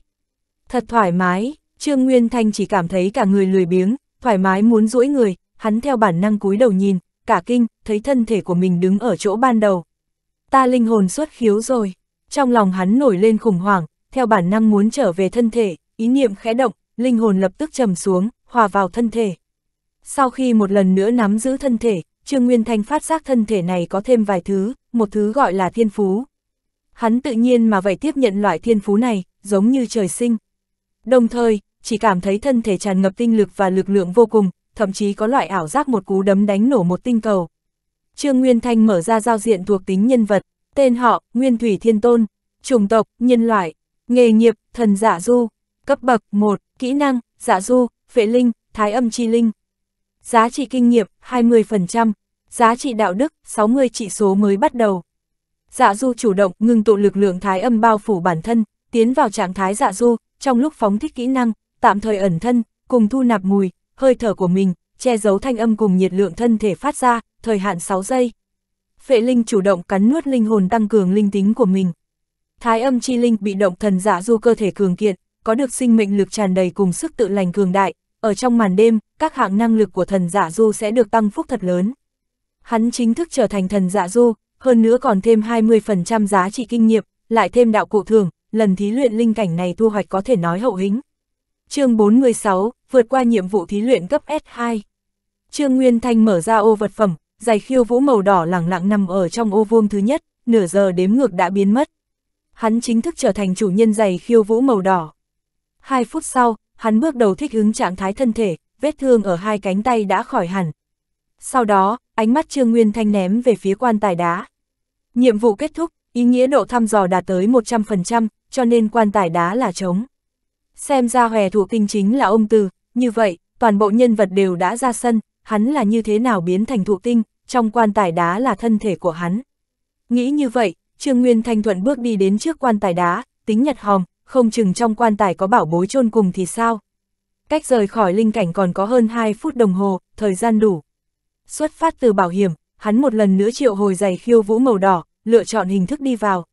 Thật thoải mái, Trương Nguyên Thanh chỉ cảm thấy cả người lười biếng, thoải mái muốn duỗi người, hắn theo bản năng cúi đầu nhìn, cả kinh, thấy thân thể của mình đứng ở chỗ ban đầu. Ta linh hồn xuất khiếu rồi, trong lòng hắn nổi lên khủng hoảng, theo bản năng muốn trở về thân thể, ý niệm khẽ động, linh hồn lập tức trầm xuống, hòa vào thân thể. Sau khi một lần nữa nắm giữ thân thể, Trương Nguyên Thanh phát giác thân thể này có thêm vài thứ, một thứ gọi là thiên phú. Hắn tự nhiên mà vậy tiếp nhận loại thiên phú này, giống như trời sinh. Đồng thời, chỉ cảm thấy thân thể tràn ngập tinh lực và lực lượng vô cùng, thậm chí có loại ảo giác một cú đấm đánh nổ một tinh cầu. Trương Nguyên Thanh mở ra giao diện thuộc tính nhân vật, tên họ, Nguyên Thủy Thiên Tôn, chủng tộc, nhân loại, nghề nghiệp, thần giả dạ du, cấp bậc 1, kỹ năng, giả dạ du, phệ linh, thái âm chi linh, giá trị kinh nghiệm 20%, giá trị đạo đức 60 trị số mới bắt đầu. Dạ du chủ động ngừng tụ lực lượng thái âm bao phủ bản thân, tiến vào trạng thái dạ du, trong lúc phóng thích kỹ năng, tạm thời ẩn thân, cùng thu nạp mùi, hơi thở của mình, che giấu thanh âm cùng nhiệt lượng thân thể phát ra, thời hạn 6 giây. Phệ linh chủ động cắn nuốt linh hồn tăng cường linh tính của mình. Thái âm chi linh bị động thần dạ du cơ thể cường kiện, có được sinh mệnh lực tràn đầy cùng sức tự lành cường đại, ở trong màn đêm, các hạng năng lực của thần giả dạ du sẽ được tăng phúc thật lớn. Hắn chính thức trở thành thần giả dạ du, hơn nữa còn thêm 20% giá trị kinh nghiệm, lại thêm đạo cụ thường, lần thí luyện linh cảnh này thu hoạch có thể nói hậu hĩnh. chương 416, vượt qua nhiệm vụ thí luyện cấp S2. Trương Nguyên Thanh mở ra ô vật phẩm, giày khiêu vũ màu đỏ lẳng lặng nằm ở trong ô vuông thứ nhất, nửa giờ đếm ngược đã biến mất. Hắn chính thức trở thành chủ nhân giày khiêu vũ màu đỏ. Hai phút sau, hắn bước đầu thích ứng trạng thái thân thể, vết thương ở hai cánh tay đã khỏi hẳn. Sau đó, ánh mắt Trương Nguyên Thanh ném về phía quan tài đá. Nhiệm vụ kết thúc, ý nghĩa độ thăm dò đạt tới 100%, cho nên quan tài đá là trống. Xem ra hòe thủ kinh chính là ông Từ, như vậy, toàn bộ nhân vật đều đã ra sân, hắn là như thế nào biến thành thụ tinh, trong quan tài đá là thân thể của hắn. Nghĩ như vậy, Trương Nguyên Thanh thuận bước đi đến trước quan tài đá, tính nhật hòm, không chừng trong quan tài có bảo bối chôn cùng thì sao? Cách rời khỏi linh cảnh còn có hơn 2 phút đồng hồ, thời gian đủ. Xuất phát từ bảo hiểm, hắn một lần nữa triệu hồi giày khiêu vũ màu đỏ, lựa chọn hình thức đi vào.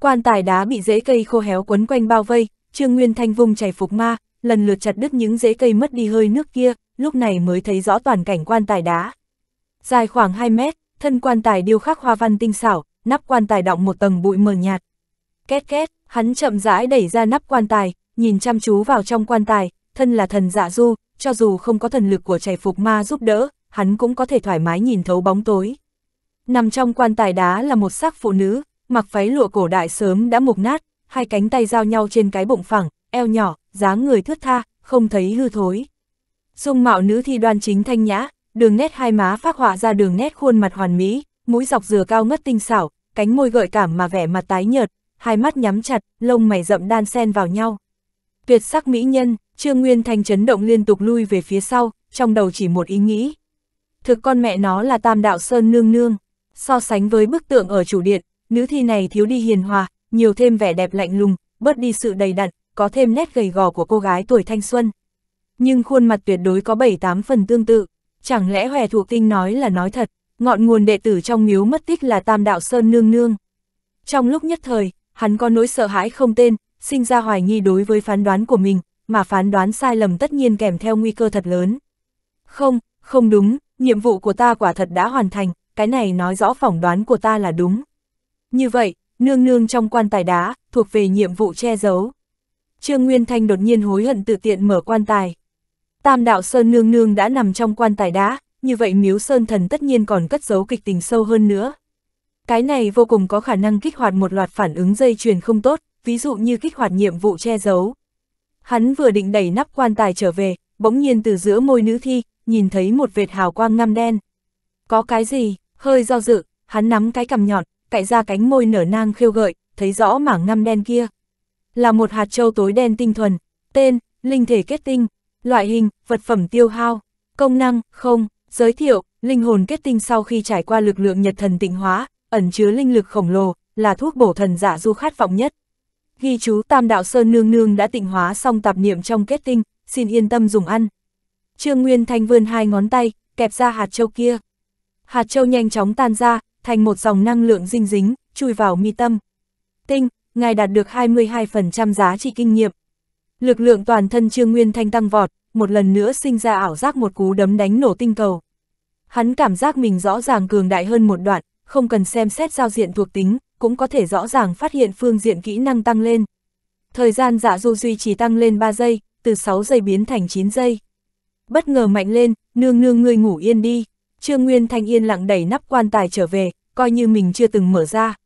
Quan tài đá bị rễ cây khô héo quấn quanh bao vây, Trương Nguyên Thanh vùng chảy phục ma, lần lượt chặt đứt những rễ cây mất đi hơi nước kia, lúc này mới thấy rõ toàn cảnh quan tài đá. Dài khoảng 2 mét, thân quan tài điêu khắc hoa văn tinh xảo, nắp quan tài đọng một tầng bụi mờ nhạt. Két két, Hắn chậm rãi đẩy ra nắp quan tài, nhìn chăm chú vào trong quan tài, thân là thần dạ du, cho dù không có thần lực của chảy phục ma giúp đỡ, hắn cũng có thể thoải mái nhìn thấu bóng tối. Nằm trong quan tài đá là một xác phụ nữ, mặc váy lụa cổ đại sớm đã mục nát, hai cánh tay giao nhau trên cái bụng phẳng, eo nhỏ, dáng người thướt tha, không thấy hư thối. Dung mạo nữ thi đoan chính thanh nhã, đường nét hai má phát họa ra đường nét khuôn mặt hoàn mỹ, mũi dọc dừa cao ngất tinh xảo, cánh môi gợi cảm mà vẻ mặt tái nhợt, hai mắt nhắm chặt, lông mày rậm đan xen vào nhau. Tuyệt sắc mỹ nhân, Trương Nguyên Thanh chấn động liên tục lui về phía sau, trong đầu chỉ một ý nghĩ. Thực con mẹ nó là Tam Đạo Sơn nương nương, so sánh với bức tượng ở chủ điện, nữ thi này thiếu đi hiền hòa, nhiều thêm vẻ đẹp lạnh lùng, bớt đi sự đầy đặn, có thêm nét gầy gò của cô gái tuổi thanh xuân. Nhưng khuôn mặt tuyệt đối có bảy tám phần tương tự, chẳng lẽ Hòe Thuộc Tinh nói là nói thật, ngọn nguồn đệ tử trong miếu mất tích là Tam Đạo Sơn nương nương. Trong lúc nhất thời, hắn có nỗi sợ hãi không tên, sinh ra hoài nghi đối với phán đoán của mình, mà phán đoán sai lầm tất nhiên kèm theo nguy cơ thật lớn. Không, không đúng, nhiệm vụ của ta quả thật đã hoàn thành, cái này nói rõ phỏng đoán của ta là đúng. Như vậy, nương nương trong quan tài đá, thuộc về nhiệm vụ che giấu. Trương Nguyên Thanh đột nhiên hối hận tự tiện mở quan tài. Tam đạo Sơn nương nương đã nằm trong quan tài đá, như vậy miếu Sơn thần tất nhiên còn cất giấu kịch tình sâu hơn nữa. Cái này vô cùng có khả năng kích hoạt một loạt phản ứng dây chuyền không tốt, ví dụ như kích hoạt nhiệm vụ che giấu. Hắn vừa định đẩy nắp quan tài trở về, bỗng nhiên từ giữa môi nữ thi, nhìn thấy một vệt hào quang ngăm đen. Có cái gì, hơi do dự, hắn nắm cái cầm nhọn, cạy ra cánh môi nở nang khiêu gợi, thấy rõ mảng ngăm đen kia. Là một hạt châu tối đen tinh thuần, tên, linh thể kết tinh, loại hình, vật phẩm tiêu hao, công năng, không, giới thiệu, linh hồn kết tinh sau khi trải qua lực lượng nhật thần tịnh hóa, ẩn chứa linh lực khổng lồ, là thuốc bổ thần giả dạ du khát vọng nhất. Ghi chú Tam Đạo Sơn Nương Nương đã tịnh hóa xong tạp niệm trong kết tinh, xin yên tâm dùng ăn. Trương Nguyên Thanh vươn hai ngón tay, kẹp ra hạt châu kia. Hạt châu nhanh chóng tan ra, thành một dòng năng lượng dinh dính, chui vào mi tâm. Tinh, ngài đạt được 22% giá trị kinh nghiệm. Lực lượng toàn thân Trương Nguyên Thanh tăng vọt, một lần nữa sinh ra ảo giác một cú đấm đánh nổ tinh cầu. Hắn cảm giác mình rõ ràng cường đại hơn một đoạn, không cần xem xét giao diện thuộc tính, cũng có thể rõ ràng phát hiện phương diện kỹ năng tăng lên. Thời gian dạ du duy trì tăng lên 3 giây, từ 6 giây biến thành 9 giây. Bất ngờ mạnh lên, nương nương ngươi ngủ yên đi, Trương Nguyên Thanh yên lặng đẩy nắp quan tài trở về, coi như mình chưa từng mở ra.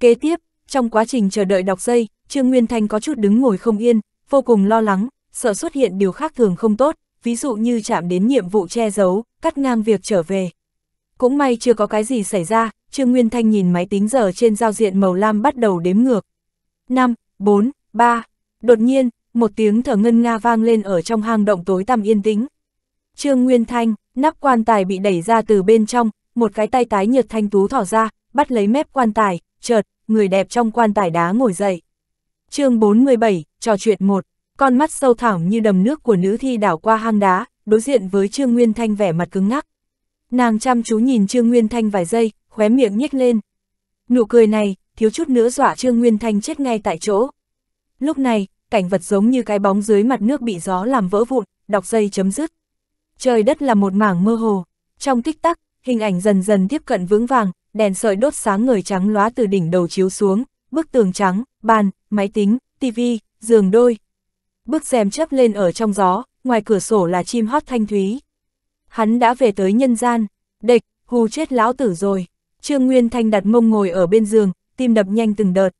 Kế tiếp, trong quá trình chờ đợi đọc dây, Trương Nguyên Thanh có chút đứng ngồi không yên, vô cùng lo lắng, sợ xuất hiện điều khác thường không tốt, ví dụ như chạm đến nhiệm vụ che giấu, cắt ngang việc trở về. Cũng may chưa có cái gì xảy ra, Trương Nguyên Thanh nhìn máy tính giờ trên giao diện màu lam bắt đầu đếm ngược. 5, 4, 3. Đột nhiên, một tiếng thở ngân nga vang lên ở trong hang động tối tăm yên tĩnh. Trương Nguyên Thanh, nắp quan tài bị đẩy ra từ bên trong, một cái tay tái nhợt thanh tú thỏ ra, bắt lấy mép quan tài, chợt, người đẹp trong quan tài đá ngồi dậy. chương 47, trò chuyện 1, con mắt sâu thẳm như đầm nước của nữ thi đảo qua hang đá, đối diện với Trương Nguyên Thanh vẻ mặt cứng ngắc. Nàng chăm chú nhìn Trương Nguyên Thanh vài giây, khóe miệng nhếch lên. Nụ cười này, thiếu chút nữa dọa Trương Nguyên Thanh chết ngay tại chỗ. Lúc này, cảnh vật giống như cái bóng dưới mặt nước bị gió làm vỡ vụn, đọc dây chấm dứt. Trời đất là một mảng mơ hồ, trong tích tắc, hình ảnh dần dần tiếp cận vững vàng, đèn sợi đốt sáng người trắng lóa từ đỉnh đầu chiếu xuống, bức tường trắng, bàn, máy tính, tivi, giường đôi. Bức rèm chớp lên ở trong gió, ngoài cửa sổ là chim hót thanh thúy hắn đã về tới nhân gian, địch, hù chết lão tử rồi. Trương Nguyên Thanh đặt mông ngồi ở bên giường, tim đập nhanh từng đợt.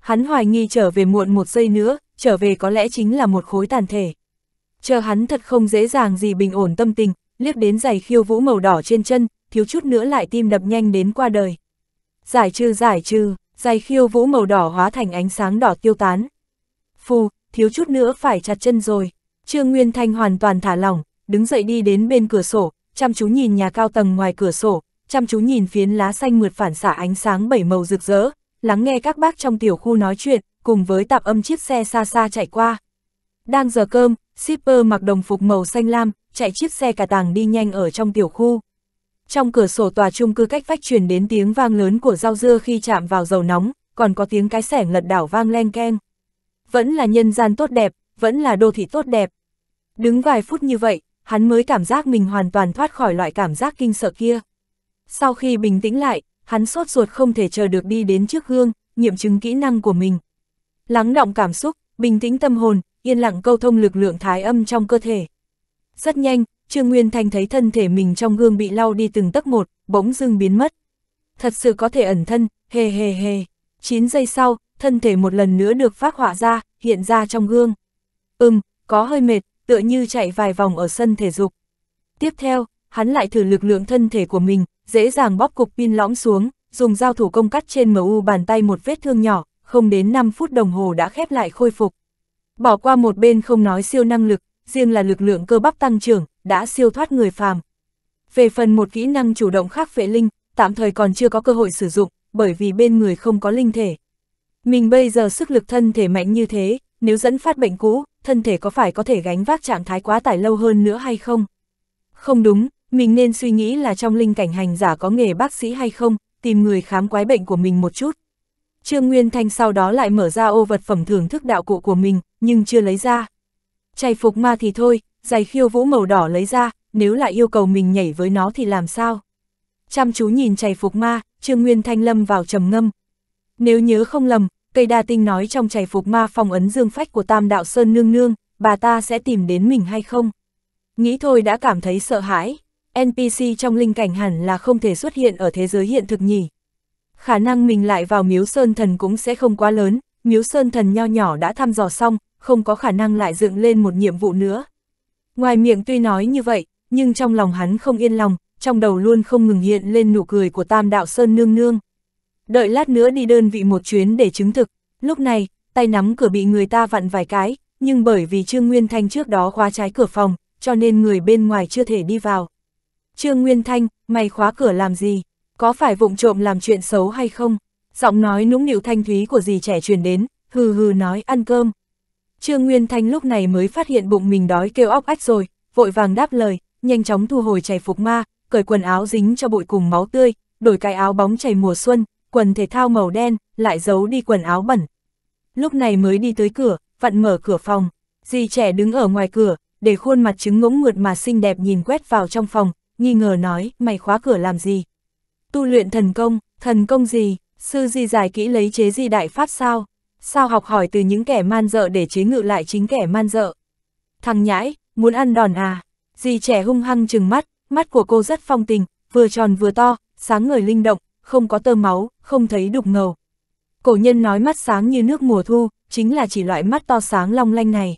Hắn hoài nghi trở về muộn một giây nữa, trở về có lẽ chính là một khối tàn thể. Chờ hắn thật không dễ dàng gì bình ổn tâm tình, liếc đến giày khiêu vũ màu đỏ trên chân, thiếu chút nữa lại tim đập nhanh đến qua đời. Giải trừ giải trừ, giày khiêu vũ màu đỏ hóa thành ánh sáng đỏ tiêu tán. Phù, thiếu chút nữa phải chặt chân rồi. Trương Nguyên Thanh hoàn toàn thả lỏng, đứng dậy đi đến bên cửa sổ, chăm chú nhìn nhà cao tầng ngoài cửa sổ, chăm chú nhìn phiến lá xanh mượt phản xạ ánh sáng bảy màu rực rỡ, lắng nghe các bác trong tiểu khu nói chuyện, cùng với tạp âm chiếc xe xa xa chạy qua. Đang giờ cơm, shipper mặc đồng phục màu xanh lam, chạy chiếc xe cả tàng đi nhanh ở trong tiểu khu. Trong cửa sổ tòa chung cư cách vách truyền đến tiếng vang lớn của rau dưa khi chạm vào dầu nóng, còn có tiếng cái sẻng lật đảo vang len keng. Vẫn là nhân gian tốt đẹp, vẫn là đô thị tốt đẹp. Đứng vài phút như vậy, hắn mới cảm giác mình hoàn toàn thoát khỏi loại cảm giác kinh sợ kia. Sau khi bình tĩnh lại, hắn sốt ruột không thể chờ được đi đến trước gương, nghiệm chứng kỹ năng của mình. Lắng động cảm xúc, bình tĩnh tâm hồn, yên lặng câu thông lực lượng thái âm trong cơ thể. Rất nhanh, Trương Nguyên Thanh thấy thân thể mình trong gương bị lau đi từng tấc một, bỗng dưng biến mất. Thật sự có thể ẩn thân, hề hề hề. 9 giây sau, thân thể một lần nữa được phát họa ra, hiện ra trong gương. Ừm, có hơi mệt, tựa như chạy vài vòng ở sân thể dục. Tiếp theo, hắn lại thử lực lượng thân thể của mình, dễ dàng bóp cục pin lõm xuống, dùng dao thủ công cắt trên MU bàn tay một vết thương nhỏ, không đến 5 phút đồng hồ đã khép lại khôi phục. Bỏ qua một bên không nói siêu năng lực, riêng là lực lượng cơ bắp tăng trưởng, đã siêu thoát người phàm. Về phần một kỹ năng chủ động khác phệ linh, tạm thời còn chưa có cơ hội sử dụng, bởi vì bên người không có linh thể. Mình bây giờ sức lực thân thể mạnh như thế, nếu dẫn phát bệnh cũ, thân thể có phải có thể gánh vác trạng thái quá tải lâu hơn nữa hay không? Không đúng, mình nên suy nghĩ là trong linh cảnh hành giả có nghề bác sĩ hay không, tìm người khám quái bệnh của mình một chút. Trương Nguyên Thanh sau đó lại mở ra ô vật phẩm thưởng thức đạo cụ của mình, nhưng chưa lấy ra. Chày phục ma thì thôi, giày khiêu vũ màu đỏ lấy ra, nếu lại yêu cầu mình nhảy với nó thì làm sao? Chăm chú nhìn chày phục ma, Trương Nguyên Thanh lâm vào trầm ngâm. Nếu nhớ không lầm, cây đa tinh nói trong chảy phục ma phong ấn dương phách của tam đạo sơn nương nương, bà ta sẽ tìm đến mình hay không? Nghĩ thôi đã cảm thấy sợ hãi, NPC trong linh cảnh hẳn là không thể xuất hiện ở thế giới hiện thực nhỉ. Khả năng mình lại vào miếu sơn thần cũng sẽ không quá lớn, miếu sơn thần nho nhỏ đã thăm dò xong, không có khả năng lại dựng lên một nhiệm vụ nữa. Ngoài miệng tuy nói như vậy, nhưng trong lòng hắn không yên lòng, trong đầu luôn không ngừng hiện lên nụ cười của tam đạo sơn nương nương đợi lát nữa đi đơn vị một chuyến để chứng thực. Lúc này, tay nắm cửa bị người ta vặn vài cái, nhưng bởi vì Trương Nguyên Thanh trước đó khóa trái cửa phòng, cho nên người bên ngoài chưa thể đi vào. Trương Nguyên Thanh, mày khóa cửa làm gì? Có phải vụng trộm làm chuyện xấu hay không? Giọng nói nũng nịu thanh thúy của dì trẻ truyền đến, hừ hừ nói ăn cơm. Trương Nguyên Thanh lúc này mới phát hiện bụng mình đói kêu óc ách rồi, vội vàng đáp lời, nhanh chóng thu hồi chảy phục ma, cởi quần áo dính cho bụi cùng máu tươi, đổi cái áo bóng chảy mùa xuân, quần thể thao màu đen, lại giấu đi quần áo bẩn. Lúc này mới đi tới cửa, vặn mở cửa phòng, dì trẻ đứng ở ngoài cửa, để khuôn mặt trứng ngỗng ngượt mà xinh đẹp nhìn quét vào trong phòng, nghi ngờ nói, mày khóa cửa làm gì? Tu luyện thần công, thần công gì, sư di giải kỹ lấy chế di đại pháp sao? Sao học hỏi từ những kẻ man dợ để chế ngự lại chính kẻ man dợ? Thằng nhãi, muốn ăn đòn à? Dì trẻ hung hăng trừng mắt, mắt của cô rất phong tình, vừa tròn vừa to, sáng ngời linh động, không có tơ máu, không thấy đục ngầu. Cổ nhân nói mắt sáng như nước mùa thu, chính là chỉ loại mắt to sáng long lanh này.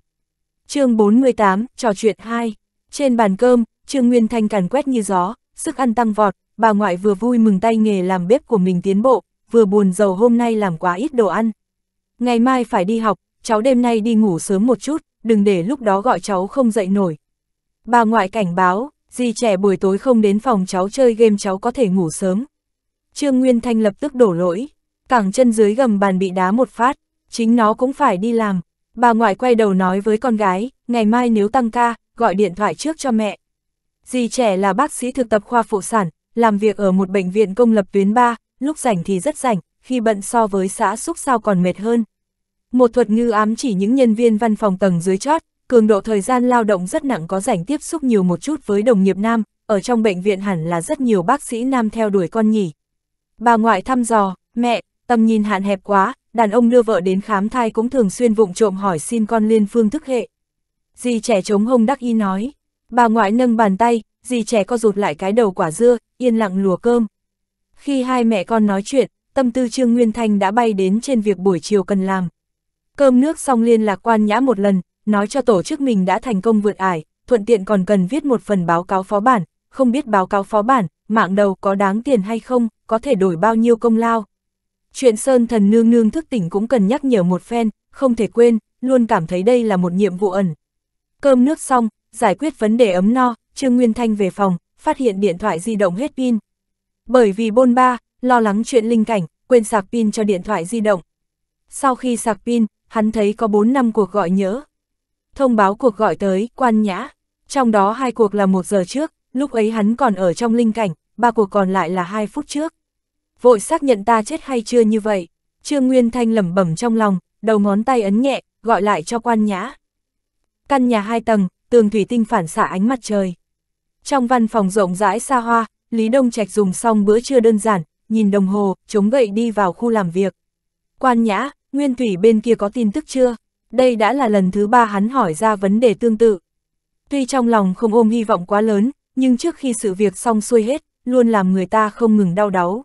chương 48, trò chuyện 2. Trên bàn cơm, Trương Nguyên Thanh càn quét như gió, sức ăn tăng vọt, bà ngoại vừa vui mừng tay nghề làm bếp của mình tiến bộ, vừa buồn giàu hôm nay làm quá ít đồ ăn. Ngày mai phải đi học, cháu đêm nay đi ngủ sớm một chút, đừng để lúc đó gọi cháu không dậy nổi. Bà ngoại cảnh báo, gì trẻ buổi tối không đến phòng cháu chơi game cháu có thể ngủ sớm. Trương Nguyên Thanh lập tức đổ lỗi, cẳng chân dưới gầm bàn bị đá một phát, chính nó cũng phải đi làm. Bà ngoại quay đầu nói với con gái, ngày mai nếu tăng ca, gọi điện thoại trước cho mẹ. Dì trẻ là bác sĩ thực tập khoa phụ sản, làm việc ở một bệnh viện công lập tuyến 3, lúc rảnh thì rất rảnh, khi bận so với xã xúc sao còn mệt hơn. Một thuật ngư ám chỉ những nhân viên văn phòng tầng dưới chót, cường độ thời gian lao động rất nặng có rảnh tiếp xúc nhiều một chút với đồng nghiệp nam, ở trong bệnh viện hẳn là rất nhiều bác sĩ nam theo đuổi con nhỉ. Bà ngoại thăm dò, mẹ, tầm nhìn hạn hẹp quá, đàn ông đưa vợ đến khám thai cũng thường xuyên vụng trộm hỏi xin con liên phương thức hệ. Dì trẻ chống hông đắc y nói, bà ngoại nâng bàn tay, dì trẻ co rụt lại cái đầu quả dưa, yên lặng lùa cơm. Khi hai mẹ con nói chuyện, tâm tư Trương Nguyên Thanh đã bay đến trên việc buổi chiều cần làm. Cơm nước xong liên lạc quan nhã một lần, nói cho tổ chức mình đã thành công vượt ải, thuận tiện còn cần viết một phần báo cáo phó bản, không biết báo cáo phó bản, mạng đầu có đáng tiền hay không, có thể đổi bao nhiêu công lao. Chuyện Sơn Thần Nương Nương thức tỉnh cũng cần nhắc nhở một phen, không thể quên, luôn cảm thấy đây là một nhiệm vụ ẩn. Cơm nước xong, giải quyết vấn đề ấm no, Trương Nguyên Thanh về phòng, phát hiện điện thoại di động hết pin. Bởi vì bôn ba, lo lắng chuyện linh cảnh, quên sạc pin cho điện thoại di động. Sau khi sạc pin, hắn thấy có 4 năm cuộc gọi nhớ. Thông báo cuộc gọi tới, quan nhã. Trong đó hai cuộc là một giờ trước, lúc ấy hắn còn ở trong linh cảnh, ba cuộc còn lại là hai phút trước vội xác nhận ta chết hay chưa như vậy. Trương Nguyên Thanh lẩm bẩm trong lòng, đầu ngón tay ấn nhẹ, gọi lại cho quan nhã. Căn nhà hai tầng, tường thủy tinh phản xạ ánh mặt trời. Trong văn phòng rộng rãi xa hoa, Lý Đông Trạch dùng xong bữa trưa đơn giản, nhìn đồng hồ, chống gậy đi vào khu làm việc. Quan nhã, Nguyên Thủy bên kia có tin tức chưa? Đây đã là lần thứ ba hắn hỏi ra vấn đề tương tự. Tuy trong lòng không ôm hy vọng quá lớn, nhưng trước khi sự việc xong xuôi hết, luôn làm người ta không ngừng đau đáu.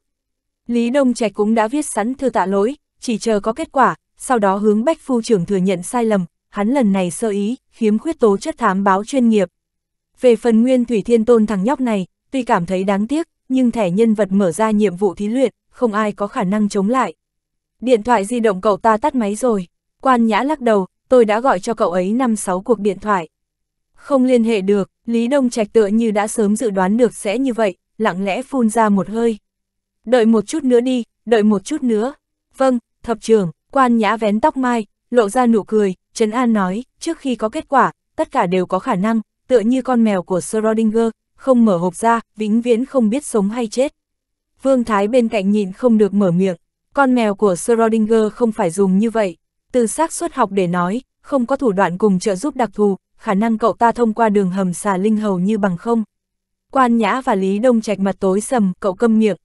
Lý Đông Trạch cũng đã viết sẵn thư tạ lỗi, chỉ chờ có kết quả, sau đó hướng Bách Phu trưởng thừa nhận sai lầm, hắn lần này sơ ý, khiếm khuyết tố chất thám báo chuyên nghiệp. Về phần Nguyên Thủy Thiên Tôn thằng nhóc này, tuy cảm thấy đáng tiếc, nhưng thẻ nhân vật mở ra nhiệm vụ thí luyện, không ai có khả năng chống lại. Điện thoại di động cậu ta tắt máy rồi, quan nhã lắc đầu, tôi đã gọi cho cậu ấy 5-6 cuộc điện thoại. Không liên hệ được, Lý Đông Trạch tựa như đã sớm dự đoán được sẽ như vậy, lặng lẽ phun ra một hơi đợi một chút nữa đi, đợi một chút nữa. Vâng, thập trưởng, quan nhã vén tóc mai, lộ ra nụ cười, Trấn An nói, trước khi có kết quả, tất cả đều có khả năng, tựa như con mèo của Schrödinger, không mở hộp ra, vĩnh viễn không biết sống hay chết. Vương Thái bên cạnh nhịn không được mở miệng, con mèo của Schrödinger không phải dùng như vậy. Từ xác suất học để nói, không có thủ đoạn cùng trợ giúp đặc thù, khả năng cậu ta thông qua đường hầm xà linh hầu như bằng không. Quan Nhã và Lý Đông Trạch mặt tối sầm, cậu câm miệng,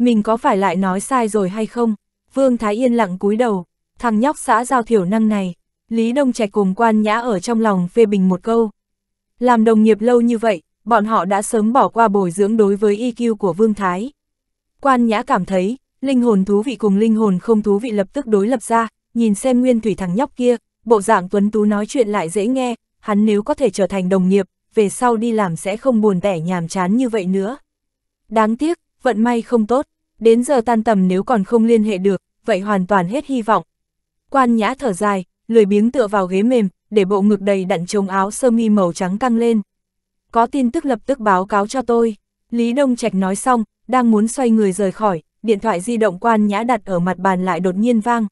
mình có phải lại nói sai rồi hay không? Vương Thái Yên lặng cúi đầu, thằng nhóc xã giao thiểu năng này, Lý Đông Trạch cùng quan nhã ở trong lòng phê bình một câu. Làm đồng nghiệp lâu như vậy, bọn họ đã sớm bỏ qua bồi dưỡng đối với EQ của Vương Thái. Quan nhã cảm thấy, linh hồn thú vị cùng linh hồn không thú vị lập tức đối lập ra, nhìn xem nguyên thủy thằng nhóc kia, bộ dạng tuấn tú nói chuyện lại dễ nghe, hắn nếu có thể trở thành đồng nghiệp, về sau đi làm sẽ không buồn tẻ nhàm chán như vậy nữa. Đáng tiếc, vận may không tốt, đến giờ tan tầm nếu còn không liên hệ được, vậy hoàn toàn hết hy vọng. Quan nhã thở dài, lười biếng tựa vào ghế mềm, để bộ ngực đầy đặn trống áo sơ mi màu trắng căng lên. Có tin tức lập tức báo cáo cho tôi. Lý Đông Trạch nói xong, đang muốn xoay người rời khỏi, điện thoại di động quan nhã đặt ở mặt bàn lại đột nhiên vang.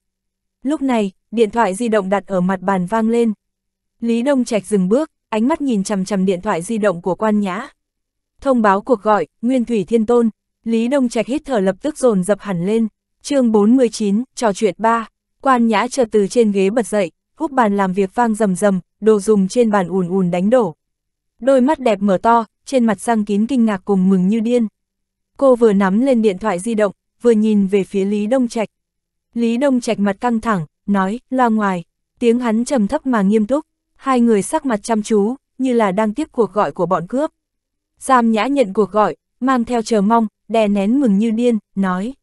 Lúc này, điện thoại di động đặt ở mặt bàn vang lên. Lý Đông Trạch dừng bước, ánh mắt nhìn chằm chằm điện thoại di động của quan nhã. Thông báo cuộc gọi, Nguyên Thủy Thiên Tôn, Lý Đông Trạch hít thở lập tức dồn dập hẳn lên. chương 49, trò chuyện 3. Quan Nhã chợt từ trên ghế bật dậy, húc bàn làm việc vang rầm rầm, đồ dùng trên bàn ùn ùn đánh đổ. Đôi mắt đẹp mở to, trên mặt sang kín kinh ngạc cùng mừng như điên. Cô vừa nắm lên điện thoại di động, vừa nhìn về phía Lý Đông Trạch. Lý Đông Trạch mặt căng thẳng, nói, lo ngoài, tiếng hắn trầm thấp mà nghiêm túc, hai người sắc mặt chăm chú, như là đang tiếp cuộc gọi của bọn cướp. Giam nhã nhận cuộc gọi, mang theo chờ mong, đè nén mừng như điên, nói.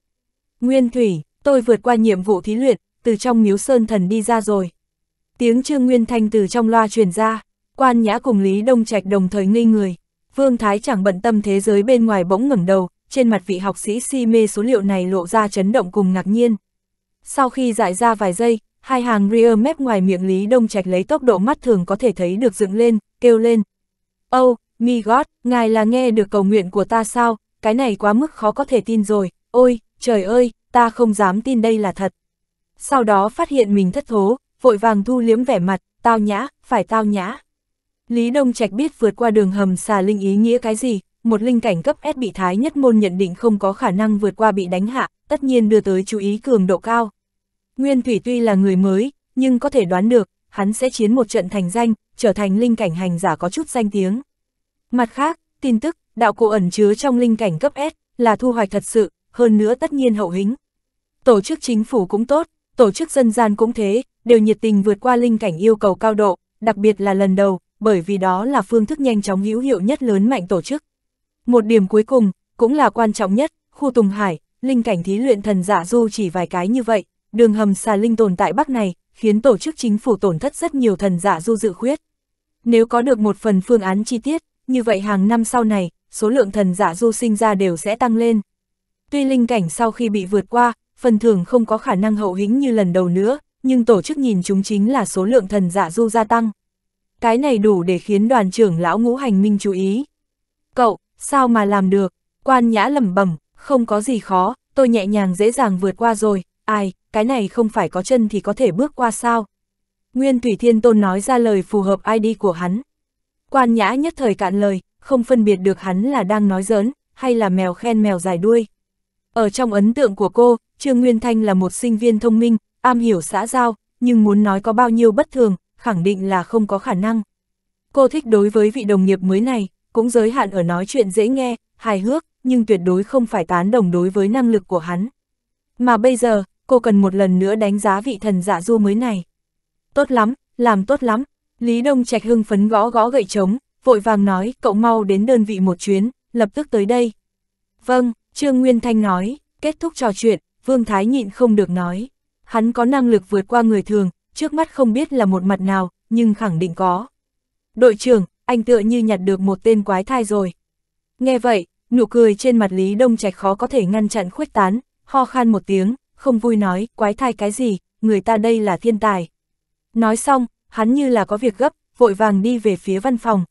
Nguyên Thủy, tôi vượt qua nhiệm vụ thí luyện, từ trong miếu sơn thần đi ra rồi. Tiếng Trương Nguyên Thanh từ trong loa truyền ra, quan nhã cùng Lý Đông Trạch đồng thời ngây người. Vương Thái chẳng bận tâm thế giới bên ngoài bỗng ngẩng đầu, trên mặt vị học sĩ si mê số liệu này lộ ra chấn động cùng ngạc nhiên. Sau khi dại ra vài giây, hai hàng rear mép ngoài miệng Lý Đông Trạch lấy tốc độ mắt thường có thể thấy được dựng lên, kêu lên. Ô, oh, mi God, ngài là nghe được cầu nguyện của ta sao, cái này quá mức khó có thể tin rồi, ôi, trời ơi, ta không dám tin đây là thật. Sau đó phát hiện mình thất thố, vội vàng thu liếm vẻ mặt, tao nhã, phải tao nhã. Lý Đông Trạch biết vượt qua đường hầm xà linh ý nghĩa cái gì, một linh cảnh cấp S bị Thái Nhất Môn nhận định không có khả năng vượt qua bị đánh hạ, tất nhiên đưa tới chú ý cường độ cao. Nguyên Thủy tuy là người mới, nhưng có thể đoán được, hắn sẽ chiến một trận thành danh, trở thành linh cảnh hành giả có chút danh tiếng. Mặt khác, tin tức, đạo cụ ẩn chứa trong linh cảnh cấp S là thu hoạch thật sự, hơn nữa tất nhiên hậu hĩnh. Tổ chức chính phủ cũng tốt, tổ chức dân gian cũng thế, đều nhiệt tình vượt qua linh cảnh yêu cầu cao độ, đặc biệt là lần đầu, bởi vì đó là phương thức nhanh chóng hữu hiệu nhất lớn mạnh tổ chức. Một điểm cuối cùng, cũng là quan trọng nhất, khu Tùng Hải, linh cảnh thí luyện thần giả du chỉ vài cái như vậy, đường hầm xà linh tồn tại Bắc này, khiến tổ chức chính phủ tổn thất rất nhiều thần giả du dự khuyết. Nếu có được một phần phương án chi tiết, như vậy hàng năm sau này, số lượng thần giả du sinh ra đều sẽ tăng lên. Tuy linh cảnh sau khi bị vượt qua, phần thưởng không có khả năng hậu hĩnh như lần đầu nữa, nhưng tổ chức nhìn chúng chính là số lượng thần giả du gia tăng. Cái này đủ để khiến đoàn trưởng lão ngũ hành minh chú ý. Cậu, sao mà làm được? Quan nhã lẩm bẩm, không có gì khó, tôi nhẹ nhàng dễ dàng vượt qua rồi, ai, cái này không phải có chân thì có thể bước qua sao? Nguyên Thủy Thiên Tôn nói ra lời phù hợp ID của hắn. Quan nhã nhất thời cạn lời, không phân biệt được hắn là đang nói giỡn, hay là mèo khen mèo dài đuôi. Ở trong ấn tượng của cô, Trương Nguyên Thanh là một sinh viên thông minh, am hiểu xã giao, nhưng muốn nói có bao nhiêu bất thường, khẳng định là không có khả năng. Cô thích đối với vị đồng nghiệp mới này, cũng giới hạn ở nói chuyện dễ nghe, hài hước, nhưng tuyệt đối không phải tán đồng đối với năng lực của hắn. Mà bây giờ, cô cần một lần nữa đánh giá vị thần dạ du mới này. Tốt lắm, làm tốt lắm, Lý Đông Trạch hưng phấn gõ gõ gậy trống, vội vàng nói, cậu mau đến đơn vị một chuyến, lập tức tới đây. Vâng, Trương Nguyên Thanh nói, kết thúc trò chuyện, Vương Thái nhịn không được nói. Hắn có năng lực vượt qua người thường, trước mắt không biết là một mặt nào, nhưng khẳng định có. Đội trưởng, anh tựa như nhặt được một tên quái thai rồi. Nghe vậy, nụ cười trên mặt Lý Đông Trạch khó có thể ngăn chặn khuếch tán, ho khan một tiếng, không vui nói, quái thai cái gì, người ta đây là thiên tài. Nói xong, hắn như là có việc gấp, vội vàng đi về phía văn phòng,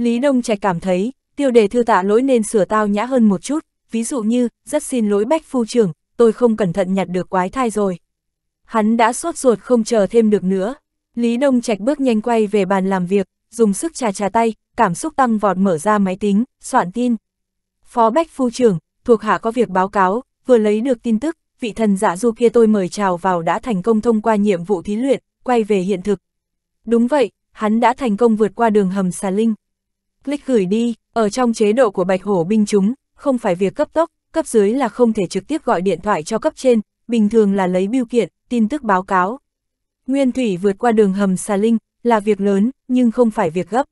Lý Đông Trạch cảm thấy, tiêu đề thư tạ lỗi nên sửa tao nhã hơn một chút, ví dụ như, rất xin lỗi bách phu trưởng, tôi không cẩn thận nhặt được quái thai rồi. Hắn đã sốt ruột không chờ thêm được nữa. Lý Đông Trạch bước nhanh quay về bàn làm việc, dùng sức trà trà tay, cảm xúc tăng vọt mở ra máy tính, soạn tin. Phó Bách Phu trưởng, thuộc hạ có việc báo cáo, vừa lấy được tin tức, vị thần giả dạ du kia tôi mời chào vào đã thành công thông qua nhiệm vụ thí luyện, quay về hiện thực. Đúng vậy, hắn đã thành công vượt qua đường hầm xà linh click gửi đi, ở trong chế độ của bạch hổ binh chúng, không phải việc cấp tốc, cấp dưới là không thể trực tiếp gọi điện thoại cho cấp trên, bình thường là lấy biêu kiện, tin tức báo cáo. Nguyên thủy vượt qua đường hầm xà linh, là việc lớn, nhưng không phải việc gấp.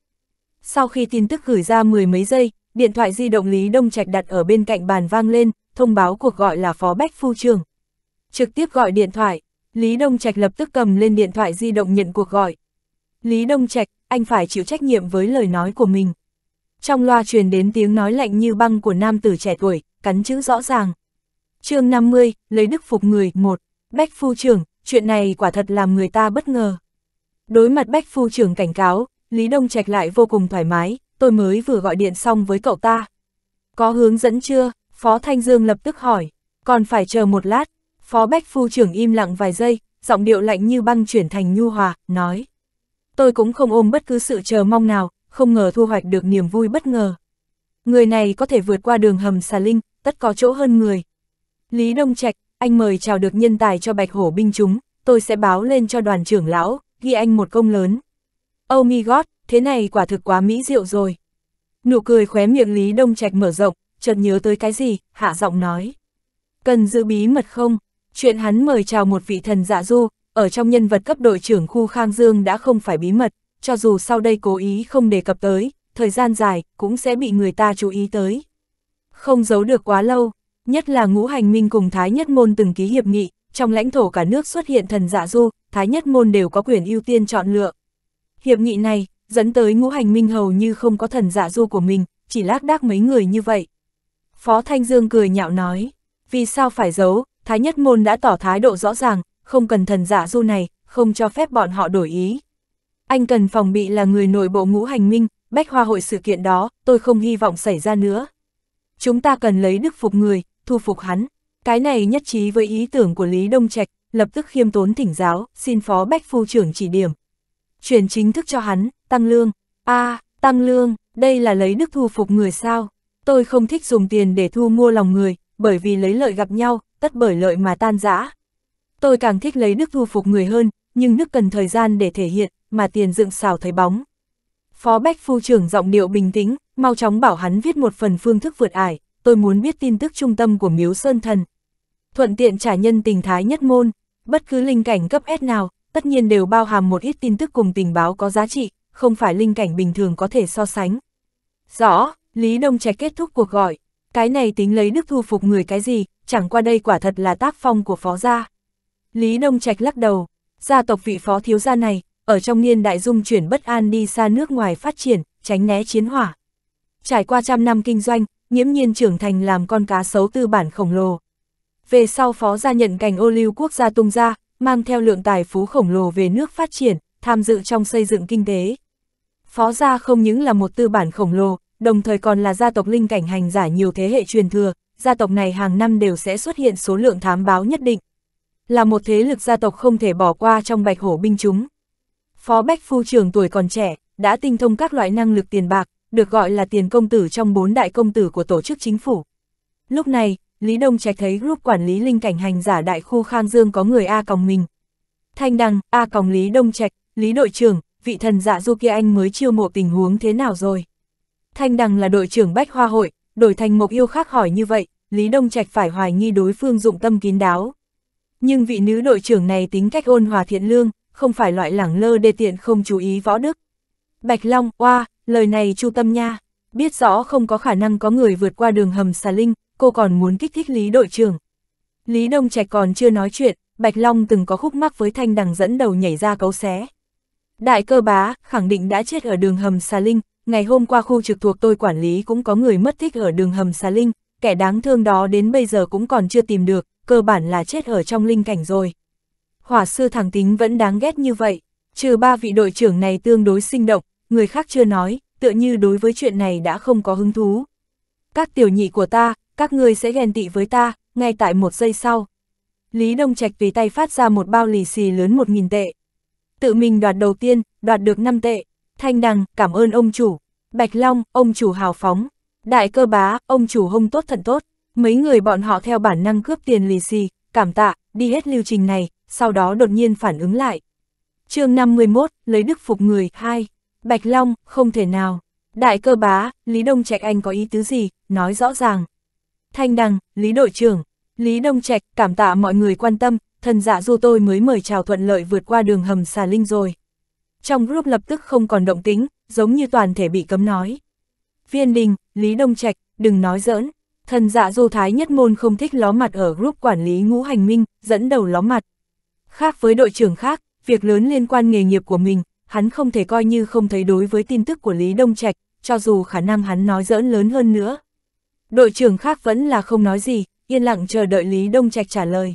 Sau khi tin tức gửi ra mười mấy giây, điện thoại di động Lý Đông Trạch đặt ở bên cạnh bàn vang lên, thông báo cuộc gọi là Phó Bách Phu Trường. Trực tiếp gọi điện thoại, Lý Đông Trạch lập tức cầm lên điện thoại di động nhận cuộc gọi. Lý Đông Trạch, anh phải chịu trách nhiệm với lời nói của mình. Trong loa truyền đến tiếng nói lạnh như băng của nam tử trẻ tuổi, cắn chữ rõ ràng. chương 50, lấy đức phục người, một Bách phu trưởng, chuyện này quả thật làm người ta bất ngờ. Đối mặt Bách phu trưởng cảnh cáo, Lý Đông Trạch lại vô cùng thoải mái, tôi mới vừa gọi điện xong với cậu ta. Có hướng dẫn chưa? Phó Thanh Dương lập tức hỏi, còn phải chờ một lát. Phó Bách phu trưởng im lặng vài giây, giọng điệu lạnh như băng chuyển thành nhu hòa, nói tôi cũng không ôm bất cứ sự chờ mong nào, không ngờ thu hoạch được niềm vui bất ngờ. Người này có thể vượt qua đường hầm xà linh, tất có chỗ hơn người. Lý Đông Trạch, anh mời chào được nhân tài cho bạch hổ binh chúng, tôi sẽ báo lên cho đoàn trưởng lão, ghi anh một công lớn. Oh my god, thế này quả thực quá mỹ diệu rồi. Nụ cười khóe miệng Lý Đông Trạch mở rộng, chợt nhớ tới cái gì, hạ giọng nói. Cần giữ bí mật không? Chuyện hắn mời chào một vị thần dạ du, ở trong nhân vật cấp đội trưởng khu Khang Dương đã không phải bí mật, cho dù sau đây cố ý không đề cập tới, thời gian dài cũng sẽ bị người ta chú ý tới. Không giấu được quá lâu, nhất là ngũ hành minh cùng Thái Nhất Môn từng ký hiệp nghị, trong lãnh thổ cả nước xuất hiện thần dạ du, Thái Nhất Môn đều có quyền ưu tiên chọn lựa. Hiệp nghị này, dẫn tới ngũ hành minh hầu như không có thần dạ du của mình, chỉ lác đác mấy người như vậy. Phó Thanh Dương cười nhạo nói, vì sao phải giấu, Thái Nhất Môn đã tỏ thái độ rõ ràng, không cần thần giả du này, không cho phép bọn họ đổi ý. Anh cần phòng bị là người nội bộ ngũ hành minh, bách hoa hội sự kiện đó, tôi không hy vọng xảy ra nữa. Chúng ta cần lấy đức phục người, thu phục hắn. Cái này nhất trí với ý tưởng của Lý Đông Trạch, lập tức khiêm tốn thỉnh giáo, xin phó bách phu trưởng chỉ điểm. Chuyển chính thức cho hắn, tăng lương. a à, tăng lương, đây là lấy đức thu phục người sao? Tôi không thích dùng tiền để thu mua lòng người, bởi vì lấy lợi gặp nhau, tất bởi lợi mà tan rã. Tôi càng thích lấy đức thu phục người hơn, nhưng đức cần thời gian để thể hiện, mà tiền dựng xào thấy bóng. Phó Bách Phu trưởng giọng điệu bình tĩnh, mau chóng bảo hắn viết một phần phương thức vượt ải, tôi muốn biết tin tức trung tâm của miếu Sơn Thần. Thuận tiện trả nhân tình thái nhất môn, bất cứ linh cảnh cấp S nào, tất nhiên đều bao hàm một ít tin tức cùng tình báo có giá trị, không phải linh cảnh bình thường có thể so sánh. Rõ, Lý Đông Trạch kết thúc cuộc gọi, cái này tính lấy đức thu phục người cái gì, chẳng qua đây quả thật là tác phong của phó gia. Lý Đông Trạch lắc đầu, gia tộc vị phó thiếu gia này, ở trong niên đại dung chuyển bất an đi xa nước ngoài phát triển, tránh né chiến hỏa. Trải qua trăm năm kinh doanh, nghiễm nhiên trưởng thành làm con cá sấu tư bản khổng lồ. Về sau phó gia nhận cành ô lưu quốc gia tung ra, mang theo lượng tài phú khổng lồ về nước phát triển, tham dự trong xây dựng kinh tế. Phó gia không những là một tư bản khổng lồ, đồng thời còn là gia tộc linh cảnh hành giả nhiều thế hệ truyền thừa, gia tộc này hàng năm đều sẽ xuất hiện số lượng thám báo nhất định, là một thế lực gia tộc không thể bỏ qua trong bạch hổ binh chúng. Phó Bách Phu trưởng tuổi còn trẻ, đã tinh thông các loại năng lực tiền bạc, được gọi là tiền công tử trong bốn đại công tử của tổ chức chính phủ. Lúc này, Lý Đông Trạch thấy group quản lý linh cảnh hành giả đại khu Khang Dương có người A còng mình. Thanh Đăng, A còng Lý Đông Trạch, Lý đội trưởng, vị thần dạ du kia anh mới chiêu mộ tình huống thế nào rồi. Thanh Đăng là đội trưởng Bách Hoa Hội, đổi thành mục Yêu khác hỏi như vậy, Lý Đông Trạch phải hoài nghi đối phương dụng tâm kín đáo. Nhưng vị nữ đội trưởng này tính cách ôn hòa thiện lương, không phải loại lẳng lơ đê tiện không chú ý võ đức. Bạch Long, oa, lời này chu tâm nha, biết rõ không có khả năng có người vượt qua đường hầm xà linh, cô còn muốn kích thích Lý đội trưởng. Lý Đông Trạch còn chưa nói chuyện, Bạch Long từng có khúc mắc với thanh đằng dẫn đầu nhảy ra cấu xé. Đại cơ bá, khẳng định đã chết ở đường hầm xà linh, ngày hôm qua khu trực thuộc tôi quản lý cũng có người mất tích ở đường hầm xà linh, kẻ đáng thương đó đến bây giờ cũng còn chưa tìm được, cơ bản là chết ở trong linh cảnh rồi. Hỏa sư thẳng tính vẫn đáng ghét như vậy, trừ ba vị đội trưởng này tương đối sinh động, người khác chưa nói, tựa như đối với chuyện này đã không có hứng thú. Các tiểu nhị của ta, các ngươi sẽ ghen tị với ta, ngay tại một giây sau. Lý Đông Trạch tùy tay phát ra một bao lì xì lớn một nghìn tệ. Tự mình đoạt đầu tiên, đoạt được năm tệ. Thanh Đằng, cảm ơn ông chủ. Bạch Long, ông chủ hào phóng. Đại cơ bá, ông chủ hông tốt thận tốt. Mấy người bọn họ theo bản năng cướp tiền lì xì, cảm tạ, đi hết lưu trình này, sau đó đột nhiên phản ứng lại. chương 51, lấy đức phục người, 2. Bạch Long, không thể nào. Đại cơ bá, Lý Đông Trạch Anh có ý tứ gì, nói rõ ràng. Thanh Đằng, Lý đội trưởng, Lý Đông Trạch cảm tạ mọi người quan tâm, thần giả dạ du tôi mới mời chào thuận lợi vượt qua đường hầm xà linh rồi. Trong group lập tức không còn động tính, giống như toàn thể bị cấm nói. Viên đình, Lý Đông Trạch, đừng nói giỡn, Thần dạ du thái nhất môn không thích ló mặt ở group quản lý ngũ hành minh, dẫn đầu ló mặt. Khác với đội trưởng khác, việc lớn liên quan nghề nghiệp của mình, hắn không thể coi như không thấy đối với tin tức của Lý Đông Trạch, cho dù khả năng hắn nói dỡn lớn hơn nữa. Đội trưởng khác vẫn là không nói gì, yên lặng chờ đợi Lý Đông Trạch trả lời.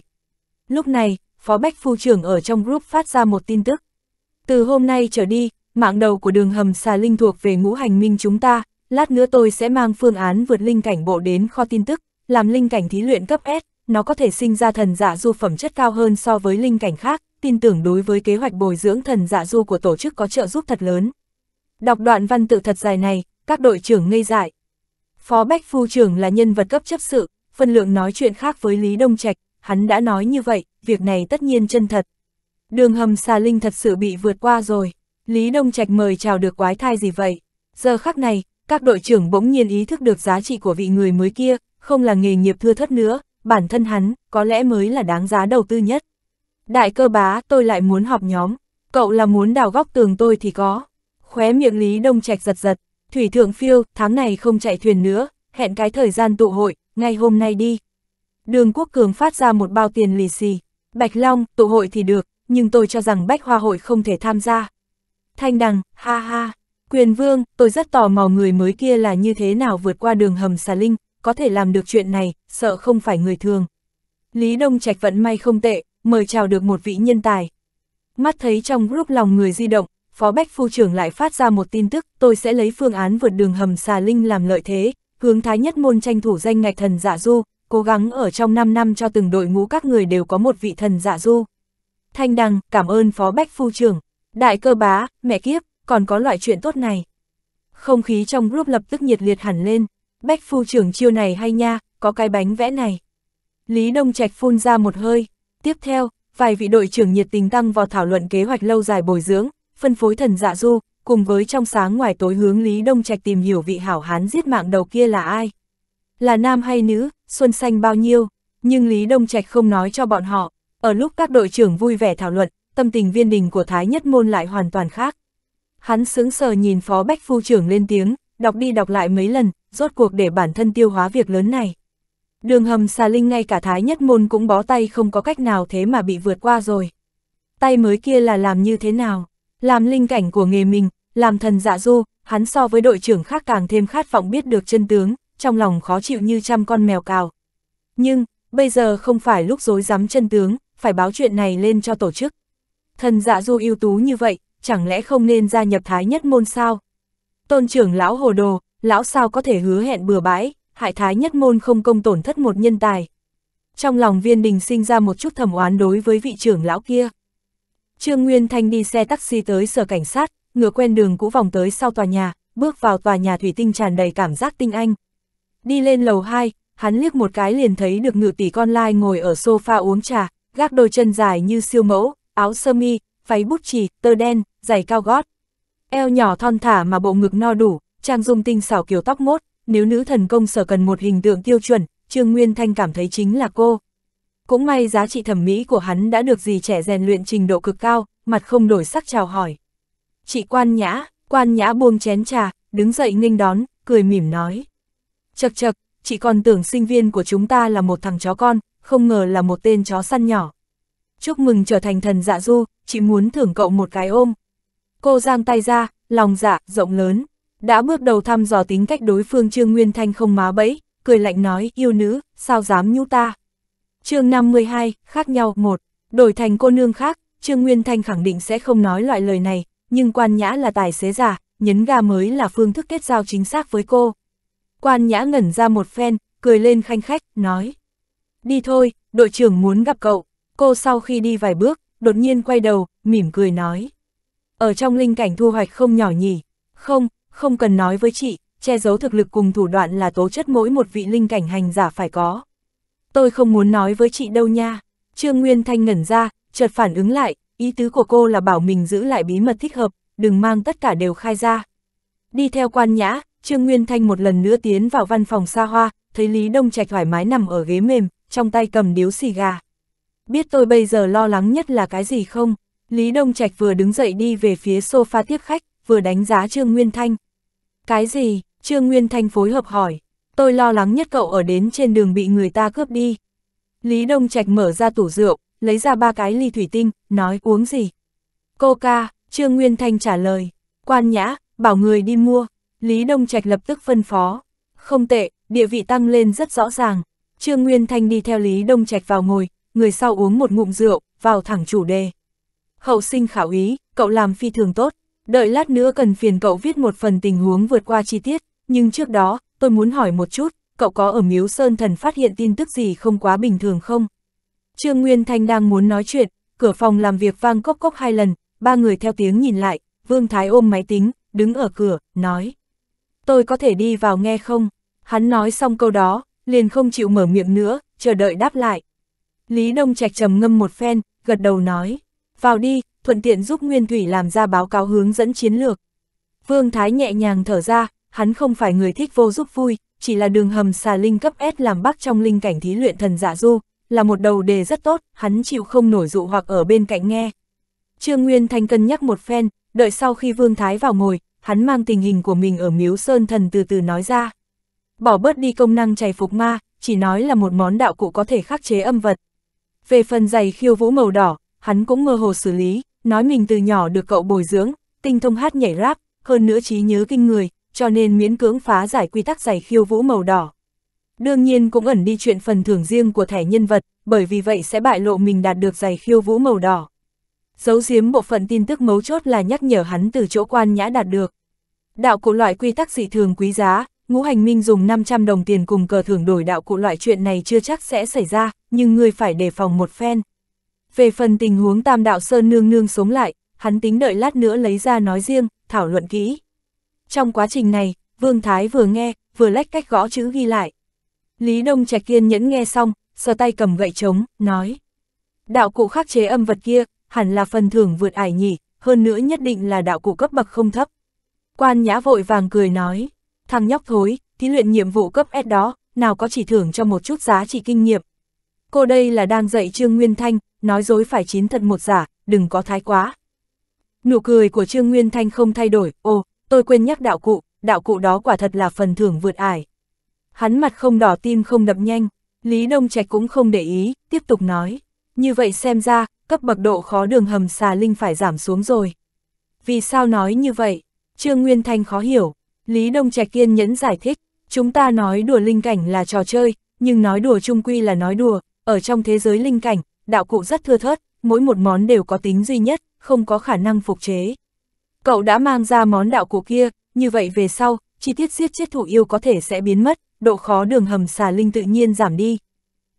Lúc này, Phó Bách Phu trưởng ở trong group phát ra một tin tức. Từ hôm nay trở đi, mạng đầu của đường hầm xà linh thuộc về ngũ hành minh chúng ta, Lát nữa tôi sẽ mang phương án vượt linh cảnh bộ đến kho tin tức, làm linh cảnh thí luyện cấp S, nó có thể sinh ra thần dạ du phẩm chất cao hơn so với linh cảnh khác, tin tưởng đối với kế hoạch bồi dưỡng thần dạ du của tổ chức có trợ giúp thật lớn. Đọc đoạn văn tự thật dài này, các đội trưởng ngây dại. Phó Bách Phu trưởng là nhân vật cấp chấp sự, phân lượng nói chuyện khác với Lý Đông Trạch, hắn đã nói như vậy, việc này tất nhiên chân thật. Đường hầm xà linh thật sự bị vượt qua rồi, Lý Đông Trạch mời chào được quái thai gì vậy? Giờ khắc này, các đội trưởng bỗng nhiên ý thức được giá trị của vị người mới kia, không là nghề nghiệp thưa thất nữa, bản thân hắn, có lẽ mới là đáng giá đầu tư nhất. Đại cơ bá, tôi lại muốn họp nhóm, cậu là muốn đào góc tường tôi thì có. Khóe miệng Lý Đông Trạch giật giật, Thủy Thượng Phiêu, tháng này không chạy thuyền nữa, hẹn cái thời gian tụ hội, ngay hôm nay đi. Đường Quốc Cường phát ra một bao tiền lì xì, Bạch Long, tụ hội thì được, nhưng tôi cho rằng Bách Hoa Hội không thể tham gia. Thanh Đằng, ha ha. Quyền vương, tôi rất tò mò người mới kia là như thế nào vượt qua đường hầm xà linh, có thể làm được chuyện này, sợ không phải người thường. Lý Đông Trạch vẫn may không tệ, mời chào được một vị nhân tài. Mắt thấy trong group lòng người di động, Phó Bách Phu trưởng lại phát ra một tin tức, tôi sẽ lấy phương án vượt đường hầm xà linh làm lợi thế, hướng thái nhất môn tranh thủ danh ngạch thần giả dạ du, cố gắng ở trong 5 năm cho từng đội ngũ các người đều có một vị thần giả dạ du. Thanh Đăng, cảm ơn Phó Bách Phu trưởng. Đại cơ bá, mẹ kiếp, còn có loại chuyện tốt này. Không khí trong group lập tức nhiệt liệt hẳn lên, Bách phu trưởng chiêu này hay nha, có cái bánh vẽ này. Lý Đông Trạch phun ra một hơi, tiếp theo, vài vị đội trưởng nhiệt tình tăng vào thảo luận kế hoạch lâu dài bồi dưỡng, phân phối thần dạ du, cùng với trong sáng ngoài tối hướng Lý Đông Trạch tìm hiểu vị hảo hán giết mạng đầu kia là ai. Là nam hay nữ, xuân xanh bao nhiêu, nhưng Lý Đông Trạch không nói cho bọn họ. Ở lúc các đội trưởng vui vẻ thảo luận, tâm tình viên đình của Thái Nhất Môn lại hoàn toàn khác. Hắn sững sờ nhìn Phó Bách Phu trưởng lên tiếng, đọc đi đọc lại mấy lần, rốt cuộc để bản thân tiêu hóa việc lớn này. Đường hầm xà linh ngay cả thái nhất môn cũng bó tay không có cách nào thế mà bị vượt qua rồi. Tay mới kia là làm như thế nào? Làm linh cảnh của nghề mình, làm thần dạ du, hắn so với đội trưởng khác càng thêm khát vọng biết được chân tướng, trong lòng khó chịu như trăm con mèo cào. Nhưng, bây giờ không phải lúc dối dám chân tướng, phải báo chuyện này lên cho tổ chức. Thần dạ du ưu tú như vậy, chẳng lẽ không nên gia nhập thái nhất môn sao? Tôn trưởng lão hồ đồ, lão sao có thể hứa hẹn bừa bãi, hại thái nhất môn không công tổn thất một nhân tài. Trong lòng viên đình sinh ra một chút thầm oán đối với vị trưởng lão kia. Trương Nguyên Thanh đi xe taxi tới sở cảnh sát, ngựa quen đường cũ vòng tới sau tòa nhà, bước vào tòa nhà thủy tinh tràn đầy cảm giác tinh anh. Đi lên lầu 2, hắn liếc một cái liền thấy được ngự tỷ con lai ngồi ở sofa uống trà, gác đôi chân dài như siêu mẫu, áo sơ mi, váy bút chì, tơ đen, giày cao gót. Eo nhỏ thon thả mà bộ ngực no đủ, trang dung tinh xảo kiểu tóc mốt, nếu nữ thần công sở cần một hình tượng tiêu chuẩn, Trương Nguyên Thanh cảm thấy chính là cô. Cũng may giá trị thẩm mỹ của hắn đã được dì trẻ rèn luyện trình độ cực cao, mặt không đổi sắc chào hỏi. Chị Quan Nhã, Quan Nhã buông chén trà, đứng dậy nghênh đón, cười mỉm nói. Chật chật, chị còn tưởng sinh viên của chúng ta là một thằng chó con, không ngờ là một tên chó săn nhỏ. Chúc mừng trở thành thần dạ du, chị muốn thưởng cậu một cái ôm. Cô giang tay ra, lòng dạ, rộng lớn. Đã bước đầu thăm dò tính cách đối phương Trương Nguyên Thanh không má bẫy, cười lạnh nói, yêu nữ, sao dám nhu ta. chương 52, khác nhau, một Đổi thành cô nương khác, Trương Nguyên Thanh khẳng định sẽ không nói loại lời này, nhưng quan nhã là tài xế giả, nhấn ga mới là phương thức kết giao chính xác với cô. Quan nhã ngẩn ra một phen, cười lên khanh khách, nói. Đi thôi, đội trưởng muốn gặp cậu. Cô sau khi đi vài bước, đột nhiên quay đầu, mỉm cười nói ở trong linh cảnh thu hoạch không nhỏ nhỉ. Không, không cần nói với chị, che giấu thực lực cùng thủ đoạn là tố chất mỗi một vị linh cảnh hành giả phải có. Tôi không muốn nói với chị đâu nha. Trương Nguyên Thanh ngẩn ra, chợt phản ứng lại, ý tứ của cô là bảo mình giữ lại bí mật thích hợp, đừng mang tất cả đều khai ra. Đi theo quan nhã, Trương Nguyên Thanh một lần nữa tiến vào văn phòng xa hoa, thấy Lý Đông Trạch thoải mái nằm ở ghế mềm, trong tay cầm điếu xì gà. Biết tôi bây giờ lo lắng nhất là cái gì không? Lý Đông Trạch vừa đứng dậy đi về phía sofa tiếp khách, vừa đánh giá Trương Nguyên Thanh. Cái gì? Trương Nguyên Thanh phối hợp hỏi. Tôi lo lắng nhất cậu ở đến trên đường bị người ta cướp đi. Lý Đông Trạch mở ra tủ rượu, lấy ra ba cái ly thủy tinh, nói uống gì? Coca, Trương Nguyên Thanh trả lời. Quan nhã, bảo người đi mua. Lý Đông Trạch lập tức phân phó. Không tệ, địa vị tăng lên rất rõ ràng. Trương Nguyên Thanh đi theo Lý Đông Trạch vào ngồi, người sau uống một ngụm rượu, vào thẳng chủ đề. Hậu sinh khảo ý, cậu làm phi thường tốt, đợi lát nữa cần phiền cậu viết một phần tình huống vượt qua chi tiết, nhưng trước đó, tôi muốn hỏi một chút, cậu có ở Miếu Sơn Thần phát hiện tin tức gì không quá bình thường không? Trương Nguyên Thanh đang muốn nói chuyện, cửa phòng làm việc vang cốc cốc hai lần, ba người theo tiếng nhìn lại, Vương Thái ôm máy tính, đứng ở cửa, nói. Tôi có thể đi vào nghe không? Hắn nói xong câu đó, liền không chịu mở miệng nữa, chờ đợi đáp lại. Lý Đông Trạch trầm ngâm một phen, gật đầu nói. Vào đi, thuận tiện giúp Nguyên Thủy làm ra báo cáo hướng dẫn chiến lược. Vương Thái nhẹ nhàng thở ra, hắn không phải người thích vô giúp vui, chỉ là đường hầm xà linh cấp S làm bắc trong linh cảnh thí luyện thần giả du, là một đầu đề rất tốt, hắn chịu không nổi dụ hoặc ở bên cạnh nghe. Trương Nguyên Thanh cân nhắc một phen, đợi sau khi Vương Thái vào ngồi, hắn mang tình hình của mình ở miếu sơn thần từ từ nói ra. Bỏ bớt đi công năng chày phục ma, chỉ nói là một món đạo cụ có thể khắc chế âm vật. Về phần giày khiêu vũ màu đỏ, hắn cũng mơ hồ xử lý, nói mình từ nhỏ được cậu bồi dưỡng, tinh thông hát nhảy rap, hơn nữa trí nhớ kinh người, cho nên miễn cưỡng phá giải quy tắc giày khiêu vũ màu đỏ. Đương nhiên cũng ẩn đi chuyện phần thưởng riêng của thẻ nhân vật, bởi vì vậy sẽ bại lộ mình đạt được giày khiêu vũ màu đỏ. Giấu giếm bộ phận tin tức mấu chốt là nhắc nhở hắn từ chỗ quan nhã đạt được. Đạo cụ loại quy tắc dị thường quý giá, ngũ hành minh dùng 500 đồng tiền cùng cờ thưởng đổi đạo cụ loại chuyện này chưa chắc sẽ xảy ra, nhưng người phải đề phòng một phen. Về phần tình huống tam đạo sơn nương nương sống lại, hắn tính đợi lát nữa lấy ra nói riêng, thảo luận kỹ. Trong quá trình này, Vương Thái vừa nghe, vừa lách cách gõ chữ ghi lại. Lý Đông Trạch kiên nhẫn nghe xong, sờ tay cầm gậy trống, nói. Đạo cụ khắc chế âm vật kia, hẳn là phần thưởng vượt ải nhỉ, hơn nữa nhất định là đạo cụ cấp bậc không thấp. Quan nhã vội vàng cười nói, thằng nhóc thối, thí luyện nhiệm vụ cấp S đó, nào có chỉ thưởng cho một chút giá trị kinh nghiệm, cô đây là đang dạy Trương Nguyên Thanh, nói dối phải chín thật một giả, đừng có thái quá. Nụ cười của Trương Nguyên Thanh không thay đổi, ô tôi quên nhắc đạo cụ, đạo cụ đó quả thật là phần thưởng vượt ải. Hắn mặt không đỏ tim không đập nhanh, Lý Đông Trạch cũng không để ý, tiếp tục nói. Như vậy xem ra, cấp bậc độ khó đường hầm xà linh phải giảm xuống rồi. Vì sao nói như vậy? Trương Nguyên Thanh khó hiểu. Lý Đông Trạch kiên nhẫn giải thích, chúng ta nói đùa linh cảnh là trò chơi, nhưng nói đùa trung quy là nói đùa, ở trong thế giới linh cảnh, đạo cụ rất thưa thớt, mỗi một món đều có tính duy nhất, không có khả năng phục chế. Cậu đã mang ra món đạo cụ kia, như vậy về sau, chi tiết giết chết thủ yêu có thể sẽ biến mất, độ khó đường hầm xà linh tự nhiên giảm đi.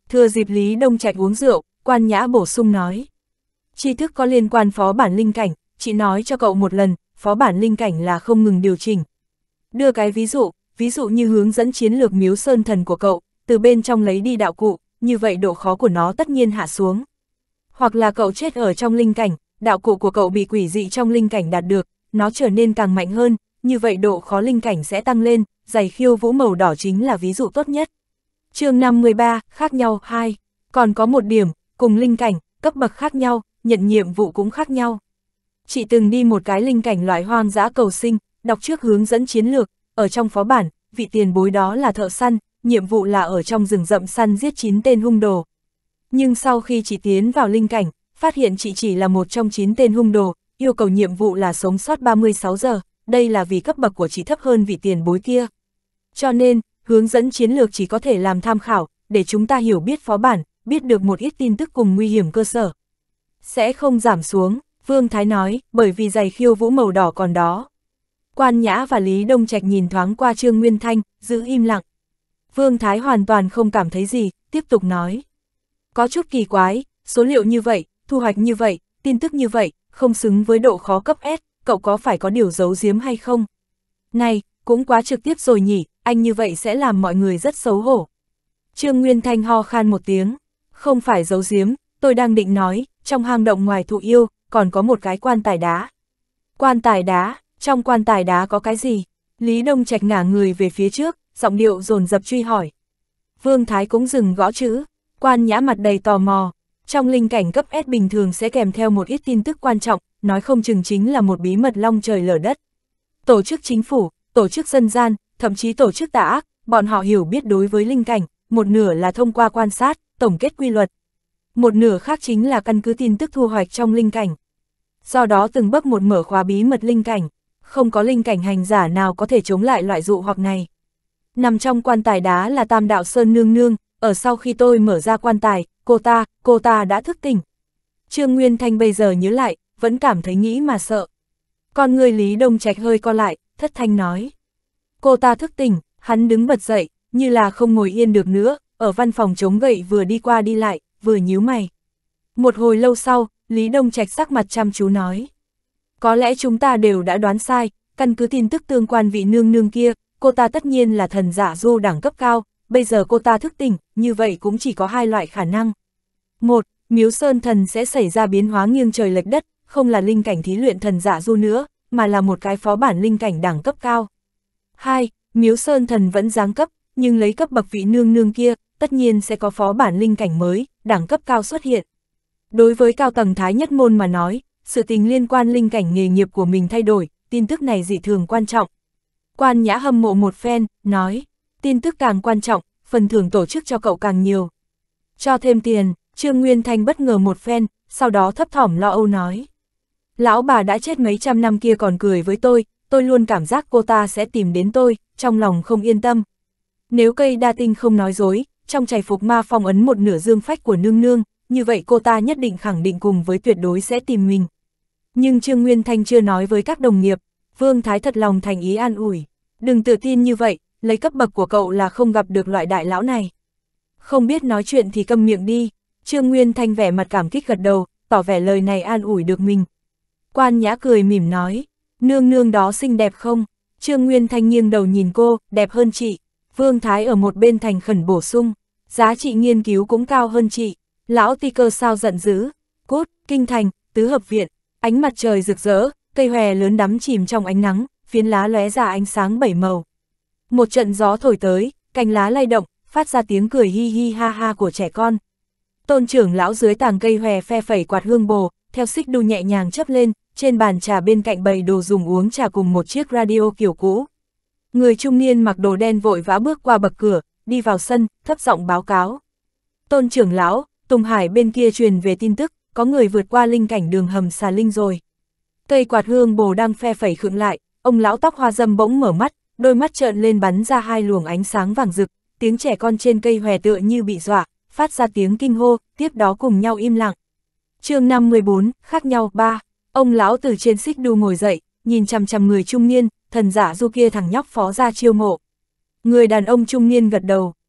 thưa dịp Lý Đông Trạch uống rượu, quan nhã bổ sung nói. Tri thức có liên quan phó bản linh cảnh, chị nói cho cậu một lần, phó bản linh cảnh là không ngừng điều chỉnh. Đưa cái ví dụ, ví dụ như hướng dẫn chiến lược miếu sơn thần của cậu, từ bên trong lấy đi đạo cụ, như vậy độ khó của nó tất nhiên hạ xuống. Hoặc là cậu chết ở trong linh cảnh, đạo cụ của cậu bị quỷ dị trong linh cảnh đạt được, nó trở nên càng mạnh hơn, như vậy độ khó linh cảnh sẽ tăng lên, giày khiêu vũ màu đỏ chính là ví dụ tốt nhất. chương 53, khác nhau 2, còn có một điểm, cùng linh cảnh, cấp bậc khác nhau, nhận nhiệm vụ cũng khác nhau. Chị từng đi một cái linh cảnh loại hoang dã cầu sinh, đọc trước hướng dẫn chiến lược, ở trong phó bản, vị tiền bối đó là thợ săn, nhiệm vụ là ở trong rừng rậm săn giết 9 tên hung đồ. Nhưng sau khi chị tiến vào linh cảnh, phát hiện chị chỉ là một trong 9 tên hung đồ, yêu cầu nhiệm vụ là sống sót 36 giờ, đây là vì cấp bậc của chị thấp hơn vị tiền bối kia. Cho nên, hướng dẫn chiến lược chỉ có thể làm tham khảo, để chúng ta hiểu biết phó bản, biết được một ít tin tức cùng nguy hiểm cơ sở. Sẽ không giảm xuống, Vương Thái nói, bởi vì giày khiêu vũ màu đỏ còn đó. Quan Nhã và Lý Đông Trạch nhìn thoáng qua Trương Nguyên Thanh, giữ im lặng. Vương Thái hoàn toàn không cảm thấy gì, tiếp tục nói. Có chút kỳ quái, số liệu như vậy, thu hoạch như vậy, tin tức như vậy, không xứng với độ khó cấp S, cậu có phải có điều giấu giếm hay không? Này, cũng quá trực tiếp rồi nhỉ, anh như vậy sẽ làm mọi người rất xấu hổ. Trương Nguyên Thanh ho khan một tiếng, không phải giấu giếm, tôi đang định nói, trong hang động ngoài thụ yêu, còn có một cái quan tài đá. Quan tài đá, trong quan tài đá có cái gì? Lý Đông Trạch ngả người về phía trước, giọng điệu dồn dập truy hỏi. Vương Thái cũng dừng gõ chữ, quan nhã mặt đầy tò mò. Trong linh cảnh cấp S bình thường sẽ kèm theo một ít tin tức quan trọng, nói không chừng chính là một bí mật long trời lở đất. Tổ chức chính phủ, tổ chức dân gian, thậm chí tổ chức tà ác, bọn họ hiểu biết đối với linh cảnh, một nửa là thông qua quan sát, tổng kết quy luật. Một nửa khác chính là căn cứ tin tức thu hoạch trong linh cảnh. Do đó từng bước một mở khóa bí mật linh cảnh, không có linh cảnh hành giả nào có thể chống lại loại dụ hoặc này. Nằm trong quan tài đá là tam đạo sơn nương nương, ở sau khi tôi mở ra quan tài, cô ta, cô ta đã thức tỉnh. Trương Nguyên Thanh bây giờ nhớ lại, vẫn cảm thấy nghĩ mà sợ. Con người Lý Đông Trạch hơi co lại, thất thanh nói. Cô ta thức tỉnh, hắn đứng bật dậy, như là không ngồi yên được nữa, ở văn phòng chống gậy vừa đi qua đi lại, vừa nhíu mày. Một hồi lâu sau, Lý Đông Trạch sắc mặt chăm chú nói. Có lẽ chúng ta đều đã đoán sai, căn cứ tin tức tương quan vị nương nương kia, cô ta tất nhiên là thần giả du đẳng cấp cao, bây giờ cô ta thức tỉnh, như vậy cũng chỉ có hai loại khả năng. Một, miếu sơn thần sẽ xảy ra biến hóa nghiêng trời lệch đất, không là linh cảnh thí luyện thần giả du nữa, mà là một cái phó bản linh cảnh đẳng cấp cao. Hai, miếu sơn thần vẫn giáng cấp, nhưng lấy cấp bậc vị nương nương kia, tất nhiên sẽ có phó bản linh cảnh mới, đẳng cấp cao xuất hiện. Đối với cao tầng thái nhất môn mà nói, sự tình liên quan linh cảnh nghề nghiệp của mình thay đổi, tin tức này dị thường quan trọng, Quan Nhã hâm mộ một phen, nói, tin tức càng quan trọng, phần thưởng tổ chức cho cậu càng nhiều. Cho thêm tiền, Trương Nguyên Thanh bất ngờ một phen, sau đó thấp thỏm lo âu nói. Lão bà đã chết mấy trăm năm kia còn cười với tôi, tôi luôn cảm giác cô ta sẽ tìm đến tôi, trong lòng không yên tâm. Nếu cây đa tinh không nói dối, trong chảy phục ma phong ấn một nửa dương phách của nương nương, như vậy cô ta nhất định khẳng định cùng với tuyệt đối sẽ tìm mình. Nhưng Trương Nguyên Thanh chưa nói với các đồng nghiệp, Vương Thái thật lòng thành ý an ủi. Đừng tự tin như vậy, lấy cấp bậc của cậu là không gặp được loại đại lão này. Không biết nói chuyện thì câm miệng đi. Trương Nguyên Thanh vẻ mặt cảm kích gật đầu, tỏ vẻ lời này an ủi được mình. Quan Nhã cười mỉm nói, nương nương đó xinh đẹp không? Trương Nguyên Thanh nghiêng đầu nhìn cô, đẹp hơn chị. Vương Thái ở một bên thành khẩn bổ sung, giá trị nghiên cứu cũng cao hơn chị. Lão ti cơ sao giận dữ, cốt, kinh thành, tứ hợp viện, ánh mặt trời rực rỡ, cây hòe lớn đắm chìm trong ánh nắng, phiến lá lóe ra ánh sáng bảy màu. Một trận gió thổi tới, cành lá lay động, phát ra tiếng cười hi hi ha ha của trẻ con. Tôn trưởng lão dưới tàng cây hòe phe phẩy quạt hương bồ, theo xích đu nhẹ nhàng chấp lên, trên bàn trà bên cạnh bầy đồ dùng uống trà cùng một chiếc radio kiểu cũ. Người trung niên mặc đồ đen vội vã bước qua bậc cửa, đi vào sân, thấp giọng báo cáo. Tôn trưởng lão, Tùng Hải bên kia truyền về tin tức, có người vượt qua linh cảnh đường hầm xà linh rồi. Cây quạt hương bồ đang phe phẩy khựng lại, ông lão tóc hoa dâm bỗng mở mắt, đôi mắt trợn lên bắn ra hai luồng ánh sáng vàng rực, tiếng trẻ con trên cây hòe tựa như bị dọa, phát ra tiếng kinh hô, tiếp đó cùng nhau im lặng. chương 514, khác nhau, 3. Ông lão từ trên xích đu ngồi dậy, nhìn chằm chằm người trung niên, thần giả du kia thằng nhóc phó ra chiêu mộ. Người đàn ông trung niên gật đầu,